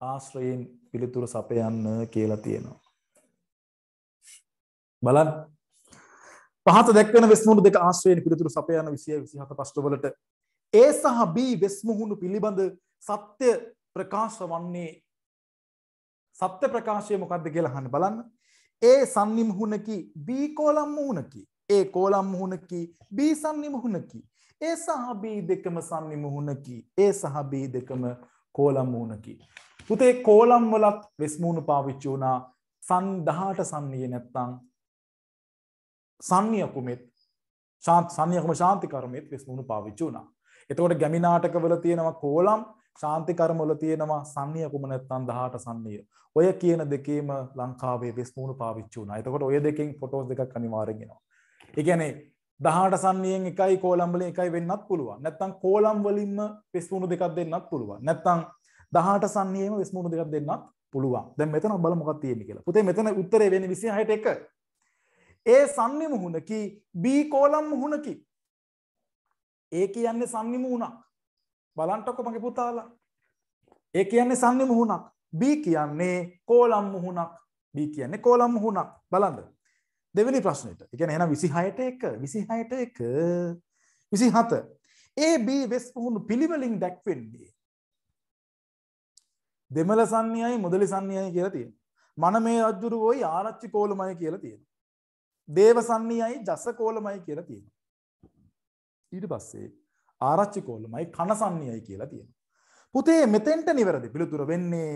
ආශ්‍රයෙන් පිළිතුරු සපයන්න කියලා තියෙනවා. බලන්න පහත දැක්වෙන වෙස්මුණු දෙක ආශ්‍රයෙන් පිළිතුරු සපයන 20 27 ප්‍රශ්නවලට A සහ B වෙස්මුහුණු පිළිබඳ සත්‍ය ප්‍රකාශ වන්නේ සත්‍ය ප්‍රකාශය මොකක්ද කියලා අහන්න බලන්න. A සන්නිම් මුහුණකි B කෝලම් මුහුණකි. A කෝලම් මුහුණකි B සන්නිම් මුහුණකි. A සහ B දෙකම සන්නිම් මුහුණකි. A සහ B දෙකම කෝලම් මූණකි. පුතේ කෝලම් වලත් වෙස් මූණ පාවිච්චි වුණා සන් 18 සන්නිය නැත්තම් සන්නිය කුමෙත් සංයකම ශාන්ති කර්මයත් විස්මුණු පාවිච්චි වුණා. එතකොට ගැමි නාටකවල තියෙනවා කෝලම් ශාන්ති කර්මවල තියෙනවා සංයකම නැත්නම් 18 සංනිය. ඔය කියන දෙකේම ලංකාවේ විස්මුණු පාවිච්චි වුණා. එතකොට ඔය දෙකෙන් ෆොටෝස් දෙකක් අනිවාර්යෙන් එනවා. ඒ කියන්නේ දහට සන්නියෙන් එකයි කෝලම්බල එකයි වෙන්නත් පුළුව නැත්තං කෝලම්වලින්ම වෙස්මුණු දෙකක් දෙන්නත් පුළුව නැත්තං දහට සන්නේම වෙස්මුණු දෙකක් දෙන්නත් පුළුවන් දැ මෙතන බල මොකක් තියෙන කියලා පුතේ මෙතන උත්තර වෙන විසි හයට එක ඒ සන්නි මුහුණකි බී කෝලම් මුහුණකි ඒ කියන්නේ සන්නි මුහුණක් බලන්ටොක මගේ පුතාලා ඒ කියන්නේ සන්නි මුහුණක් බී කියන්නේ කෝලම් මුහුණක් බී කියන්නේ කෝලම් මුහුණක් බලන්න දෙවැනි ප්‍රශ්නයට එකන එන විසිහයට එක විසිහයට එක විසි හත AB වෙස් පුහුණු පිළිවලින් දැක්වෙන්නේ දෙමල සන්නයයි මුදලි සන්නයයි කියලා තියෙන මන මේ අජ්ජුරුවෝයි ආරච්චි කෝලමය කියලා තියෙන දේව සන්නයයි ජස කෝලමයි කියලා තියෙන ඊට පස්සේ ආරච්චි කෝලමයි කණ සන්නයයි කියලා තියෙන පුතේ මෙතෙන්ට නිවැරදි පිළිතුර වෙන්නේ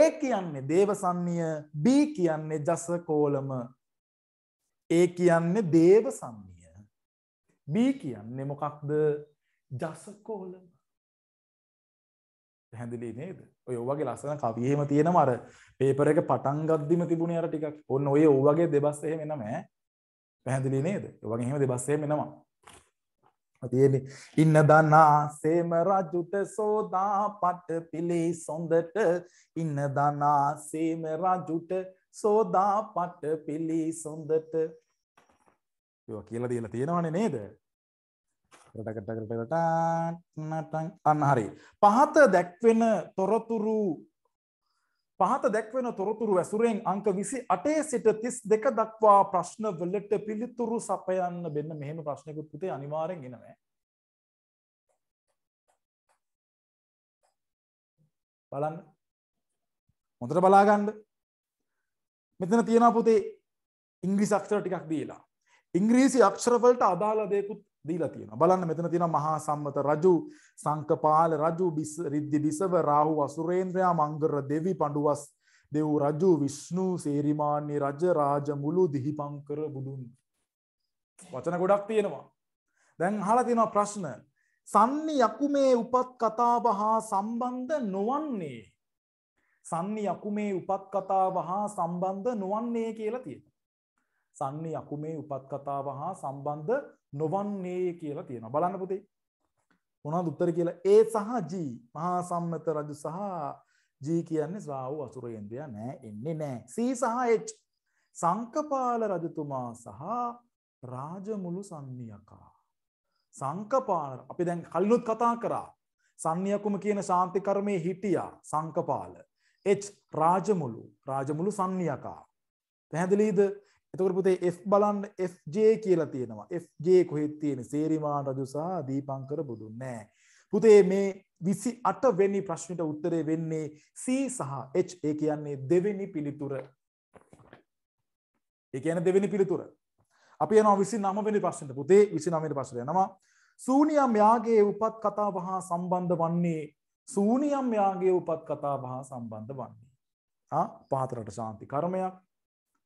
ඒ කියන්නේ දේව සන්නය B කියන්නේ ජස කෝලම ඒ කියන්නේ දේව සම්මිය. B කියන්නේ මොකක්ද? ජසකෝලම. පැහැදිලි නේද? ඔය ඔවගේ ලස්සන කවි එහෙම තියෙනවා අර පේපර් එක පටන් ගද්දිම තිබුණේ අර ටිකක්. ඔන්න ඔය ඔවගේ දෙබස් එහෙම එනම ඈ. පැහැදිලි නේද? ඔවගේ එහෙම දෙබස් එහෙම එනවා. තියෙන ඉන්න දනා සේම රජුට සෝදා පට පිළි සොඳට ඉන්න දනා සේම රජුට සෝදා පට පිළි සොඳට ඒවා කියලා දීලා තියෙනවනේ නේද රටකටකටටටන් අන්න හරි පහත දැක්වෙන තොරතුරු පහත දැක්වෙන තොරතුරු ඇසුරෙන් අංක විසි අටේ සිට තිස් දෙක දක්වා ප්‍රශ්න වලට පිළිතුරු සපයන්න බෙන්න මෙහෙම ප්‍රශ්නයකුත් පුතේ අනිවාරෙන් ගෙනවෑ බලන්න හොඳට බලාගන්න මෙතන තියෙන පුතේ ඉංග්‍රිසි අක්ෂර ටිකක් දීලා ඉංග්‍රීසි අක්ෂරවලට අදාළ දෙයකුත් දීලා තියෙනවා. බලන්න මෙතන තියෙනවා මහා සම්මත රජු, සංකපාල රජු, රිද්දි බිසව, රාහු අසුරේන්ද්‍රයා, මංගර දෙවි, පඬුවස් දෙව් රජු, විෂ්ණු, සේරිමාන්‍ය රජ, රාජමුළු, දිහිපංකර බුදුන්. වචන ගොඩක් තියෙනවා. දැන් අහලා තියෙනවා ප්‍රශ්න. සන්නි යකුමේ උපත් කතාව හා සම්බන්ධ නොවන්නේ. සන්නි යකුමේ උපත් කතාව හා සම්බන්ධ නොවන්නේ කියලා තියෙනවා. සංනි යකුමේ උපත් කතාව හා සම්බන්ධ නොවන්නේ කියලා තියෙනවා. බලන්න පුතේ. මොනවද උත්තර කියලා? ඒ සහ G මහා සම්මත රජු සහ G කියන්නේ ශ්‍රාව අසුරේන්ද්‍රයා නෑ එන්නේ නෑ. C සහ H සංකපාල රජතුමා සහ රාජමුළු සංනියකා. සංකපාල අපි දැන් කලිනුත් කතා කරා. සංනියකුම කියන ශාන්ති කර්මයේ හිටියා සංකපාල. එච් රාජමුළු රාජමුළු සංනියකා. පැහැදිලිද? එතකොට පුතේ F බලන්න FJ කියලා තියෙනවා. FJ කොහෙද තියෙන්නේ? සේරිමාන් රජු සහ දීපංකර බුදුන් නෑ. පුතේ මේ 28 වෙනි ප්‍රශ්නෙට උත්තරේ වෙන්නේ C සහ H. ඒ කියන්නේ දෙවෙනි පිළිතුර. ඒ කියන්නේ දෙවෙනි පිළිතුර. අපි යනවා 29 වෙනි ප්‍රශ්නෙට. පුතේ 29 වෙනි ප්‍රශ්නෙට යනවා. සූනියම් යාගයේ උපත් කතාව හා සම්බන්ධ වන්නේ සූනියම් යාගයේ උපත් කතාව හා සම්බන්ධ වන්නේ. ආ පහතරට ශාන්ති කර්මයක්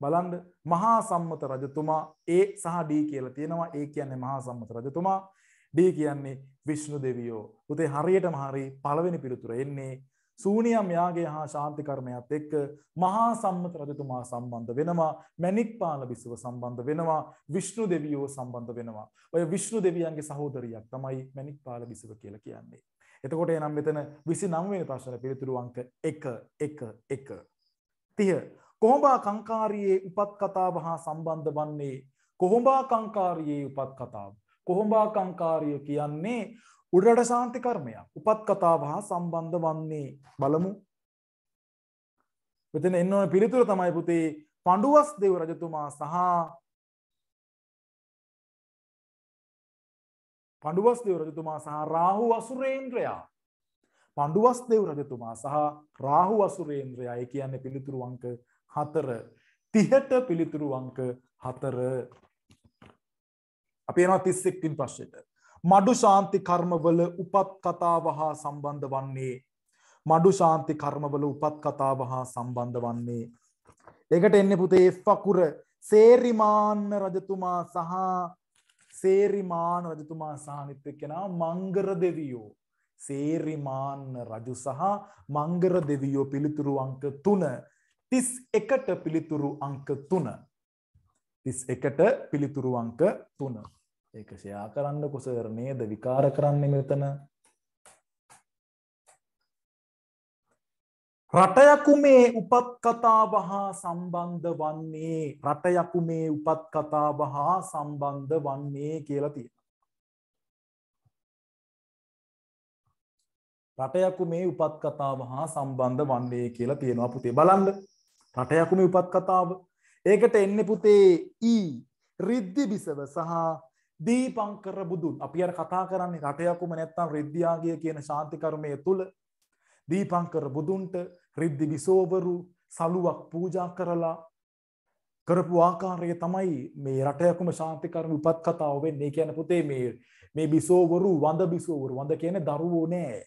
බලන්ඩ මහා සම්මත රජතුමා ඒ සහ ඩී කියලා තියෙනවා ඒ කියන්නේ මහා සම්මත රජතුමා ඩී කියන්නේ විශ්ණු දෙවියෝ උතේ හරියට මහරි පළවෙනි පිළිතුර එන්නේ සූනියම් යාගේ හා ශාන්තිකර්මයත් එක්ක මහා සම්මත රජතුමා සම්බන්ධ වෙනවා මැනික්පාල බිසව සම්බන්ධ වෙනවා විශ්ණු දෙවියෝ සම්බන්ධ වෙනවා ඔය විශ්ණු දෙවියන්ගේ සහෝදරියක් තමයි මැනික්පාල බිසව කියලා කියන්නේ. එතකොට එනම් මෙතන විසි නම්වෙන ප්‍රශ්න පිළිතුරු අංක එක එක එක. තිය කොහොඹා කංකාරයේ උපත් කතාව හා සම්බන්ධ වන්නේ කොහොඹා කංකාරයේ උපත් කතාව. කොහොඹා කංකාරිය කියන්නේ උඩට සාන්ති කර්මයක්. උපත් කතාව හා සම්බන්ධ වන්නේ බලමු. මෙතන එන්න ඕන පිළිතුර තමයි පුතේ පඬුවස් දෙව් රජතුමා සහ පඬුවස් දෙව් රජතුමා සහ රාහු අසුරේන්ද්‍රයා පඬුවස් දෙව් රජතුමා සහ රාහු අසුරේන්ද්‍රයා ඒ කියන්නේ පිළිතුරු අංක හතර තිහට පිළිතුරු අංක හතර අපි එනවා තිස්සෙක්තින් පශ්චයට මඩු ශාන්ති කර්මවල උපත් කතාව හා සම්බන්ධ වන්නේ මඩු ශාන්ති කර්මවල උපත් කතාව හා සම්බන්ධ වන්නේ එකට එන්න පුතේ එක්කුර සේරිමාන්න රජතුමා සහ සේරිමාන රජතුමා සාහිත්‍ය කෙනා මංගර දෙවියෝ සේරිමාන්න රජු සහ මංගර දෙවියෝ පිළිතුරු අංක තුන තිස් එකට පිළිතුරු අංක තුන තිස් එකට පිළිතුරු අංක තුන ඒක ෂයා කරන්න කුසර නේද විකාර කරන්නේ මෙතන රටයකුමේ උපත් කතාව හා සම්බන්ධ වන්නේ රටයකුමේ උපත් කතාව හා සම්බන්ධ වන්නේ කියලා තියෙනවා රටයකු මේ උපත් කතාව හා සම්බන්ධ වන්නේ කියලා තියෙනවා පුතේ බලන්න රටයකුම උපත් කතාව ඒකට එන්න පුතේ ඊ රිද්ධි බිසව සහ දීපංකර බුදුන් අපි අර කතා කරන්නේ රටයකුම නැත්තම් රිද්ධියාගිය කියන ශාන්තිකර්මය තුළ දීපංකර බුදුන්ට රිද්ධි බිසෝවරු සලුවක් පූජා කරලා කරපු ආකාරය තමයි මේ රටයකුම ශාන්තිකරම උපත් කතාව වෙන්නේ කියන පුතේ මේ මේ බිසෝවරු වඳ බිසෝවරු වඳ කියන්නේ දරුවෝ නෑ.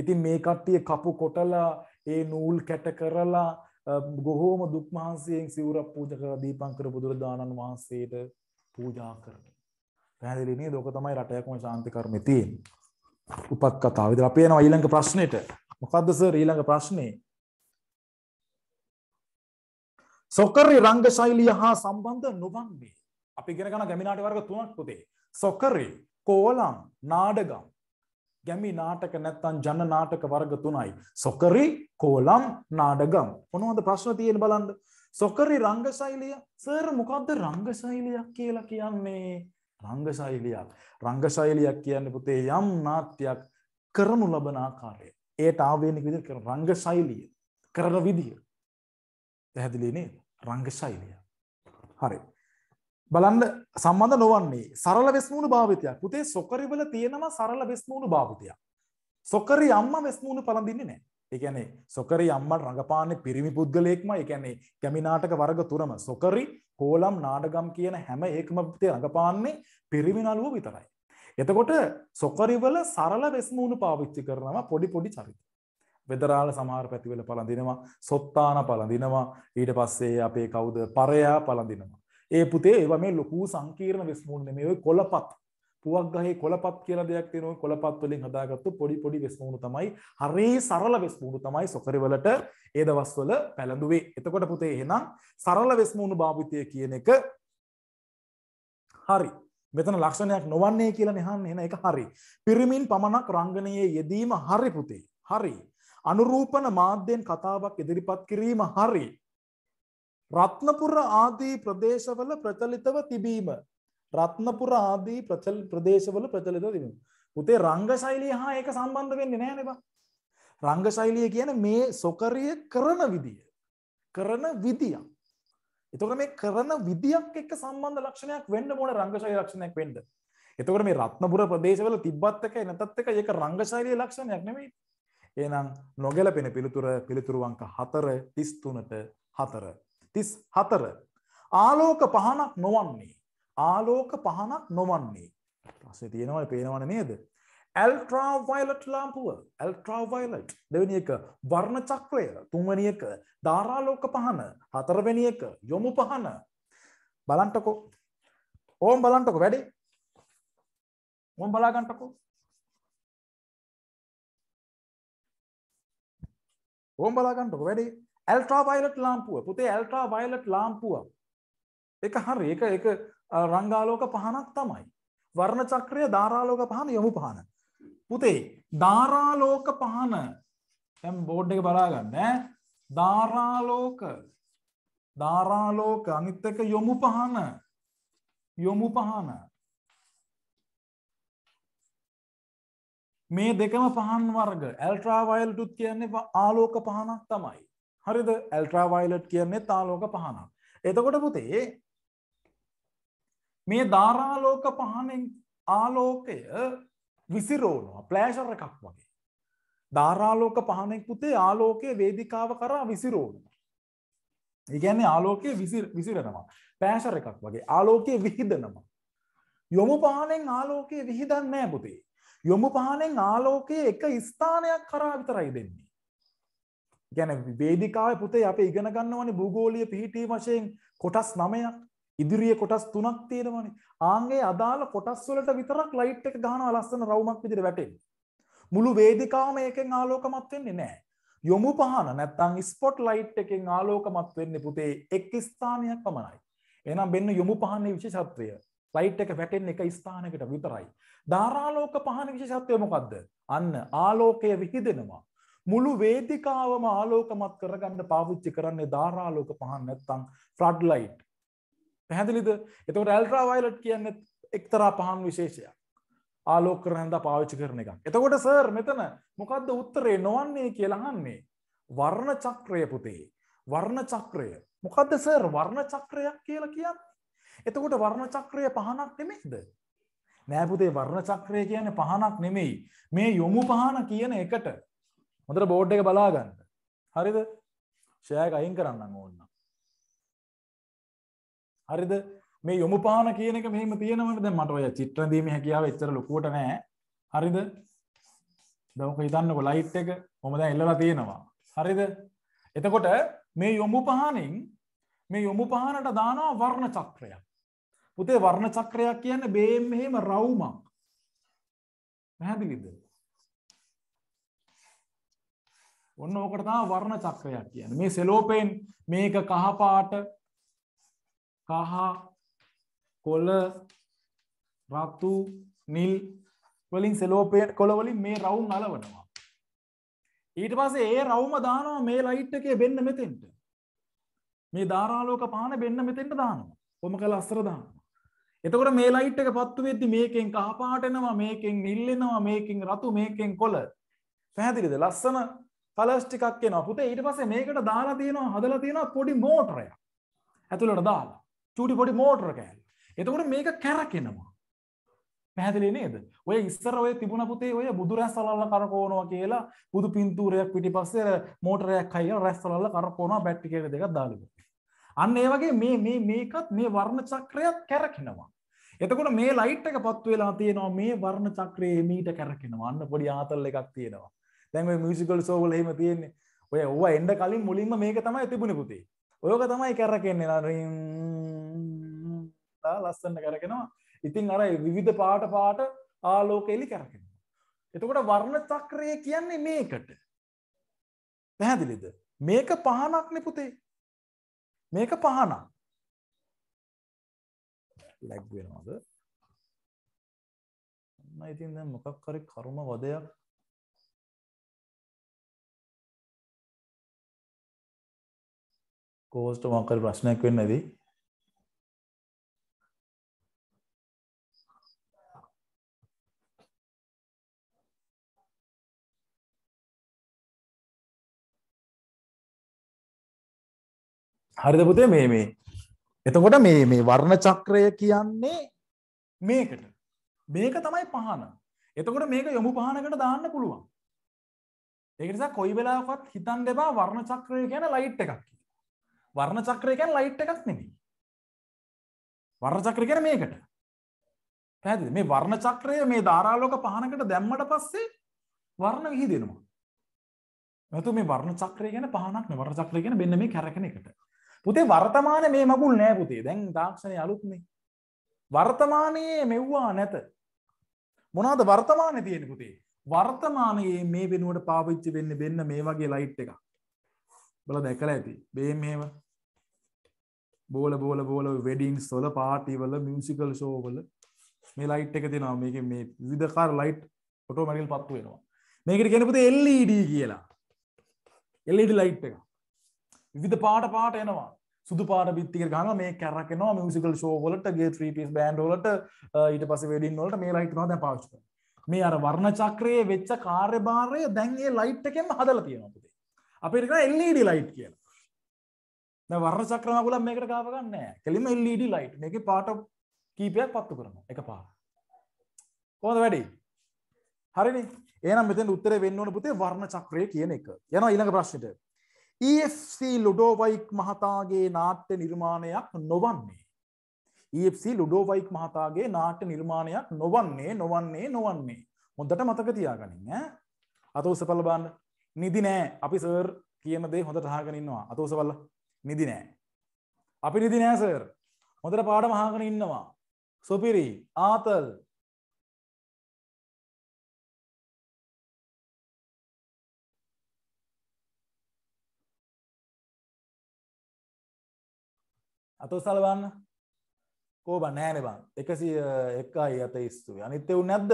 ඉතින් මේ කට්ටිය කපු කොටලා ඒ නූල් කැට කරලා ගොහෝම දුක් මහන්සියෙන් සිවුරක් පූජ කරලා දීපං කර බුදුරජාණන් වහන්සේට පූජා කරන. පැහැදිලි නේද? ඔක තමයි රටයකම ශාන්ති කර්මෙ තියෙන්නේ. උපත් කතාව. ඉතින් අපි එනවා ඊළඟ ප්‍රශ්නෙට. මොකද්ද සර් ඊළඟ ප්‍රශ්නේ? සොකරි රංග ශෛලිය හා සම්බන්ධ නොවන්නේ. අපි ඉගෙන ගන්න ගැමිනාටි වර්ග තුනක් පුතේ. සොකරි, කෝලම්, නාඩගම්, ගැමි නාටක නැත්තම් ජන නාටක වර්ග තුනයි. සොකරි, කෝලම්, නාඩගම්. මොනවද ප්‍රශ්න තියෙන බලන්න. සොකරි රංග ශෛලිය. සර් මොකද්ද රංග ශෛලියක් කියලා කියන්නේ? රංග ශෛලියක්. රංග ශෛලියක් කියන්නේ පුතේ යම් නාට්‍යයක් කරනු ලබන ආකාරය. ඒට ආවේනික විදිහට කරන රංග ශෛලිය. කරන විදිහ. පැහැදිලි නේද? රංග ශෛලිය. හරි. බලන්න සම්බන්ධ නොවන්නේ සරල වෙස්මූුණු භාවිතයක් පුතේ සොකරිවල තියෙනවා සරල වෙස්මූුණු භාවිතයක්. සොකරි අම්ම වෙස්මූුණු පලඳින්නේ නෑ. එකැනේ සොකරි අම්මට රඟපාන්නේ පිරිමි පුද්ගලයෙක්ම එකැනේ කැමිනාටක වර්ග තුරම සොකරි හෝලම් නාඩගම් කියන හැම ඒකමපතේ රඟපාන්නේ පිරිමිනලුව විතරයි. එතකොට සොකරිවල සරල වෙස්මූුණු පාවිච්චි කරනවා පොඩි පොඩි චරිත. වෙදරාල සමහර පැතිවල පලඳිනවා සොත්තාන පලඳිනවා ඊට පස්සේ අපේ කවුද පරයා පලඳිනවා. ඒ පුතේ ඒවා මේ ලොකු සංකීර්ණ වෙස්මුණු නෙමෙයි ඔය කොළපත් පුවක් ගහේ කොළපත් කියලා දෙයක් තියෙන ඔය කොළපත් වලින් හදාගත්තු පොඩි පොඩි වෙස්මුණු තමයි හරි සරල වෙස්මුණු තමයි සොකරි වලට ඒ දවස්වල පැලඳුවේ එතකොට පුතේ එහෙනම් සරල වෙස්මුණු භාවිතය කියන එක හරි මෙතන ලක්ෂණයක් නොවන්නේ කියලා නහන්න එහෙනම් ඒක හරි පිරිමින් පමණක් රංගනයේ යෙදීම හරි පුතේ හරි අනුරූපන මාධ්‍යයෙන් කතාවක් ඉදිරිපත් කිරීම හරි රත්නපුර ආදී ප්‍රදේශවල ප්‍රචලිතව තිබීම රත්නපුර ආදී ප්‍රචල ප්‍රදේශවල ප්‍රචලිතව තිබීම උතේ රංග ශෛලිය හා ඒක සම්බන්ධ වෙන්නේ නැහැ නේ බා රංග ශෛලිය කියන්නේ මේ සොකරිය කරන විදිය කරන විදියක් එතකොට මේ කරන විදියක් එක්ක සම්බන්ධ ලක්ෂණයක් වෙන්න ඕනේ රංග ශෛලිය ලක්ෂණයක් වෙන්න එතකොට මේ රත්නපුර ප්‍රදේශවල තිබ්බත් එකයි නැතත් එකයි ඒක රංග ශෛලිය ලක්ෂණයක් නෙමෙයි එහෙනම් නොගැලපෙන පිළිතුර පිළිතුරු අංක 4 33ට 4 තිස් හතර. ආලෝක පහනක් නොවන්නේ. ආලෝක පහනක් නොවන්නේ. ප්‍රශ්නේ තියෙනවනේ පේනවනේ නේද? ඇල්ට්‍රාවයිලට් ලාම්පුව ඇල්ට්‍රාවයිලට් දෙවෙනි එක වර්ණ චක්‍රය තුන්වෙනි එක ධාරාලෝක පහන හතරවෙනි එක යොමු පහන බලන්ටකෝ ඕම් බලන්ටකෝ වැඩි ඕම් බලා ගන්නටකෝ ඕම් බලා ගන්නටකෝ වැඩි ඇල්ට්‍රා වයිලට් ලාම්පුව පුතේ ඇල්ට්‍රා වයිලට් ලාම්පුව එක හරි එක එක රංගාලෝක පහනක් තමයි වර්ණ චක්‍රය ධාරාලෝක පහන යොමු පහන පුතේ ධාරාලෝක පහන දැන් බෝඩ් එක බලාගන්න ඈ ධාරාලෝක ධාරාලෝක අනිත් එක යොමු පහන යොමු පහන මේ දෙකම පහන් වර්ග ඇල්ට්‍රා වයිලට් උත් කියන්නේ ආලෝක පහනක් තමයි හරිද ඇල්ට්‍රාවයිලට් කියන්නේ තාලෝක පහනක්. එතකොට පුතේ මේ ධාරාලෝක පහනෙන් ආලෝකය විසිරෝනවා ප්ලෑශර එකක් වගේ. ධාරාලෝක පහනෙක් පුතේ ආලෝකය වේදිකාව කරා විසිරෝනවා. ඒගැන්නේ ආලෝකය විසිරෙනවා පෑශර එකක් වගේ ආලෝකය විහිදනවා. යොමු පහනෙන් ආලෝකය විහිදන්නෑ පුතේ. යොමු පහනෙන් ආලෝකය එක ස්ථානයක් කරා විතරයි දෙන්නේ. ගැන වේදිකාව පුතේ අප ඉගෙන ගන්නවනේ භූගෝලීය පිහිටීම වශයෙන් කොටස් 9ක් ඉදිරියේ කොටස් 3ක් තියෙනවනේ. ආන්ගේ අදාළ කොටස් වලට විතරක් ලයිට් එක ගහනවා ලස්සන රවුමක් විදිහට වැටෙන්නේ. මුළු වේදිකාවම එකෙන් ආලෝකමත් වෙන්නේ නැහැ. යොමු පහන නැත්තම් ස්පොට් ලයිට් එකෙන් ආලෝකමත් වෙන්නේ පුතේ එක් ස්ථානයක් පමණයි. එහෙනම් බෙන්න යොමු පහනේ විශේෂත්වය. ලයිට් එක වැටෙන එක ස්ථානයකට විතරයි. ධාරාලෝක පහන විශේෂත්වය මොකද්ද? අන්න ආලෝකය විහිදෙනවා. මුළු වේදිකාවම ආලෝකමත් කරගන්න පාවිච්චි කරන්නේ ධාරාලෝක පහන් නැත්තම් ෆ්ලඩ් ලයිට්. පැහැදිලිද? එතකොට ඇල්ට්‍රා වයලට් කියන්නේ එක්තරා පහන් විශේෂයක්. ආලෝක කරන හින්දා පාවිච්චි කරන එකක්. එතකොට සර් මෙතන මොකද්ද උත්තරේ නොවන්නේ කියලා අහන්නේ. වර්ණ චක්‍රය පුතේ. වර්ණ චක්‍රය. මොකද්ද සර් වර්ණ චක්‍රයක් කියලා කියන්නේ? එතකොට වර්ණ චක්‍රය පහනක් නෙමෙයිද? නෑ පුතේ වර්ණ චක්‍රය කියන්නේ පහනක් නෙමෙයි. මේ යොමු පහන කියන එකට හොඳට බෝඩ් එක බලාගන්න හරිද ෂෑක අයින් කරන්න ඕන්න හරිද මේ යොමු පාන කියනක මෙහම තියෙනවට ද මට ඔය චිත්‍රදීම හැකියාව එච්චර ලොකුවට නෑ හරිද දවක හිතන්නක ලයිට් එක හොමද එල්ලලා තියෙනවා හරිද එතකොට මේ යොමු පහනින් මේ යොමු පහනට දානවා වර්ණ චක්‍රයක් පුතේ වර්ණ චක්‍රයක් කියන්න බේම් මෙහෙම රවුමක් පැහැදිලිද ඔන්න ඕකට තමයි වර්ණ චක්‍රයක් කියන්නේ. මේ සෙලෝපේන් මේක කහ පාට කහ කොළ රතු නිල් වලින් සෙලෝපේන් කොළ වලින් මේ රවුම් අලවනවා. ඊට පස්සේ ඒ රවුම දානවා මේ ලයිට් එකේ බෙන්න මෙතෙන්ට. මේ ධාරාලෝක පාන බෙන්න මෙතෙන්ට දානවා. කොම කළ අස්සර දානවා. එතකොට මේ ලයිට් එක පත්තු වෙද්දි මේකෙන් කහ පාට එනවා මේකෙන් නිල් එනවා මේකෙන් රතු මේකෙන් කොළ පැහැදිලිද ලස්සන කලර්ස් ටිකක් එනවා පුතේ ඊට පස්සේ මේකට දාලා තියෙනවා හදලා තියෙනවා පොඩි මෝටරයක් ඇතුළට දාලා චූටි පොඩි මෝටර කෑල්ල එතකොට මේක කැරකෙනවා පැහැදිලි නේද ඔය ඉස්සර ඔය තිබුණ පුතේ ඔය බුදු රැස් සලල්ල කරකවනවා කියලා බුදු පින්තූරයක් පිටිපස්සේ මෝටරයක් අයියලා රැස් සලල්ල කරකවනවා බැටරි කේල දෙකක් දාලා අන්න ඒ වගේ මේ මේ මේකත් මේ වර්ණ චක්‍රයත් කැරකෙනවා එතකොට මේ ලයිට් එක පත්තු වෙලා තියෙනවා මේ වර්ණ චක්‍රයේ මීට කැරකෙනවා අන්න පොඩි ආතල් එකක් තියෙනවා දැන් ඔය මියුසිකල් සෝවල එහෙම තියෙන්නේ ඔය ඔවා එන්න කලින් මුලින්ම මේක තමයි තිබුණේ පුතේ ඔයක තමයි කරකෙන්නේ ලාරින් ලස්සන්න කරකෙනවා ඉතින් අර විවිධ පාට පාට ආලෝක එලි කරකෙනවා එතකොට වර්ණ චක්‍රය කියන්නේ මේකට පැහැදිලිද මේක පහනක් නේ පුතේ මේක පහනක් ලැග් වෙනවද ඉතින් දැන් මොකක් හරි කර්ම වදයක් කෝස්ට මොකර ප්‍රශ්නයක් වෙන්න ඇදී හරිද පුතේ මේ මේ එතකොට මේ මේ වර්ණ චක්‍රය කියන්නේ මේකට මේක තමයි පහන එතකොට මේක යොමු පහනකට දාන්න පුළුවන් ඒක නිසා කොයි වෙලාවකත් හිතන්න එපා වර්ණ චක්‍රය කියන ලයිට් එකක් කියලා වර්ණ චක්‍රය කියන්නේ ලයිට් එකක් නෙමෙයි. වර්ණ චක්‍රය කියන්නේ මේකට. පැහැදිලිද? මේ වර්ණ චක්‍රය මේ ධාරාලෝක පහනකට දැම්මට පස්සේ වර්ණ විහිදෙනවා. නැතු මේ වර්ණ චක්‍රය කියන්නේ පහනක් නෙවෙයි. වර්ණ චක්‍රය කියන්නේ මෙන්න මේ කැරකෙන එකට. පුතේ වර්තමානයේ මේ මගුල් නෑ පුතේ. දැන් තාක්ෂණයේ අලුත්නේ. වර්තමානයේ මෙව්වා නැත. මොනවාද වර්තමානයේ තියෙන පුතේ? වර්තමානයේ මේ වෙනුවට පාවිච්චි වෙන්නේ වෙන්න මේ වගේ ලයිට් එකක්. බල දැකලා ඇති. මේ මේව බෝල බෝල බෝල වැඩින් සොල පාටිවල මියසිකල් ශෝවල මේ ලයිට් එක තිනවා මේක මේ විදකාර ලයිට් ඔටෝමැනිල් පත්තු වෙනවා මේකට කෙනපුත එල්ලඩ e කියලා එල්ලඩ ලයිට් e එක විධ පාට පාට එනවා සුදු පාට බිත්තික ගන මේ කැරක්ෙනවා මියසිකල් ශෝවලටගේ ත්‍රීපස් බෑන්ඩෝලට ඊට පස වැඩින් වලට මේ ලයිට්වා දැ පාච් මේ අර වර්ණ චක්‍රයේ වෙච්ච කාර්යභාරය දැන්ගේ ලයිට් එකෙන් හදල තියෙනපුදේ අපිරික එල්ලඩ ලයිට් e කියලා දැන් වර්ණ චක්‍ර මගුලක් මේකට ගාව ගන්න නැහැ. කෙලින්ම LED light මේකේ පාට කීපයක් පත්තු කරනවා එකපාර. කොහොමද වැඩි? හරිනේ. එහෙනම් මෙතෙන් උත්තරේ වෙන්න ඕන පුතේ වර්ණ චක්‍රය කියන එක. යනවා ඊළඟ ප්‍රශ්නෙට. EFC ලුඩෝවයික් මහතාගේ නාට්‍ය නිර්මාණයක් නොවන්නේ. EFC ලුඩෝවයික් මහතාගේ නාට්‍ය නිර්මාණයක් නොවන්නේ නොවන්නේ නොවන්නේ. හොඳට මතක තියාගනින් ඈ. අත උසපල්ලා බලන්න. නිදි නෑ. අපි සර් කියන දේ හොඳට අහගෙන ඉන්නවා. අත උසපල්ලා. නිදි නෑ. අපි නිදි නෑසර් හොඳට පාඩම අහගෙන ඉන්නවා. සුපිරි ආතල් අතොස්සල බන්න කෝබ නෑනෙ බං එකසිය එකයි අත ස්තුයි අනිත්‍යවු නැද්ද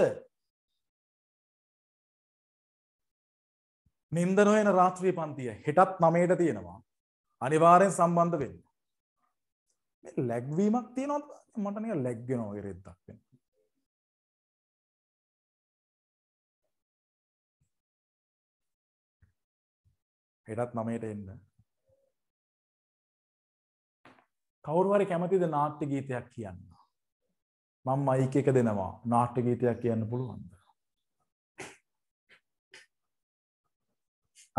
නින්දනොයන රාත්‍රී පන්තිය හෙටත් නමයට තියෙනවා අනිවාරයෙන් සම්බන්ධ වෙන්න ලැක්වීමක් තියනොත් මටනය ලැක්ගෙනෝගේ රෙද්දක් වෙන හෙටත් නමයට එන්න කවුරුවරි කැමතිද නාට්‍ය ගීතයක් කියන්න මං මයික එක දෙනවා නාට්‍ය ගීතයක් කියන්න පුළුවන්ද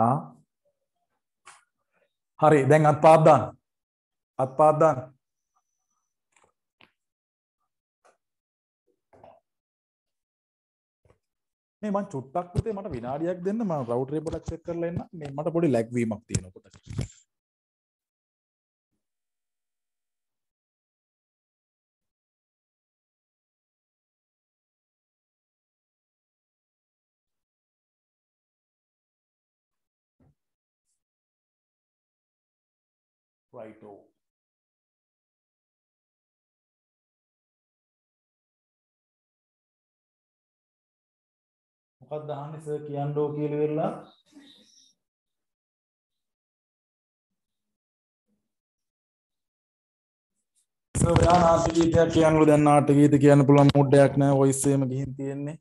ආ හරි දැන් අත්පාත් දාන්න. අත්පාත් දාන්න. මේ මං චුට්ටක් පුතේ මට විනාඩියක් දෙන්න මම රවුටර් එක පොඩ්ඩක් චෙක් කරලා එන්න. මේ මට පොඩි ලැග් වීමක් තියෙනවා පොඩ්ඩක්. Righto මොකක් දහන්න ස කියන්ඩෝ කියල වෙල්ලා ඔයා නාටගීතයක් කියන්නු දැන් නාටගීත කියන්න පුළන් මුඩ්ඩයක් නෑ ඔයිස්සේම ගිහින් තියෙන්නේ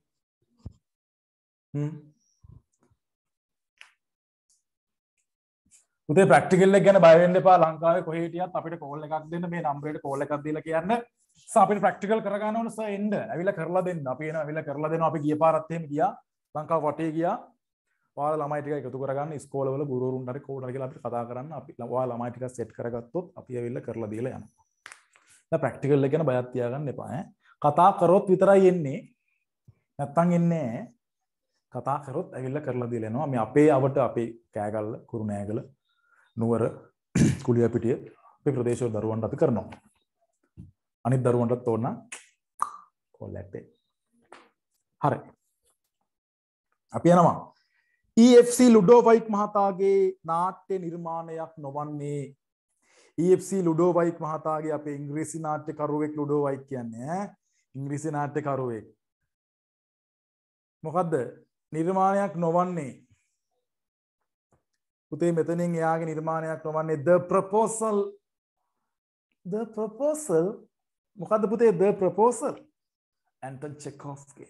උදේ ප්‍රක්ටිකල්ලක් ගැන බයවෙන්න එපා ලංකාවේ කොහේටියත් අපිට කෝල් එකක් දෙන්න මේ නම්බරට කෝල් එකක් දීලා කියන්න අපිට ප්‍රක්ටිකල් කරගන්න ඕන සර් එන්න ඇවිල්ලා කරලා දෙන්න අපි එන ඇවිල්ලා කරලා දෙනවා අපි ගිය පාරත් එහෙම ගියා ලංකාව වටේ ගියා ඔයාලා ළමයි ටික එකතු කරගන්න ඉස්කෝලවල ගුරුවරුන්ට හරි කෝඩට කියලා අපිට කතා කරන්න අපි ඔයාලා ළමයි ටික සෙට් කරගත්තොත් අපි ඇවිල්ලා කරලා දීලා යනවා දැන් ප්‍රැක්ටිකල් එක ගැන බයක් තියාගන්න එපා ඈ කතා කරොත් විතරයි එන්නේ නැත්තම් එන්නේ නැහැ කතා කරොත් ඇවිල්ලා කරලා දීලා යනවා මේ අපේ අවට අපේ කෑගල්ල කුරුණෑගල නුවර කුලියපිටිය අපේ ප්‍රදේශවල දරුවන්ට අපි කරනවා. අනිත් දරුවන්ටත් ඕන කොල් ඇත්තේ. හරි. අපි යනවා. EFC ලුඩෝවයික් මහතාගේ නාට්‍ය නිර්මාණයක් නොවන්නේ EFC ලුඩෝවයික් මහතාගේ අපේ ඉංග්‍රීසි නාට්‍යකරුවෙක් ලුඩෝවයික් කියන්නේ ඉංග්‍රීසි නාට්‍යකරුවෙක්. මොකද්ද නිර්මාණයක් නොවන්නේ පුතේ මෙතනින් එයාගේ නිර්මාණයක් නොවන්නේ ද ප්‍රපෝසල් ද ප්‍රපෝසල් මොකද පුතේ ද ප්‍රපෝසල් ඇන්ටන් චෙකෝස්ගේ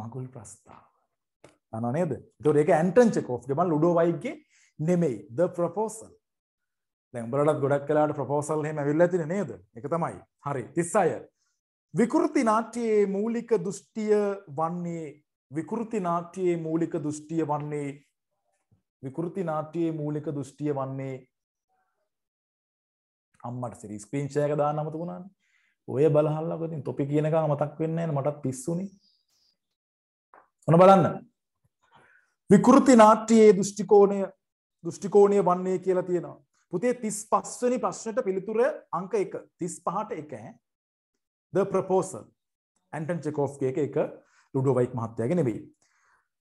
මගුල් ප්‍රස්ථාව අන නේද තොර එක ඇන්ටන් චෙකෝස්ගේ මල් උඩෝ වයිගේ නෙමෙයි ද ප්‍රපෝසල් දැම්බරටත් ගොඩක් කලාට ප්‍රපෝසල් හෙම වෙල්ල ඇතින නේද එක තමයි හරි තිස් අය විකෘති නාට්‍යයේ මූලික දෘෂ්ටිය වන්නේ විකෘති නාට්‍යයේ මූලික දෘෂ්ටිය වන්නේ විකෘති නාට්‍යයේ මූලික දෘෂ්ටිය වන්නේ අම්මට සිරි ස්ක්‍රීන්ෂයක දා නමතු වුණාන් ඔය බලහල්ලකතින් තොපි කියනකා මතක් වෙන්න මටත් පිස්සුනි ඔන බලන්න විකෘති නාට්‍යයේ දෘෂ්ටිකෝණය දෘෂ්ටිකෝණය වන්නේ කියලා තියෙනවා පුතේ තිස් පස්වනි ප්‍රශ්නයට පිළිතුර අංක එක තිස් පහට එක ද ප්‍රපෝසල් ඇන්ටන් චෙකෝෆ්ගේ එක ලුඩෝවයික් මහත්තයාගෙන වෙයි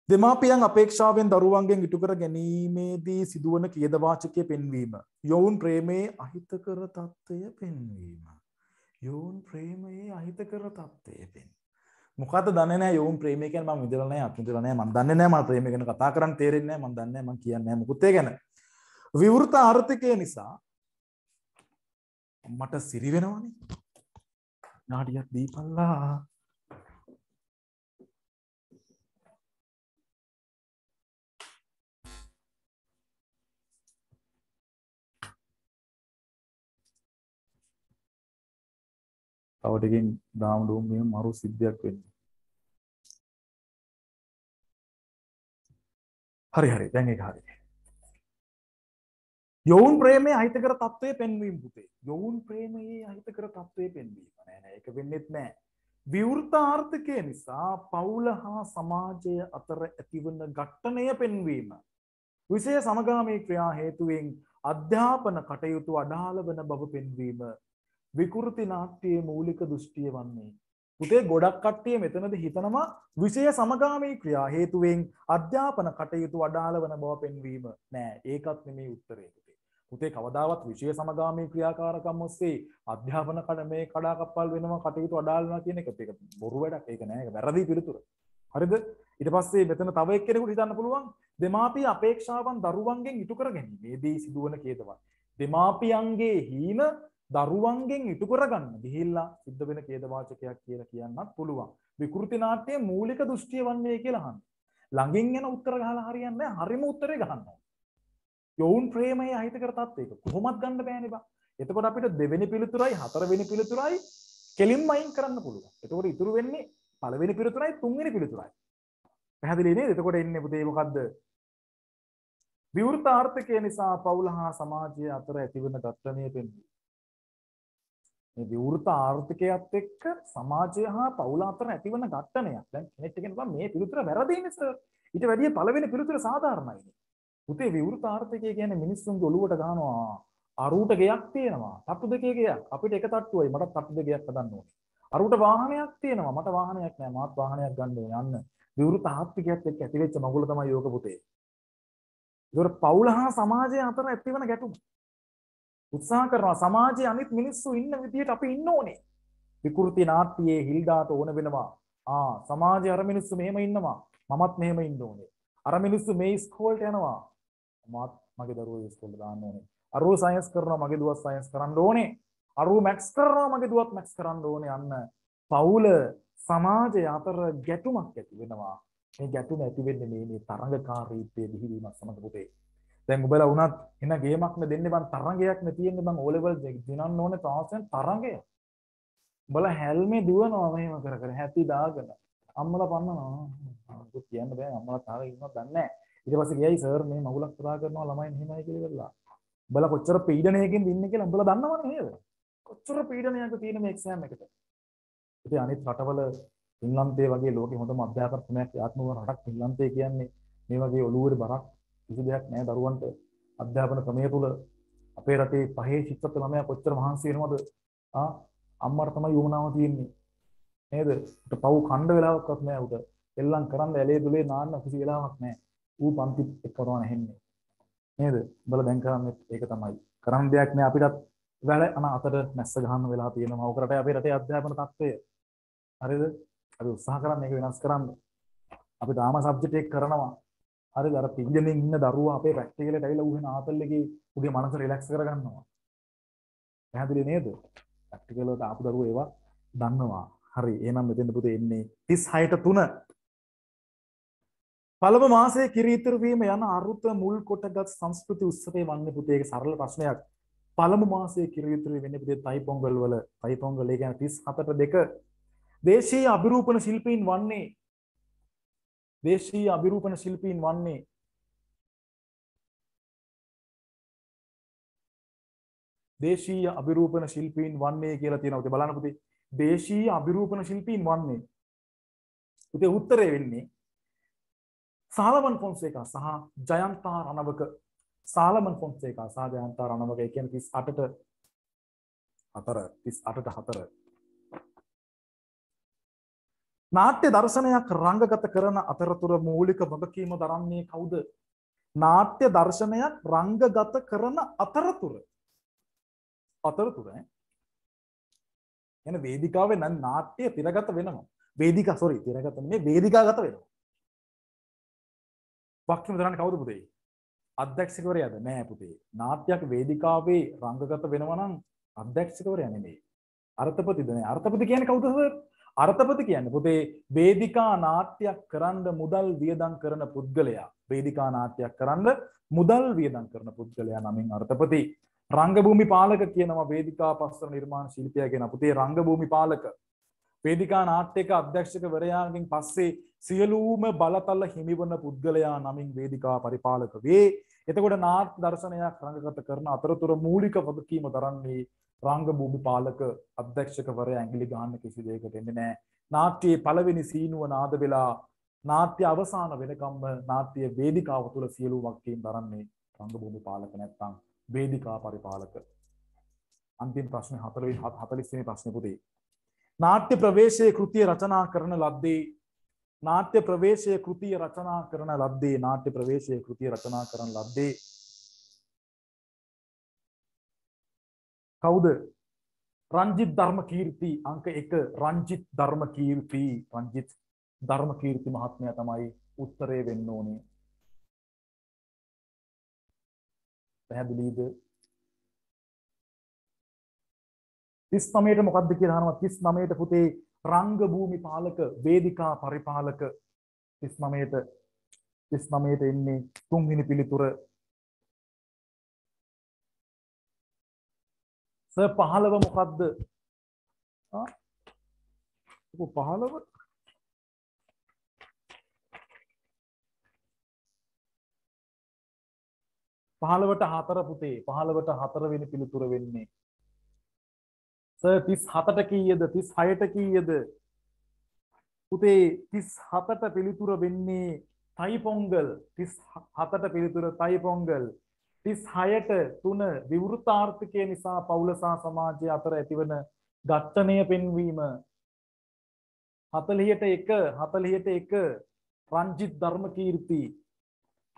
දෙමාපියන් අපේක්ෂාවෙන් දරුවන්ගෙන් ඉටුකර ගැනීමේදී සිදුවන කියදවාචකය පෙන්වීම. යොවුන් ප්‍රේමයේ අහිතකර තත්ත්වය පෙන්වීම. යොවුන් ප්‍රේමයේ අහිතකර තත්ත්වය පෙන්. මොකද දන්න යොවුන් ප්‍රේමයකෙන් ම විදරන අපිදරනය ම දන්න ම ප්‍රේමගෙන කතා කරන්න තේරෙන්නේ ම දන්න ම කියන්න මුකුත්තේ ගැන. විවෘත ආර්ථිකය නිසා මට සිරිවෙනවානේ නාඩියක් දීපල්ලා තව ටිකෙන් දාම ඩෝම් වීම මරු සිද්ධියක් වෙන්නේ. හරි හරි දැන් ඒක හරි. යෝන් ප්‍රේමයේ අහිතකර తත්වයේ පෙන්වීම පුතේ. යෝන් ප්‍රේමයේ අහිතකර తත්වයේ පෙන්වීම. නෑ නෑ ඒක වෙන්නේත් නෑ. විවෘතාර්ථකය නිසා පවුල හා සමාජය අතර ඇතිවන ඝට්ටණය පෙන්වීම. විෂය සමගාමී ක්‍රියා හේතුවෙන් අධ්‍යාපන කටයුතු අඩාල වන බව පෙන්වීම විකෘති නාට්‍යයේ මූලික දෘෂ්ටිය වන්නේ. පුතේ ගොඩක් කට්ටිය මෙතනද හිතනවා විෂය සමගාමී ක්‍රියා හේතුවෙන් අධ්‍යාපන කටයුතු අඩාල වන බව පෙන්වීම නෑ ඒකත් නෙමේ උත්තරේ පුතේ. පුතේ කවදාවත් විෂය සමගාමී ක්‍රියාකාරකම් ඔස්සේ අධ්‍යාපන කඩ මේ කඩාකප්පල් වෙනවා කටයුතු අඩාල වෙනවා කියන එක ඒක බොරු වැඩක් ඒක නෑ ඒක වැරදි පිළිතුර. හරිද? ඊට පස්සේ මෙතන තව එක්කෙනෙකුට හිතන්න පුළුවන් දෙමාපිය අපේක්ෂාවන් දරුවන්ගෙන් ඉටු කර ගැනීමේදී සිදුවන කේතවත්. දෙමාපියන්ගේ හීන දරුවන්ගෙන් ඉටු කරගන්න ගිහිල්ලා සිද්ධ වෙන ඛේදවාචකයක් කියලා කියන්නත් පුළුවන්. විකෘති නාට්‍යයේ මූලික දෘෂ්ටිය වන්නේ කියලා අහන්න. ළඟින් එන උත්තර ගහලා හරියන්නේ නැහැ. හරිම උත්තරේ ගහන්න ඕනේ. යෝවුන් ප්‍රේමයේ අහිතකර තත්ත්වයක කොහොමත් ගන්න බෑනේ බා. එතකොට අපිට දෙවෙනි පිළිතුරයි හතරවෙනි පිළිතුරයි කෙලින්ම අයින් කරන්න පුළුවන්. එතකොට ඉතුරු වෙන්නේ පළවෙනි පිළිතුරයි තුන්වෙනි පිළිතුරයි. පැහැදිලි නේද? එතකොට එන්නේ පුතේ මොකද්ද? විවෘතාර්ථකය නිසා පවුල හා සමාජය අතර ඇතිවන ඝට්ටනය පෙන්වීම. මේ විවෘත ආර්ථිකයත් එක්ක සමාජය හා පවුල අතර ඇතිවන ඝට්ටනයක්. දැන් කෙනෙක් කියනවා මේ පිළිතුර වැරදිනේ සර්. ඊට වැඩිය පළවෙනි පිළිතුර සාධාරණයිනේ. පුතේ විවෘත ආර්ථිකය කියන්නේ මිනිස්සුන්ගේ ඔළුවට ගහනවා අරූට ගෙයක් තියෙනවා. තට්ටු දෙකේ ගෙයක්. අපිට එක තට්ටුවයි මට තට්ටු දෙකයක් හදන්න ඕනේ. අරූට වාහනයක් තියෙනවා. මට වාහනයක් නැහැ. මාත් වාහනයක් ගන්න ඕනේ. අන්න විවෘත ආර්ථිකයත් එක්ක ඇතිවෙච්ච මගුල තමයි යෝග පුතේ. ඒතර පවුල හා සමාජය අතර ඇතිවන ගැටුම. උත්සාහ කරනවා සමාජයේ අනිත් මිනිස්සු ඉන්න විදිහට අපි ඉන්න ඕනේ. විකෘති නාට්‍යයේ හිල්ඩාට ඕන වෙනවා. ආ සමාජයේ අර මිනිස්සු මෙහෙම ඉන්නවා. මමත් මෙහෙම ඉන්න ඕනේ. අර මිනිස්සු මේ ඉස්කෝලේට යනවා. මත් මගේ දරුවෝ ඉස්කෝලේ දාන්න ඕනේ. අරෝ සයන්ස් කරනවා මගේ දුවත් සයන්ස් කරන්න ඕනේ. අරෝ මැක්ස් කරනවා මගේ දුවත් මැක්ස් කරන්න ඕනේ අන්න. පවුල සමාජය අතර ගැටුමක් ඇති වෙනවා. මේ ගැටුම ඇති වෙන්නේ මේ මේ තරඟකාරීත්වයේ දිහිවීමක් සමග පුතේ. දැන් උබල වුණත් එන ගේමක්ම දෙන්න බන් තරගයක්ම තියෙන්නේ බං ඕලෙවල් දිනන්න ඕනේ ප්‍රවාසයෙන් තරගය. උබල හැල්මේ දුවනවා මෙහෙම කර කර හැටි දාගෙන. අම්මලා පන්නනවා. ඒක කියන්න බෑ අම්මලා තාම ඉන්නවද දන්නේ නැහැ. ඊට පස්සේ ගියයි සර් මේ මගුලක් පුරා කරනවා ළමයි මෙහෙමයි කියලා ඉවරලා. උබල කොච්චර පීඩනයකින්ද ඉන්නේ කියලා උබල දන්නවනේ නේද? කොච්චර පීඩනයක් තියෙන මේ එක්සෑම් එකට. ඉතින් අනිත් රටවල ඉන්ලන්තේ වගේ ලෝකෙ හොඳම අධ්‍යාපන ක්‍රමයක් යාත්මව රටක් ඉන්ලන්තේ කියන්නේ මේ වගේ ඔලුවර බරක් කිසි දෙයක් නෑ දරුවන්ට අධ්‍යාපන ක්‍රමය තුළ අපේ රටේ පහේ ශික්ෂක ළමයා කොච්චර මහන්සි වෙනවද ආ අම්මට තමයි යොමුනාව තියෙන්නේ නේද උට පව් කණ්ඩ වෙලාවක්වත් නෑ උට එල්ලම් කරන්න ඇලේ දුලේ නාන්න කිසි වෙලාවක් නෑ ඌ පන්ති එක්කරවන හෙන්නේ නේද බල දැන් කරන්නේ ඒක තමයි කරන්න දෙයක් නෑ අපිටත් වැඩ අන අතට නැස්ස ගහන්න වෙලා තියෙනවා උකරට අපේ රටේ අධ්‍යාපන තත්ත්වය හරිද අපි උත්සාහ කරන්නේ ඒක වෙනස් කරන්න අපි තාම සබ්ජෙක්ට් එක කරනවා හරිද අර පින්ජලෙන් ඉන්න දරුවා අපේ ප්‍රැක්ටිකලට ඇවිල්ලා ඌ වෙන ආතල් එකේ ඌගේ මනස රිලැක්ස් කරගන්නවා. පැහැදිලි නේද? ප්‍රැක්ටිකල් වලට ආපු දරුවෝ ඒවා දන්නවා. හරි. එහෙනම් මෙතෙන් පුතේ එන්නේ 36ට 3. පළමු මාසයේ කිරීතර වීම යන අරුත මුල් කොටගත් සංස්කෘති උත්සවයේ වන්නේ පුතේ ඒක සරල ප්‍රශ්නයක්. පළමු මාසයේ කිරීතර වෙන්නේ පුතේ තයි පොංගල් වල. තයි පොංගල් ඒ කියන්නේ 37ට 2. දේශීය අභිරූපණ ශිල්පීන් වන්නේ දේශීය අභිරූපණ ශිල්පීන් වන්නේ දේශීය අභිරූපණ ශිල්පීන් වන්නේ කියලා තියෙනවා. ඔතේ බලන්න පුතේ. දේශීය අභිරූපණ ශිල්පීන් වන්නේ. පුතේ උත්තරේ වෙන්නේ සාලමන් ෆොන්සේකා සහ ජයන්තා රණවක සාලමන් ෆොන්සේකා සහ ජයන්තා රණවක කියන්නේ 38ට 4 38ට 4 නාට්‍ය දර්ශනයක් රංගගත කරන අතරතුර මූලික වගකීම දරන්නේ කවුද? නාට්‍ය දර්ශනයක් රංගගත කරන අතරතුර අතරතුර එන වේදිකාවේ නම් නාට්‍ය තිරගත වෙනවා. වේදිකා sorry තිරගත නෙමෙයි වේදිකාගත වෙනවා. වක්කීම දරන්නේ කවුද පුතේ? අධ්‍යක්ෂකවරයාද නෑ පුතේ. නාට්‍යයක් වේදිකාවේ රංගගත වෙනවා නම් අධ්‍යක්ෂකවරයා නෙමෙයි. අර්ථපතිද නෑ. අර්ථපති කියන්නේ කවුද? අර්ථපති කියන්න පුතේ වේදිකා නාට්‍යයක් කරන්න මුදල් වියදම් කරන පුද්ගලයා වේදිකා නාට්‍යයක් කරන්න මුදල් වියදම් කරන පුද්ගලයා නමින් අර්ථපති රංගභූමි පාලක කියනවා වේදිකා පස්තර නිර්මාණ ශිල්පියා කියන පුතේ රංගභූමි පාලක වේදිකා නාට්‍යක අධ්‍යක්ෂකවරයාගෙන් පස්සේ සියලූම බලතල හිමිවන පුද්ගලයා නමින් වේදිකා පරිපාලක වේ එතකොට නාත් දර්ශනයක් රංගගත කරන අතරතුර මූලික වගකීම දරන්නේ රංගභූමි පාලක අධ්‍යක්ෂකවරයා ඇඟිලි ගන්න කිසි දෙයකට එන්නේ නැහැ. නාට්‍යයේ පළවෙනි සීනුව නාද වෙලා නාට්‍ය අවසාන වෙනකම්ම නාට්‍ය වේදිකාව තුළ සියලු වගකීම් දරන්නේ රංගභූමි පාලක නැත්නම් වේදිකා පරිපාලක. අන්තිම ප්‍රශ්නේ 4 47 වෙනි ප්‍රශ්නේ පුතේ. නාට්‍ය ප්‍රවේශයේ කෘතිය රචනා කරන ලද්දේ නාට්‍ය ප්‍රවේශය කෘතිය රචනා කරන ලද්දේ නාට්‍ය ප්‍රවේශය කෘතිය රචනා කරන ලද්දේ කවුද රංජිත් ධර්ම කීර්ති අංක එක රංජිත් ධර්ම කීර්ති රංජිත් ධර්ම කීර්ති මහත්මය තමයි උත්තරය වෙන්න ඕනේ පැහැදිලීද තිස් නමයට මොකක්ද කියහනවා තිස් නමයට පුතේ රංගභූමි පාලක වේදිකා පරිපාලක 39ට 39ට එන්නේ තුන්වෙනි පිළිතුර ස 15 මොකද්ද? ආ 15 15ට 4 පුතේ 15ට 4 වෙනි පිළිතුර වෙන්නේ සර් 37ට කීයද 36ට කීයද පුතේ 37ට පිළිතුර වෙන්නේ තයි පොංගල් 37ට පිළිතුර තයි පොංගල් 36ට 3 විවෘතාර්ථකය නිසා පවුල සහ සමාජය අතර ඇතිවන ඝට්ටණය පෙන්වීම 40ට 1 40ට 1 රංජිත් ධර්මකීර්ති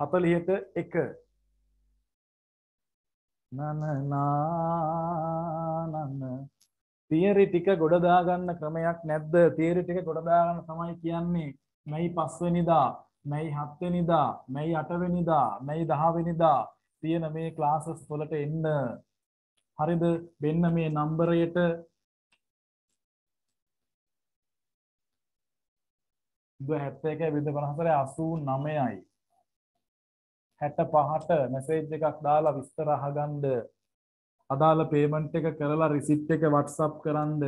40ට 1 නන නානන තියරි ටික ගොඩදාගන්න ක්‍රමයක් නැද්ද තියරි ටික ගොඩදාගන්න තමයි කියන්නේ මැයි පස්වෙනිදා මැයි හත්වෙනිදා මැයි අටවෙනිදා මැයි දහවෙනිදා තියෙන මේ ක්ලාසස් වලට එන්න හරිද මෙන්න මේ නම්බරයට හැත්ත එක විද පනහසරය අසූ නමයයි හැට පහට මැසේජ් එකක් දාලා විස්තර අහගන්ඩ අදාළ පේමන්ට් එක කරලා රිසිට් එක WhatsApp කරන්ද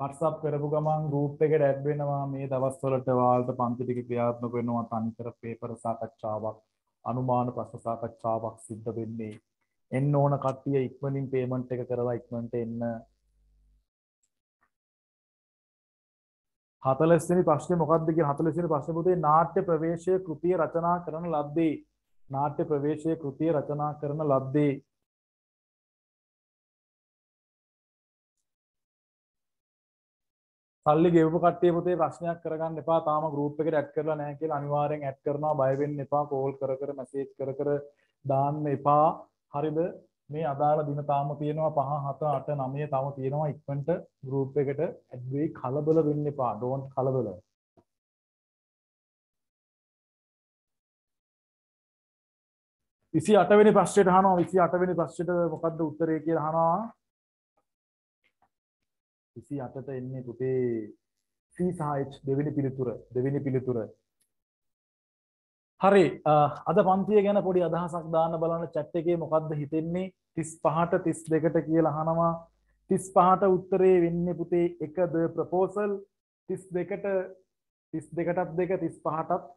WhatsApp කරපු ගමන් group එකට ඇඩ් වෙනවා මේ දවස්වලට ඔයාලට පන්ති ටික ක්‍රියාත්මක වෙනවා තනිකර පේපර් සාකච්ඡාවක් අනුමාන ප්‍රශ්න සාකච්ඡාවක් සිද්ධ වෙන්නේ එන්න ඕන කට්ටිය ඉක්මනින් පේමන්ට් එක කරලා ඉක්මනට එන්න හතලස්වෙනි ප්‍රශ්නේ මොකක්ද කියන හතලස්වෙනි ප්‍රශ්නේ පුතේ නාට්‍ය ප්‍රවේශය කෘතිය රචනා කරන ලද්දේ නාට්‍ය ප්‍රවේශය කෘතිය රචනා කරන ලද්දේ සල්ලි ගෙවපු කට්ටිය පුතේ ප්‍රශ්නයක් කරගන්න එපා තාම ගෲප් එකට ඇඩ් කරලා නැහැ කියලා අනිවාර්යෙන් ඇඩ් කරනවා බය වෙන්න එපා කෝල් කර කර මැසේජ් කර කර දාන්න එපා හරිද මේ අදාළ දින තාම තියෙනවා පහ හත අට නමය තම තියෙනවා ඉක්මට ගෲප් එකට ඇඩ්වෙයි කලබල වෙන්න එපා ඩෝන්ට් කලබල විසි අටවැනි ප්‍රශ්යට හනවා විසි අටවැනි ප්‍රශ්යට මොකක්ද උත්තරේ කියලා හනවා විසි අටට එන්නේ පුතේ සී සහච් දෙවෙනි පිළිතුර දෙවෙනි පිළිතුර හරි අද පන්තිය ගැන පොඩි අදහසක් දාන්න බලන්න චැට් එකේ මොකක්ද හිතෙන්නේ තිස් පහට තිස් දෙකට කියලා හනවා තිස් පහට උත්තරේ වෙන්න පුතේ එකද ප්‍රපෝසල් තිස් දෙකට තිස් දෙකටත් දෙක තිස් පහටත්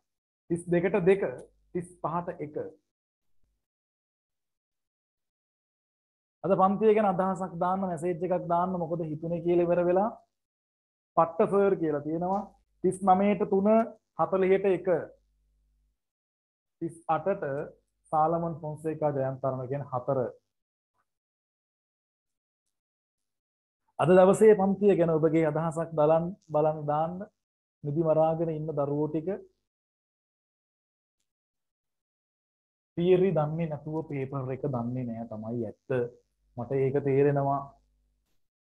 තිස් දෙකට දෙක තිස් පහට එක අද පන්තිය ගැන අදහසක් දාන්න මැසේජ් එකක් දාන්න මොකද හිතුනේ කියලා ඉවර වෙලා පට්ට සර් කියලා තියෙනවා 39ට 3 40ට 1 38ට සාලමන් ෆොන්සේකා ජයන්තරණ කියන හතර අද දවසේ පන්තිය ගැන ඔබගේ අදහසක් දලන් බලන් දාන්න නිදි මරාගෙන ඉන්න දරුවෝ ටික තියරි දන්නේ නැතුව පේපර් එක දන්නේ නැහැ තමයි ඇත්ත මට ඒක තේරෙනවා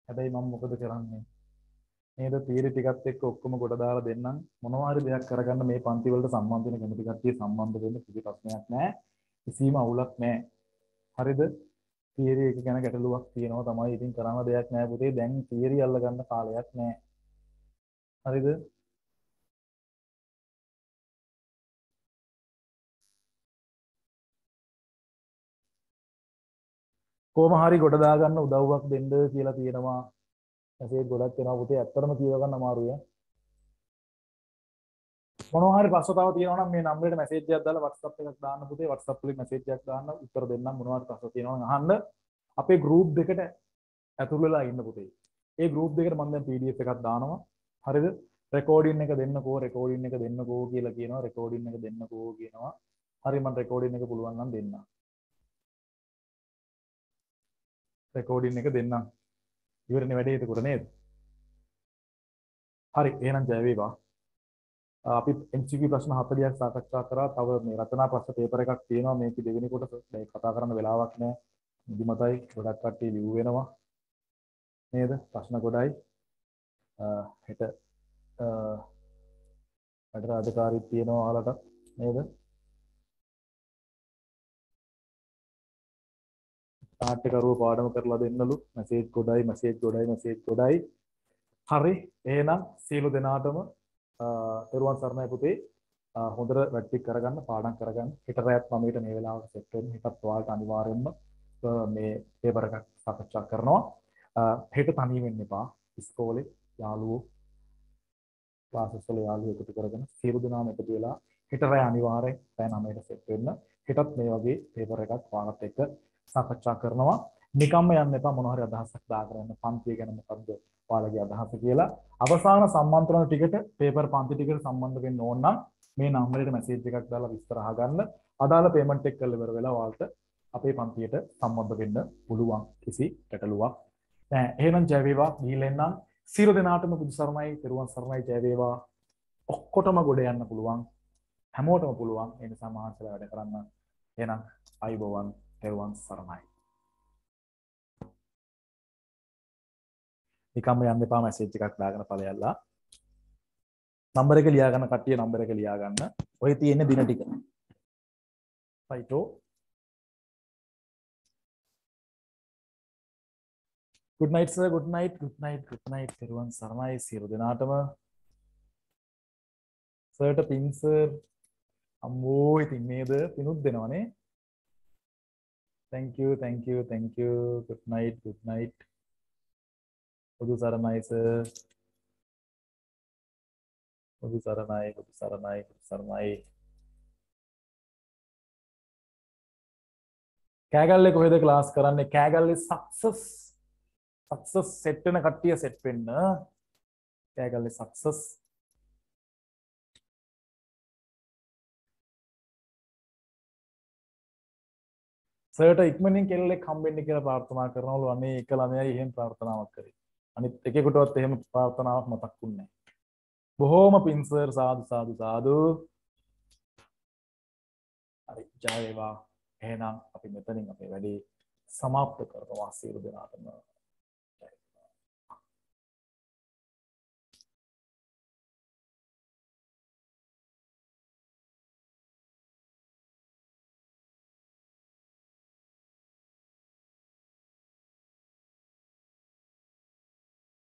හැබැයි මම මොකද කරන්නේ නේද තීරි ටිකත් එක්ක ඔක්කොම ගොඩ දාලා දෙන්නම් මොනවා හරි දෙයක් කරගන්න මේ පන්ති වලට සම්බන්ධ වෙන කැමති කට්ටිය සම්බන්ධ වෙන්න කිසි ප්‍රශ්නයක් නැහැ කිසිම අවුලක් නැහැ හරිද තීරි එක ගැන ගැටලුවක් තියෙනවා තමයි ඉතින් කරන්න දෙයක් නැහැ පුතේ දැන් තීරි අල්ලගන්න කාලයක් නැහැ හරිද කෝම හරි ගොඩදාගන්න උදව්වක් දෙන්ඩ කියලා තියෙනවා ඇසේ ගොඩක් කෙන පුතේ ඇත්තරම කියවගන්න අමාරුවය මොනහරි පස්සතාව තියෙනවා මේ නම්බරට මැසේජ් එකක් දාලා WhatsApp එකක් දාන්න පුතේ WhatsApp වලින් මැසේජ් එකක් දාන්න උත්තර දෙන්න මොනවද ප්‍රශ්න තියෙනවා අහන්න අපේ group දෙකට ඇතුළු වෙලා ඉන්න පුතේ ඒ group දෙකට මම දැන් PDF එකක් දානවා හරිද රෙකෝඩින් එක දෙන්නකෝ රෙකෝඩින් එක දෙන්නකෝ කියලා කියනවා රෙකෝඩින් එක දෙන්නකෝ කියනවා හරි මම රෙකෝඩින් එක පුළුවන් නම් දෙන්නම් රෙකෝඩින් එක දෙන්නම් ඉවරණ වැඩේ එතකොට නේද හරි එහෙනම් ජය වේවා අපි MCQ ප්‍රශ්න 40ක් සාකච්ඡා කරා. තව මේ රචනා ප්‍රශ්න පේපර් එකක් තියෙනවා. මේකේ දෙවෙනි කොටස දැන් කතා කරන්න වෙලාවක් නැහැ. නිදිමතයි. ගොඩක් කට්ටිය ලිව් වෙනවා. නේද? ප්‍රශ්න ගොඩයි. හෙට වැඩ රාජකාරී තියෙනවා ඔයාලට. නේද? නාට්‍යකරුව පාඩම කරලා දෙන්නලු මැසේජ් ගොඩයි මැසේජ් ගොඩයි මැසේජ් ගොඩයි හරි එහෙනම් සියලු දෙනාටම තෙරුවන් සරණයි පුතේ හොඳට වැට්ටික් කරගන්න පාඩම් කරගන්න හෙට රැයත් මම ඊට මේ වෙලාවට සෙට් වෙන්න හෙටත් ඔයාලට අනිවාර්යෙන්ම මේ පේපර් එකක් සාකච්ඡා කරනවා හෙට තනියෙන් වෙන්න එපා ඉස්කෝලේ යාළුවෝ ක්ලාසස් වල යාළුවෝ එකතු කරගෙන සියලු දෙනාම එකතු වෙලා හෙට රැය අනිවාර්යෙන් රැය 9ට සෙට් වෙන්න හෙටත් මේ වගේ පේපර් එකක් ඔයාලට එක්ක සාකච්ඡා කරනවා. නිකම්ම යන්න එපා මොන හරි අදහසක් දාගන්න පන්තිය ගැන මොකද්ද ඔයාලගේ අදහස කියලා. අවසාන සම්මන්ත්‍රණ ටිකට පේපර් පන්ති ටිකට සම්බන්ධ වෙන්න ඕන නම් මේ නම්බරේට මැසේජ් එකක් දාලා විස්තර අහගන්න. අදාළ පේමන්ට් එක කරලා ඉවර වෙලා ඔයාලට අපේ පන්තියට සම්බන්ධ වෙන්න පුළුවන් කිසි ගැටලුවක් නැහැ. එහෙනම් ජය වේවා. ගිහිල්ලා සියලු දෙනාටම බුදු සරණයි පෙරුවන් සරණයි ජය වේවා ඔක්කොටම ගොඩ යන්න පුළුවන් හැමෝටම පුළුවන් ඒ නිසා මහන්සිලා වැඩ කරන්න එහෙනම් ආයුබෝවන් තෙරුවන් සරණයි. නිකම්ම යන්න එපා මැසේජ් එකක් දාගෙන ඵලයල්ලා. නම්බර එක ලියා ගන්න කට්ටිය නම්බර එක ලියා ගන්න. ඔය තියෙන දින ටික. ෆයිටෝ good night sir good night good night good night තෙරුවන් සරණයි සියලු දෙනාටම සර්ට පින් සර් අම්මෝ ඉතින් නේද පිනුත් දෙනවනේ thank you thank you thank you good night good night බුදු සරණයි සර් බුදු සරණයි බුදු සරණයි බුදු සරණයි කෑගල්ලේ කොහෙද ක්ලාස් කරන්නේ කෑගල්ලේ සක්සස් සක්සස් සෙට් වෙන කට්ටිය සෙට් වෙන්න කෑගල්ලේ සක්සස් සර්ට ඉක්මනින් කෙල්ලෙක් හම්බෙන්ඩි කියලා ප්‍රාර්ථනා කරනවලු අනේ එක ළමයයි එහෙම ප්‍රාර්ථනාවක් කරේ අනිත් එකෙකුටවත් එහෙම ප්‍රාර්ථනාවක් මතක් වුන්නේ බොහෝම පින්සර් සාදු සාදු සාදු හරි ජයවා එහෙනම් අපි මෙතනින් අපේ වැඩේ සමාප්ත කරනවා සියලු දෙනාටම